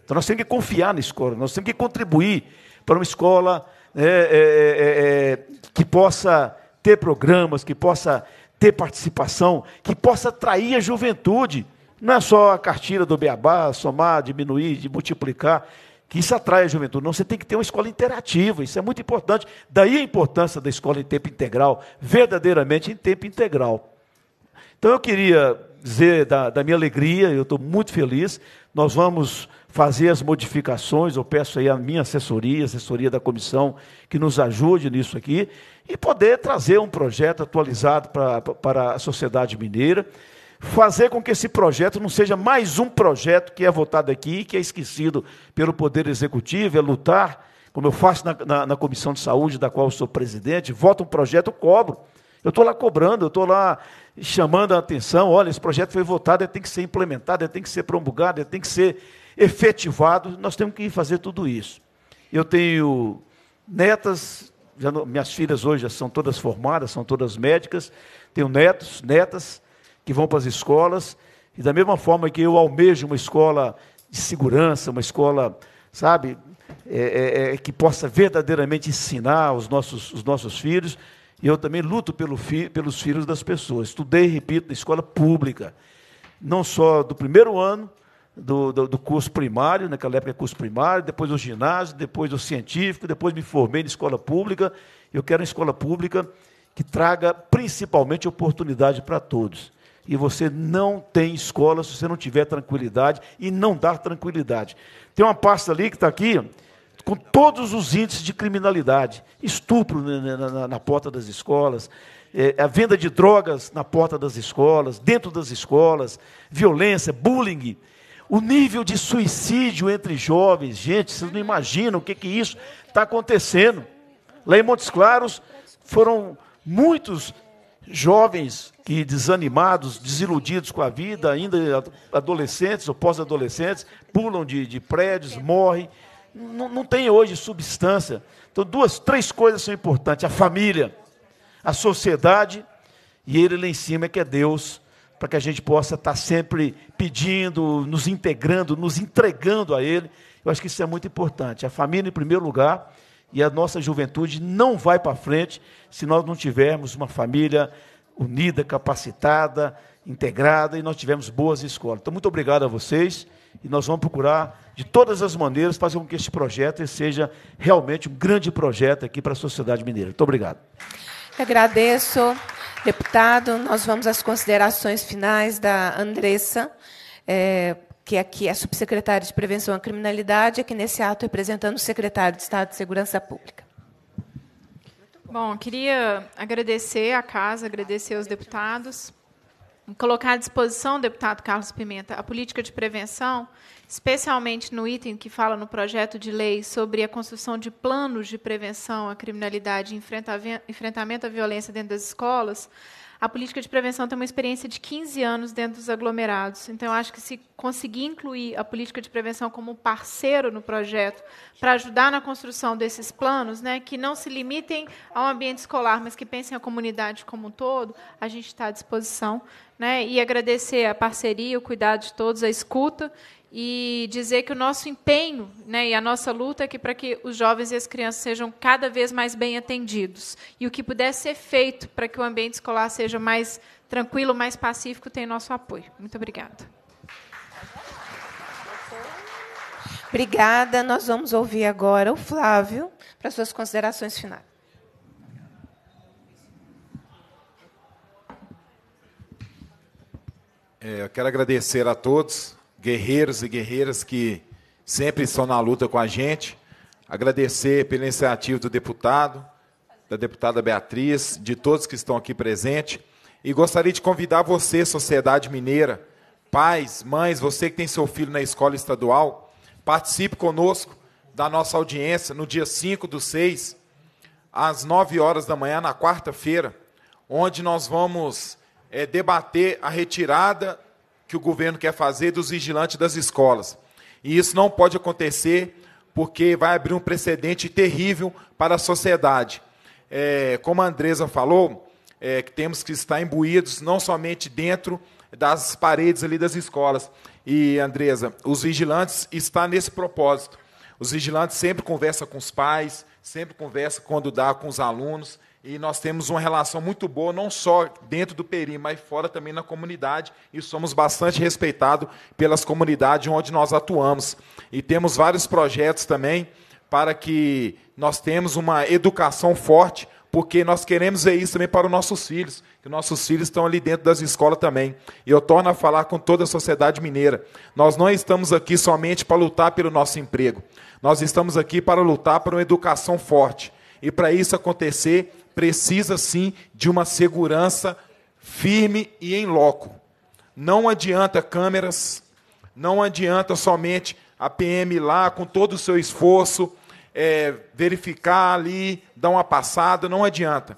Então nós temos que confiar na escola, nós temos que contribuir para uma escola é, é, é, que possa ter programas, que possa ter participação, que possa atrair a juventude. Não é só a cartilha do beabá, somar, diminuir, multiplicar que isso atrai a juventude. Não, você tem que ter uma escola interativa, isso é muito importante. Daí a importância da escola em tempo integral, verdadeiramente em tempo integral. Então eu queria dizer da, da minha alegria, eu estou muito feliz. Nós vamos fazer as modificações, eu peço aí a minha assessoria, assessoria da comissão, que nos ajude nisso aqui, e poder trazer um projeto atualizado para, para a sociedade mineira fazer com que esse projeto não seja mais um projeto que é votado aqui e que é esquecido pelo Poder Executivo, é lutar, como eu faço na, na, na Comissão de Saúde, da qual sou presidente, vota um projeto, cobro. Eu estou lá cobrando, eu estou lá chamando a atenção, olha, esse projeto foi votado, ele tem que ser implementado, ele tem que ser promulgado, ele tem que ser efetivado, nós temos que fazer tudo isso. Eu tenho netas, minhas filhas hoje já são todas formadas, são todas médicas, tenho netos, netas, que vão para as escolas, e da mesma forma que eu almejo uma escola de segurança, uma escola, sabe, é, é, é, que possa verdadeiramente ensinar os nossos, os nossos filhos, e eu também luto pelo fi, pelos filhos das pessoas. Estudei, repito, na escola pública, não só do primeiro ano, do, do, do, curso primário, naquela época curso primário, depois o ginásio, depois o científico, depois me formei na escola pública. Eu quero uma escola pública que traga principalmente oportunidade para todos e você não tem escola se você não tiver tranquilidade e não dar tranquilidade. Tem uma pasta ali que está aqui com todos os índices de criminalidade: estupro na, na, na porta das escolas, é, a venda de drogas na porta das escolas, dentro das escolas, violência, bullying. O nível de suicídio entre jovens, gente, vocês não imaginam o que, que isso está acontecendo. Lá em Montes Claros foram muitos jovens que desanimados, desiludidos com a vida, ainda adolescentes ou pós-adolescentes, pulam de, de, prédios, morrem. Não, não tem hoje substância. Então, duas, três coisas são importantes: a família, a sociedade e ele lá em cima é que é Deus, para que a gente possa estar sempre pedindo, nos integrando, nos entregando a Ele. Eu acho que isso é muito importante. A família em primeiro lugar e a nossa juventude não vai para frente se nós não tivermos uma família unida, capacitada, integrada e nós tivemos boas escolas. Então, muito obrigado a vocês e nós vamos procurar, de todas as maneiras, fazer com que este projeto seja realmente um grande projeto aqui para a sociedade mineira. Muito obrigado. Eu agradeço, deputado. Nós vamos às considerações finais da Andressa, é, que aqui é subsecretária de Prevenção à Criminalidade, aqui nesse ato representando o secretário de Estado de Segurança Pública. Bom, queria agradecer à casa, agradecer aos deputados, colocar à disposição, deputado Carlos Pimenta, a política de prevenção, especialmente no item que fala no projeto de lei sobre a construção de planos de prevenção à criminalidade e enfrentamento à violência dentro das escolas a política de prevenção tem uma experiência de 15 anos dentro dos aglomerados. Então, eu acho que se conseguir incluir a política de prevenção como parceiro no projeto para ajudar na construção desses planos, né, que não se limitem ao ambiente escolar, mas que pensem a comunidade como um todo, a gente está à disposição. Né, e agradecer a parceria, o cuidado de todos, a escuta e dizer que o nosso empenho né, e a nossa luta é que para que os jovens e as crianças sejam cada vez mais bem atendidos. E o que puder ser feito para que o ambiente escolar seja mais tranquilo, mais pacífico, tem nosso apoio. Muito obrigada. Obrigada. Nós vamos ouvir agora o Flávio para suas considerações finais. É, eu quero agradecer a todos guerreiros e guerreiras que sempre estão na luta com a gente. Agradecer pela iniciativa do deputado, da deputada Beatriz, de todos que estão aqui presentes. E gostaria de convidar você, sociedade mineira, pais, mães, você que tem seu filho na escola estadual, participe conosco da nossa audiência no dia 5 do 6, às 9 horas da manhã, na quarta-feira, onde nós vamos é, debater a retirada que o governo quer fazer dos vigilantes das escolas. E isso não pode acontecer, porque vai abrir um precedente terrível para a sociedade. É, como a Andresa falou, é, que temos que estar imbuídos não somente dentro das paredes ali das escolas. E, Andresa, os vigilantes estão nesse propósito. Os vigilantes sempre conversam com os pais, sempre conversam quando dá com os alunos, e nós temos uma relação muito boa, não só dentro do Peri, mas fora também na comunidade, e somos bastante respeitados pelas comunidades onde nós atuamos. E temos vários projetos também para que nós temos uma educação forte, porque nós queremos ver isso também para os nossos filhos, que nossos filhos estão ali dentro das escolas também. E eu torno a falar com toda a sociedade mineira. Nós não estamos aqui somente para lutar pelo nosso emprego. Nós estamos aqui para lutar por uma educação forte. E para isso acontecer, precisa sim de uma segurança firme e em loco. Não adianta câmeras, não adianta somente a PM ir lá com todo o seu esforço, é, verificar ali, dar uma passada, não adianta.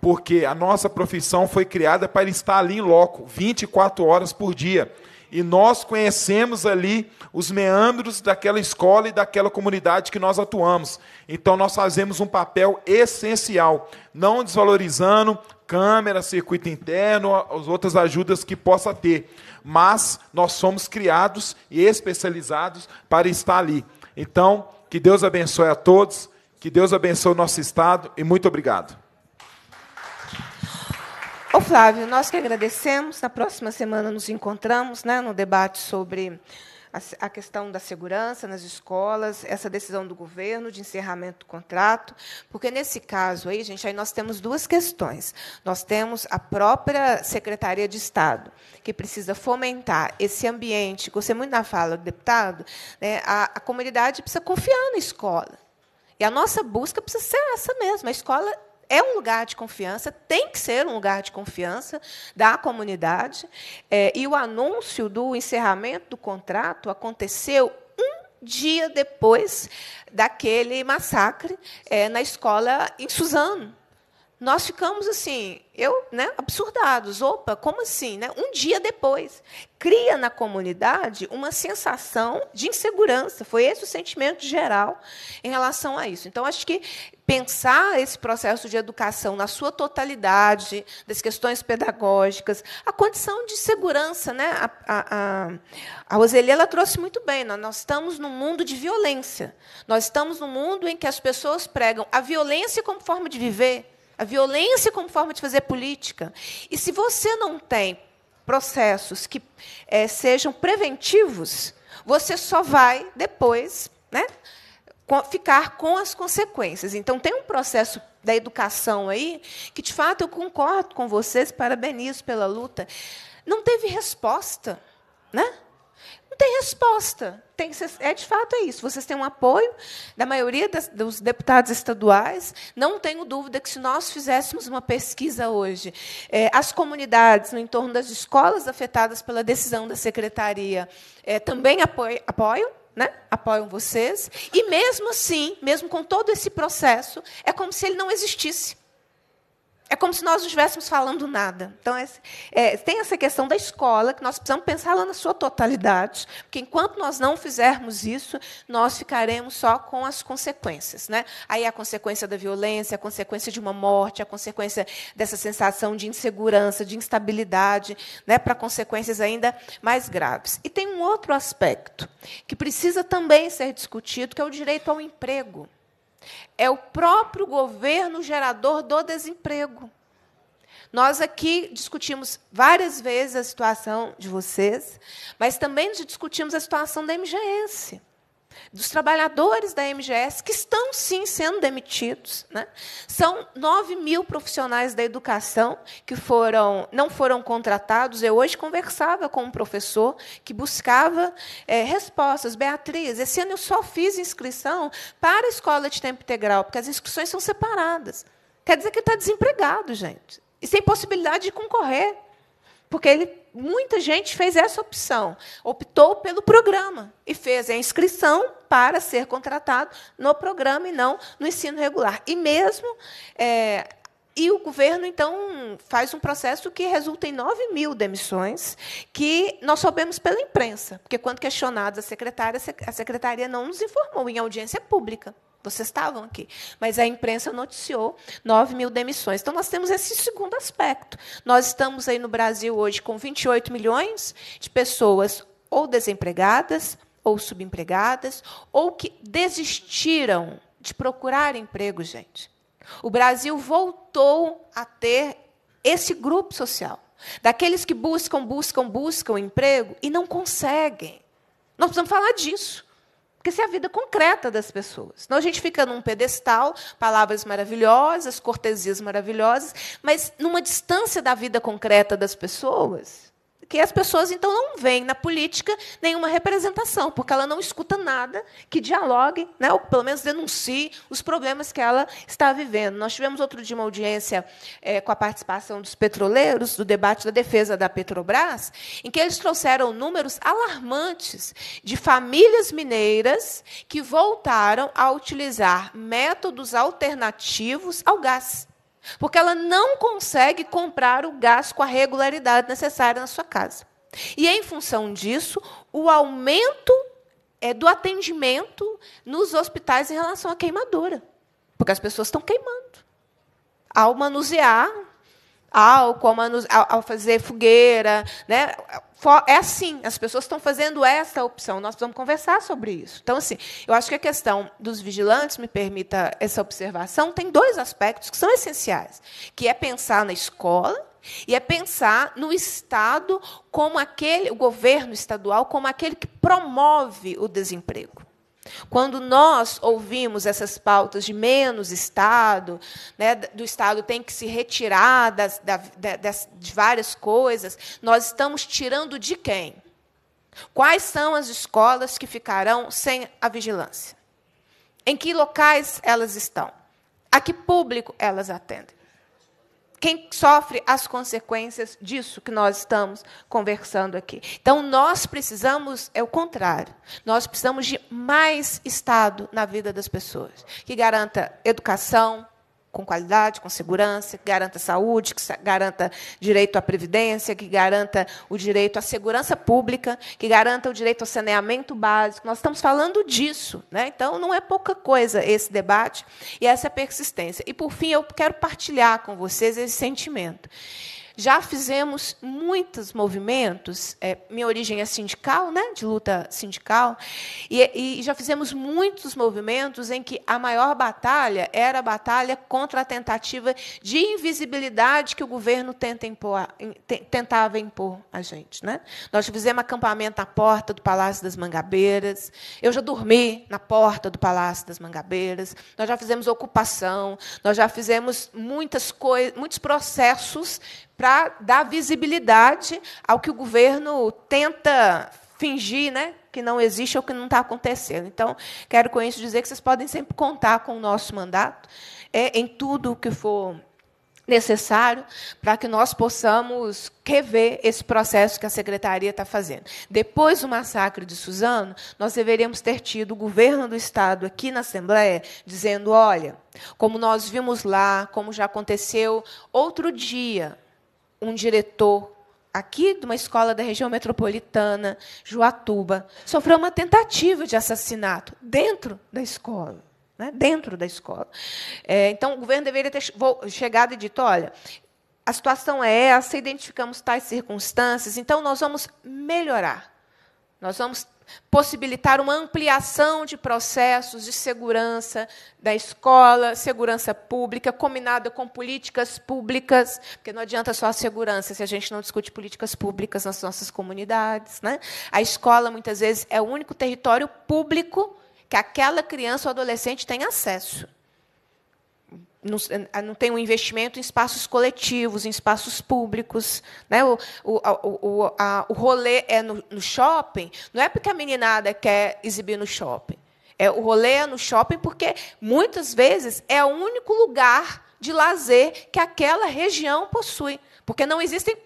Porque a nossa profissão foi criada para estar ali em loco, 24 horas por dia e nós conhecemos ali os meandros daquela escola e daquela comunidade que nós atuamos. Então nós fazemos um papel essencial, não desvalorizando câmera, circuito interno, as outras ajudas que possa ter, mas nós somos criados e especializados para estar ali. Então, que Deus abençoe a todos, que Deus abençoe o nosso estado e muito obrigado. Ô Flávio, nós que agradecemos. Na próxima semana nos encontramos né, no debate sobre a questão da segurança nas escolas, essa decisão do governo de encerramento do contrato, porque nesse caso aí, gente, aí nós temos duas questões. Nós temos a própria Secretaria de Estado, que precisa fomentar esse ambiente, gostei muito da fala do deputado, né, a, a comunidade precisa confiar na escola. E a nossa busca precisa ser essa mesmo. A escola é um lugar de confiança, tem que ser um lugar de confiança da comunidade. É, e o anúncio do encerramento do contrato aconteceu um dia depois daquele massacre é, na escola em Suzano nós ficamos assim, eu, né, absurdados. Opa, como assim, né? Um dia depois, cria na comunidade uma sensação de insegurança. Foi esse o sentimento geral em relação a isso. Então acho que pensar esse processo de educação na sua totalidade, das questões pedagógicas, a condição de segurança, né? A, a, a, a Roseli ela trouxe muito bem. Nós, né? nós estamos num mundo de violência. Nós estamos num mundo em que as pessoas pregam a violência como forma de viver a violência como forma de fazer política. E se você não tem processos que é, sejam preventivos, você só vai depois né, ficar com as consequências. Então, tem um processo da educação aí, que de fato eu concordo com vocês, parabenizo pela luta. Não teve resposta. Né? Não tem resposta. Tem, é de fato é isso. Vocês têm um apoio da maioria das, dos deputados estaduais. Não tenho dúvida que se nós fizéssemos uma pesquisa hoje, é, as comunidades no entorno das escolas afetadas pela decisão da secretaria é, também apoiam, apoiam né? apoiam vocês. E mesmo assim, mesmo com todo esse processo, é como se ele não existisse como se nós não estivéssemos falando nada. Então, é, é, tem essa questão da escola, que nós precisamos pensá-la na sua totalidade, porque enquanto nós não fizermos isso, nós ficaremos só com as consequências. Né? Aí a consequência da violência, a consequência de uma morte, a consequência dessa sensação de insegurança, de instabilidade, né, para consequências ainda mais graves. E tem um outro aspecto que precisa também ser discutido, que é o direito ao emprego. É o próprio governo gerador do desemprego. Nós aqui discutimos várias vezes a situação de vocês, mas também discutimos a situação da MGS dos trabalhadores da MGS, que estão sim sendo demitidos. Né? São 9 mil profissionais da educação que foram, não foram contratados. Eu hoje conversava com um professor que buscava é, respostas. Beatriz, esse ano eu só fiz inscrição para a escola de tempo integral, porque as inscrições são separadas. Quer dizer que está desempregado, gente e sem possibilidade de concorrer. Porque ele, muita gente fez essa opção, optou pelo programa e fez a inscrição para ser contratado no programa e não no ensino regular. E mesmo é, e o governo, então, faz um processo que resulta em 9 mil demissões, que nós soubemos pela imprensa, porque, quando questionados a secretária, a secretaria não nos informou em audiência pública. Vocês estavam aqui. Mas a imprensa noticiou 9 mil demissões. Então, nós temos esse segundo aspecto. Nós estamos aí no Brasil hoje com 28 milhões de pessoas ou desempregadas, ou subempregadas, ou que desistiram de procurar emprego, gente. O Brasil voltou a ter esse grupo social. Daqueles que buscam, buscam, buscam emprego e não conseguem. Nós precisamos falar disso. Porque é a vida concreta das pessoas. Senão a gente fica num pedestal, palavras maravilhosas, cortesias maravilhosas, mas numa distância da vida concreta das pessoas, que as pessoas então não veem na política nenhuma representação, porque ela não escuta nada que dialogue, né, ou pelo menos denuncie os problemas que ela está vivendo. Nós tivemos outro dia uma audiência é, com a participação dos petroleiros, do debate da defesa da Petrobras, em que eles trouxeram números alarmantes de famílias mineiras que voltaram a utilizar métodos alternativos ao gás. Porque ela não consegue comprar o gás com a regularidade necessária na sua casa. E, em função disso, o aumento é do atendimento nos hospitais em relação à queimadura. Porque as pessoas estão queimando. Ao manusear álcool, ao, fazer fogueira. Né? É assim, as pessoas estão fazendo essa opção. Nós precisamos conversar sobre isso. Então, assim, eu acho que a questão dos vigilantes, me permita essa observação, tem dois aspectos que são essenciais, que é pensar na escola e é pensar no Estado como aquele, o governo estadual como aquele que promove o desemprego. Quando nós ouvimos essas pautas de menos Estado, né, do Estado tem que se retirar das, das, de várias coisas, nós estamos tirando de quem? Quais são as escolas que ficarão sem a vigilância? Em que locais elas estão? A que público elas atendem? quem sofre as consequências disso que nós estamos conversando aqui. Então, nós precisamos, é o contrário, nós precisamos de mais Estado na vida das pessoas, que garanta educação, com qualidade, com segurança, que garanta saúde, que garanta direito à previdência, que garanta o direito à segurança pública, que garanta o direito ao saneamento básico. Nós estamos falando disso. Né? Então, não é pouca coisa esse debate e essa persistência. E, por fim, eu quero partilhar com vocês esse sentimento já fizemos muitos movimentos, é, minha origem é sindical, né, de luta sindical, e, e já fizemos muitos movimentos em que a maior batalha era a batalha contra a tentativa de invisibilidade que o governo tenta impor, tentava impor a gente. Né? Nós fizemos acampamento na porta do Palácio das Mangabeiras, eu já dormi na porta do Palácio das Mangabeiras, nós já fizemos ocupação, nós já fizemos muitas coisas, muitos processos para dar visibilidade ao que o governo tenta fingir, né? que não existe ou que não está acontecendo. Então, quero com isso dizer que vocês podem sempre contar com o nosso mandato é, em tudo o que for necessário para que nós possamos rever esse processo que a secretaria está fazendo. Depois do massacre de Suzano, nós deveríamos ter tido o governo do estado aqui na Assembleia dizendo: olha, como nós vimos lá, como já aconteceu outro dia, um diretor aqui de uma escola da região metropolitana, Juatuba, sofreu uma tentativa de assassinato dentro da escola. Né? Dentro da escola. É, então, o governo deveria ter chegado e dito: olha, a situação é essa, identificamos tais circunstâncias, então nós vamos melhorar. Nós vamos possibilitar uma ampliação de processos de segurança da escola, segurança pública, combinada com políticas públicas, porque não adianta só a segurança se a gente não discute políticas públicas nas nossas comunidades. Né? A escola, muitas vezes, é o único território público que aquela criança ou adolescente tem acesso não, eh, ah, não tem um investimento em espaços coletivos, em espaços públicos. Né? O, o, o, a, o rolê é no, no shopping, não é porque a meninada quer exibir no shopping. É, o rolê é no shopping porque, muitas vezes, é o único lugar de lazer que aquela região possui. Porque não existem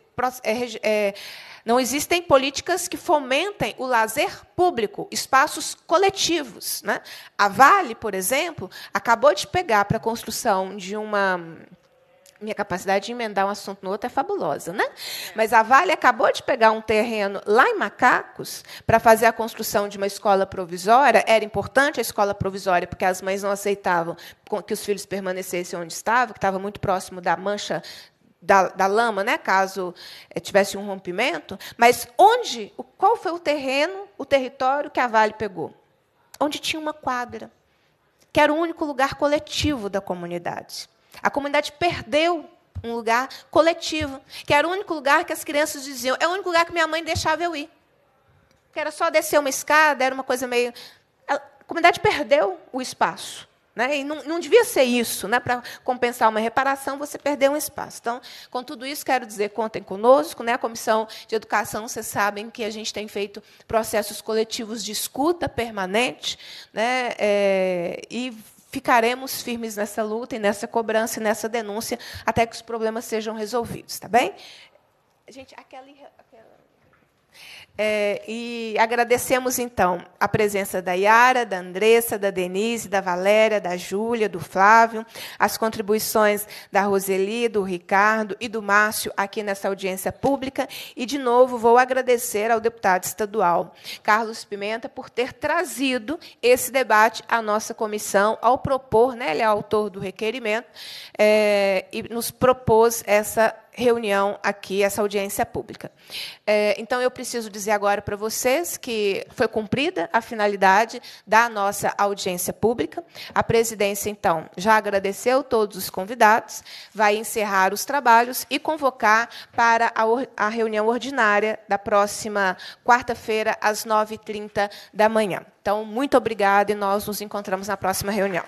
é, é, não existem políticas que fomentem o lazer público, espaços coletivos. Né? A Vale, por exemplo, acabou de pegar para a construção de uma minha capacidade de emendar um assunto no outro é fabulosa, né? É. Mas a Vale acabou de pegar um terreno lá em Macacos para fazer a construção de uma escola provisória. Era importante a escola provisória porque as mães não aceitavam que os filhos permanecessem onde estavam, que estava muito próximo da mancha da, da lama, né, caso é, tivesse um rompimento, mas onde, qual foi o terreno, o território que a Vale pegou? Onde tinha uma quadra, que era o único lugar coletivo da comunidade. A comunidade perdeu um lugar coletivo, que era o único lugar que as crianças diziam, é o único lugar que minha mãe deixava eu ir. Que era só descer uma escada, era uma coisa meio. A comunidade perdeu o espaço. Né? E não, não devia ser isso. Né? Para compensar uma reparação, você perdeu um espaço. Então, com tudo isso, quero dizer, contem conosco. Né? A Comissão de Educação, vocês sabem que a gente tem feito processos coletivos de escuta permanente. Né? É, e ficaremos firmes nessa luta e nessa cobrança e nessa denúncia até que os problemas sejam resolvidos, tá bem? Gente, aquela... É, e agradecemos, então, a presença da Yara, da Andressa, da Denise, da Valéria, da Júlia, do Flávio, as contribuições da Roseli, do Ricardo e do Márcio aqui nessa audiência pública. E, de novo, vou agradecer ao deputado estadual Carlos Pimenta por ter trazido esse debate à nossa comissão, ao propor, né, ele é autor do requerimento, é, e nos propôs essa reunião aqui, essa audiência pública. É, então, eu preciso dizer agora para vocês que foi cumprida a finalidade da nossa audiência pública. A presidência, então, já agradeceu todos os convidados, vai encerrar os trabalhos e convocar para a, a reunião ordinária da próxima quarta-feira, às 9h30 da manhã. Então, muito obrigada e nós nos encontramos na próxima reunião.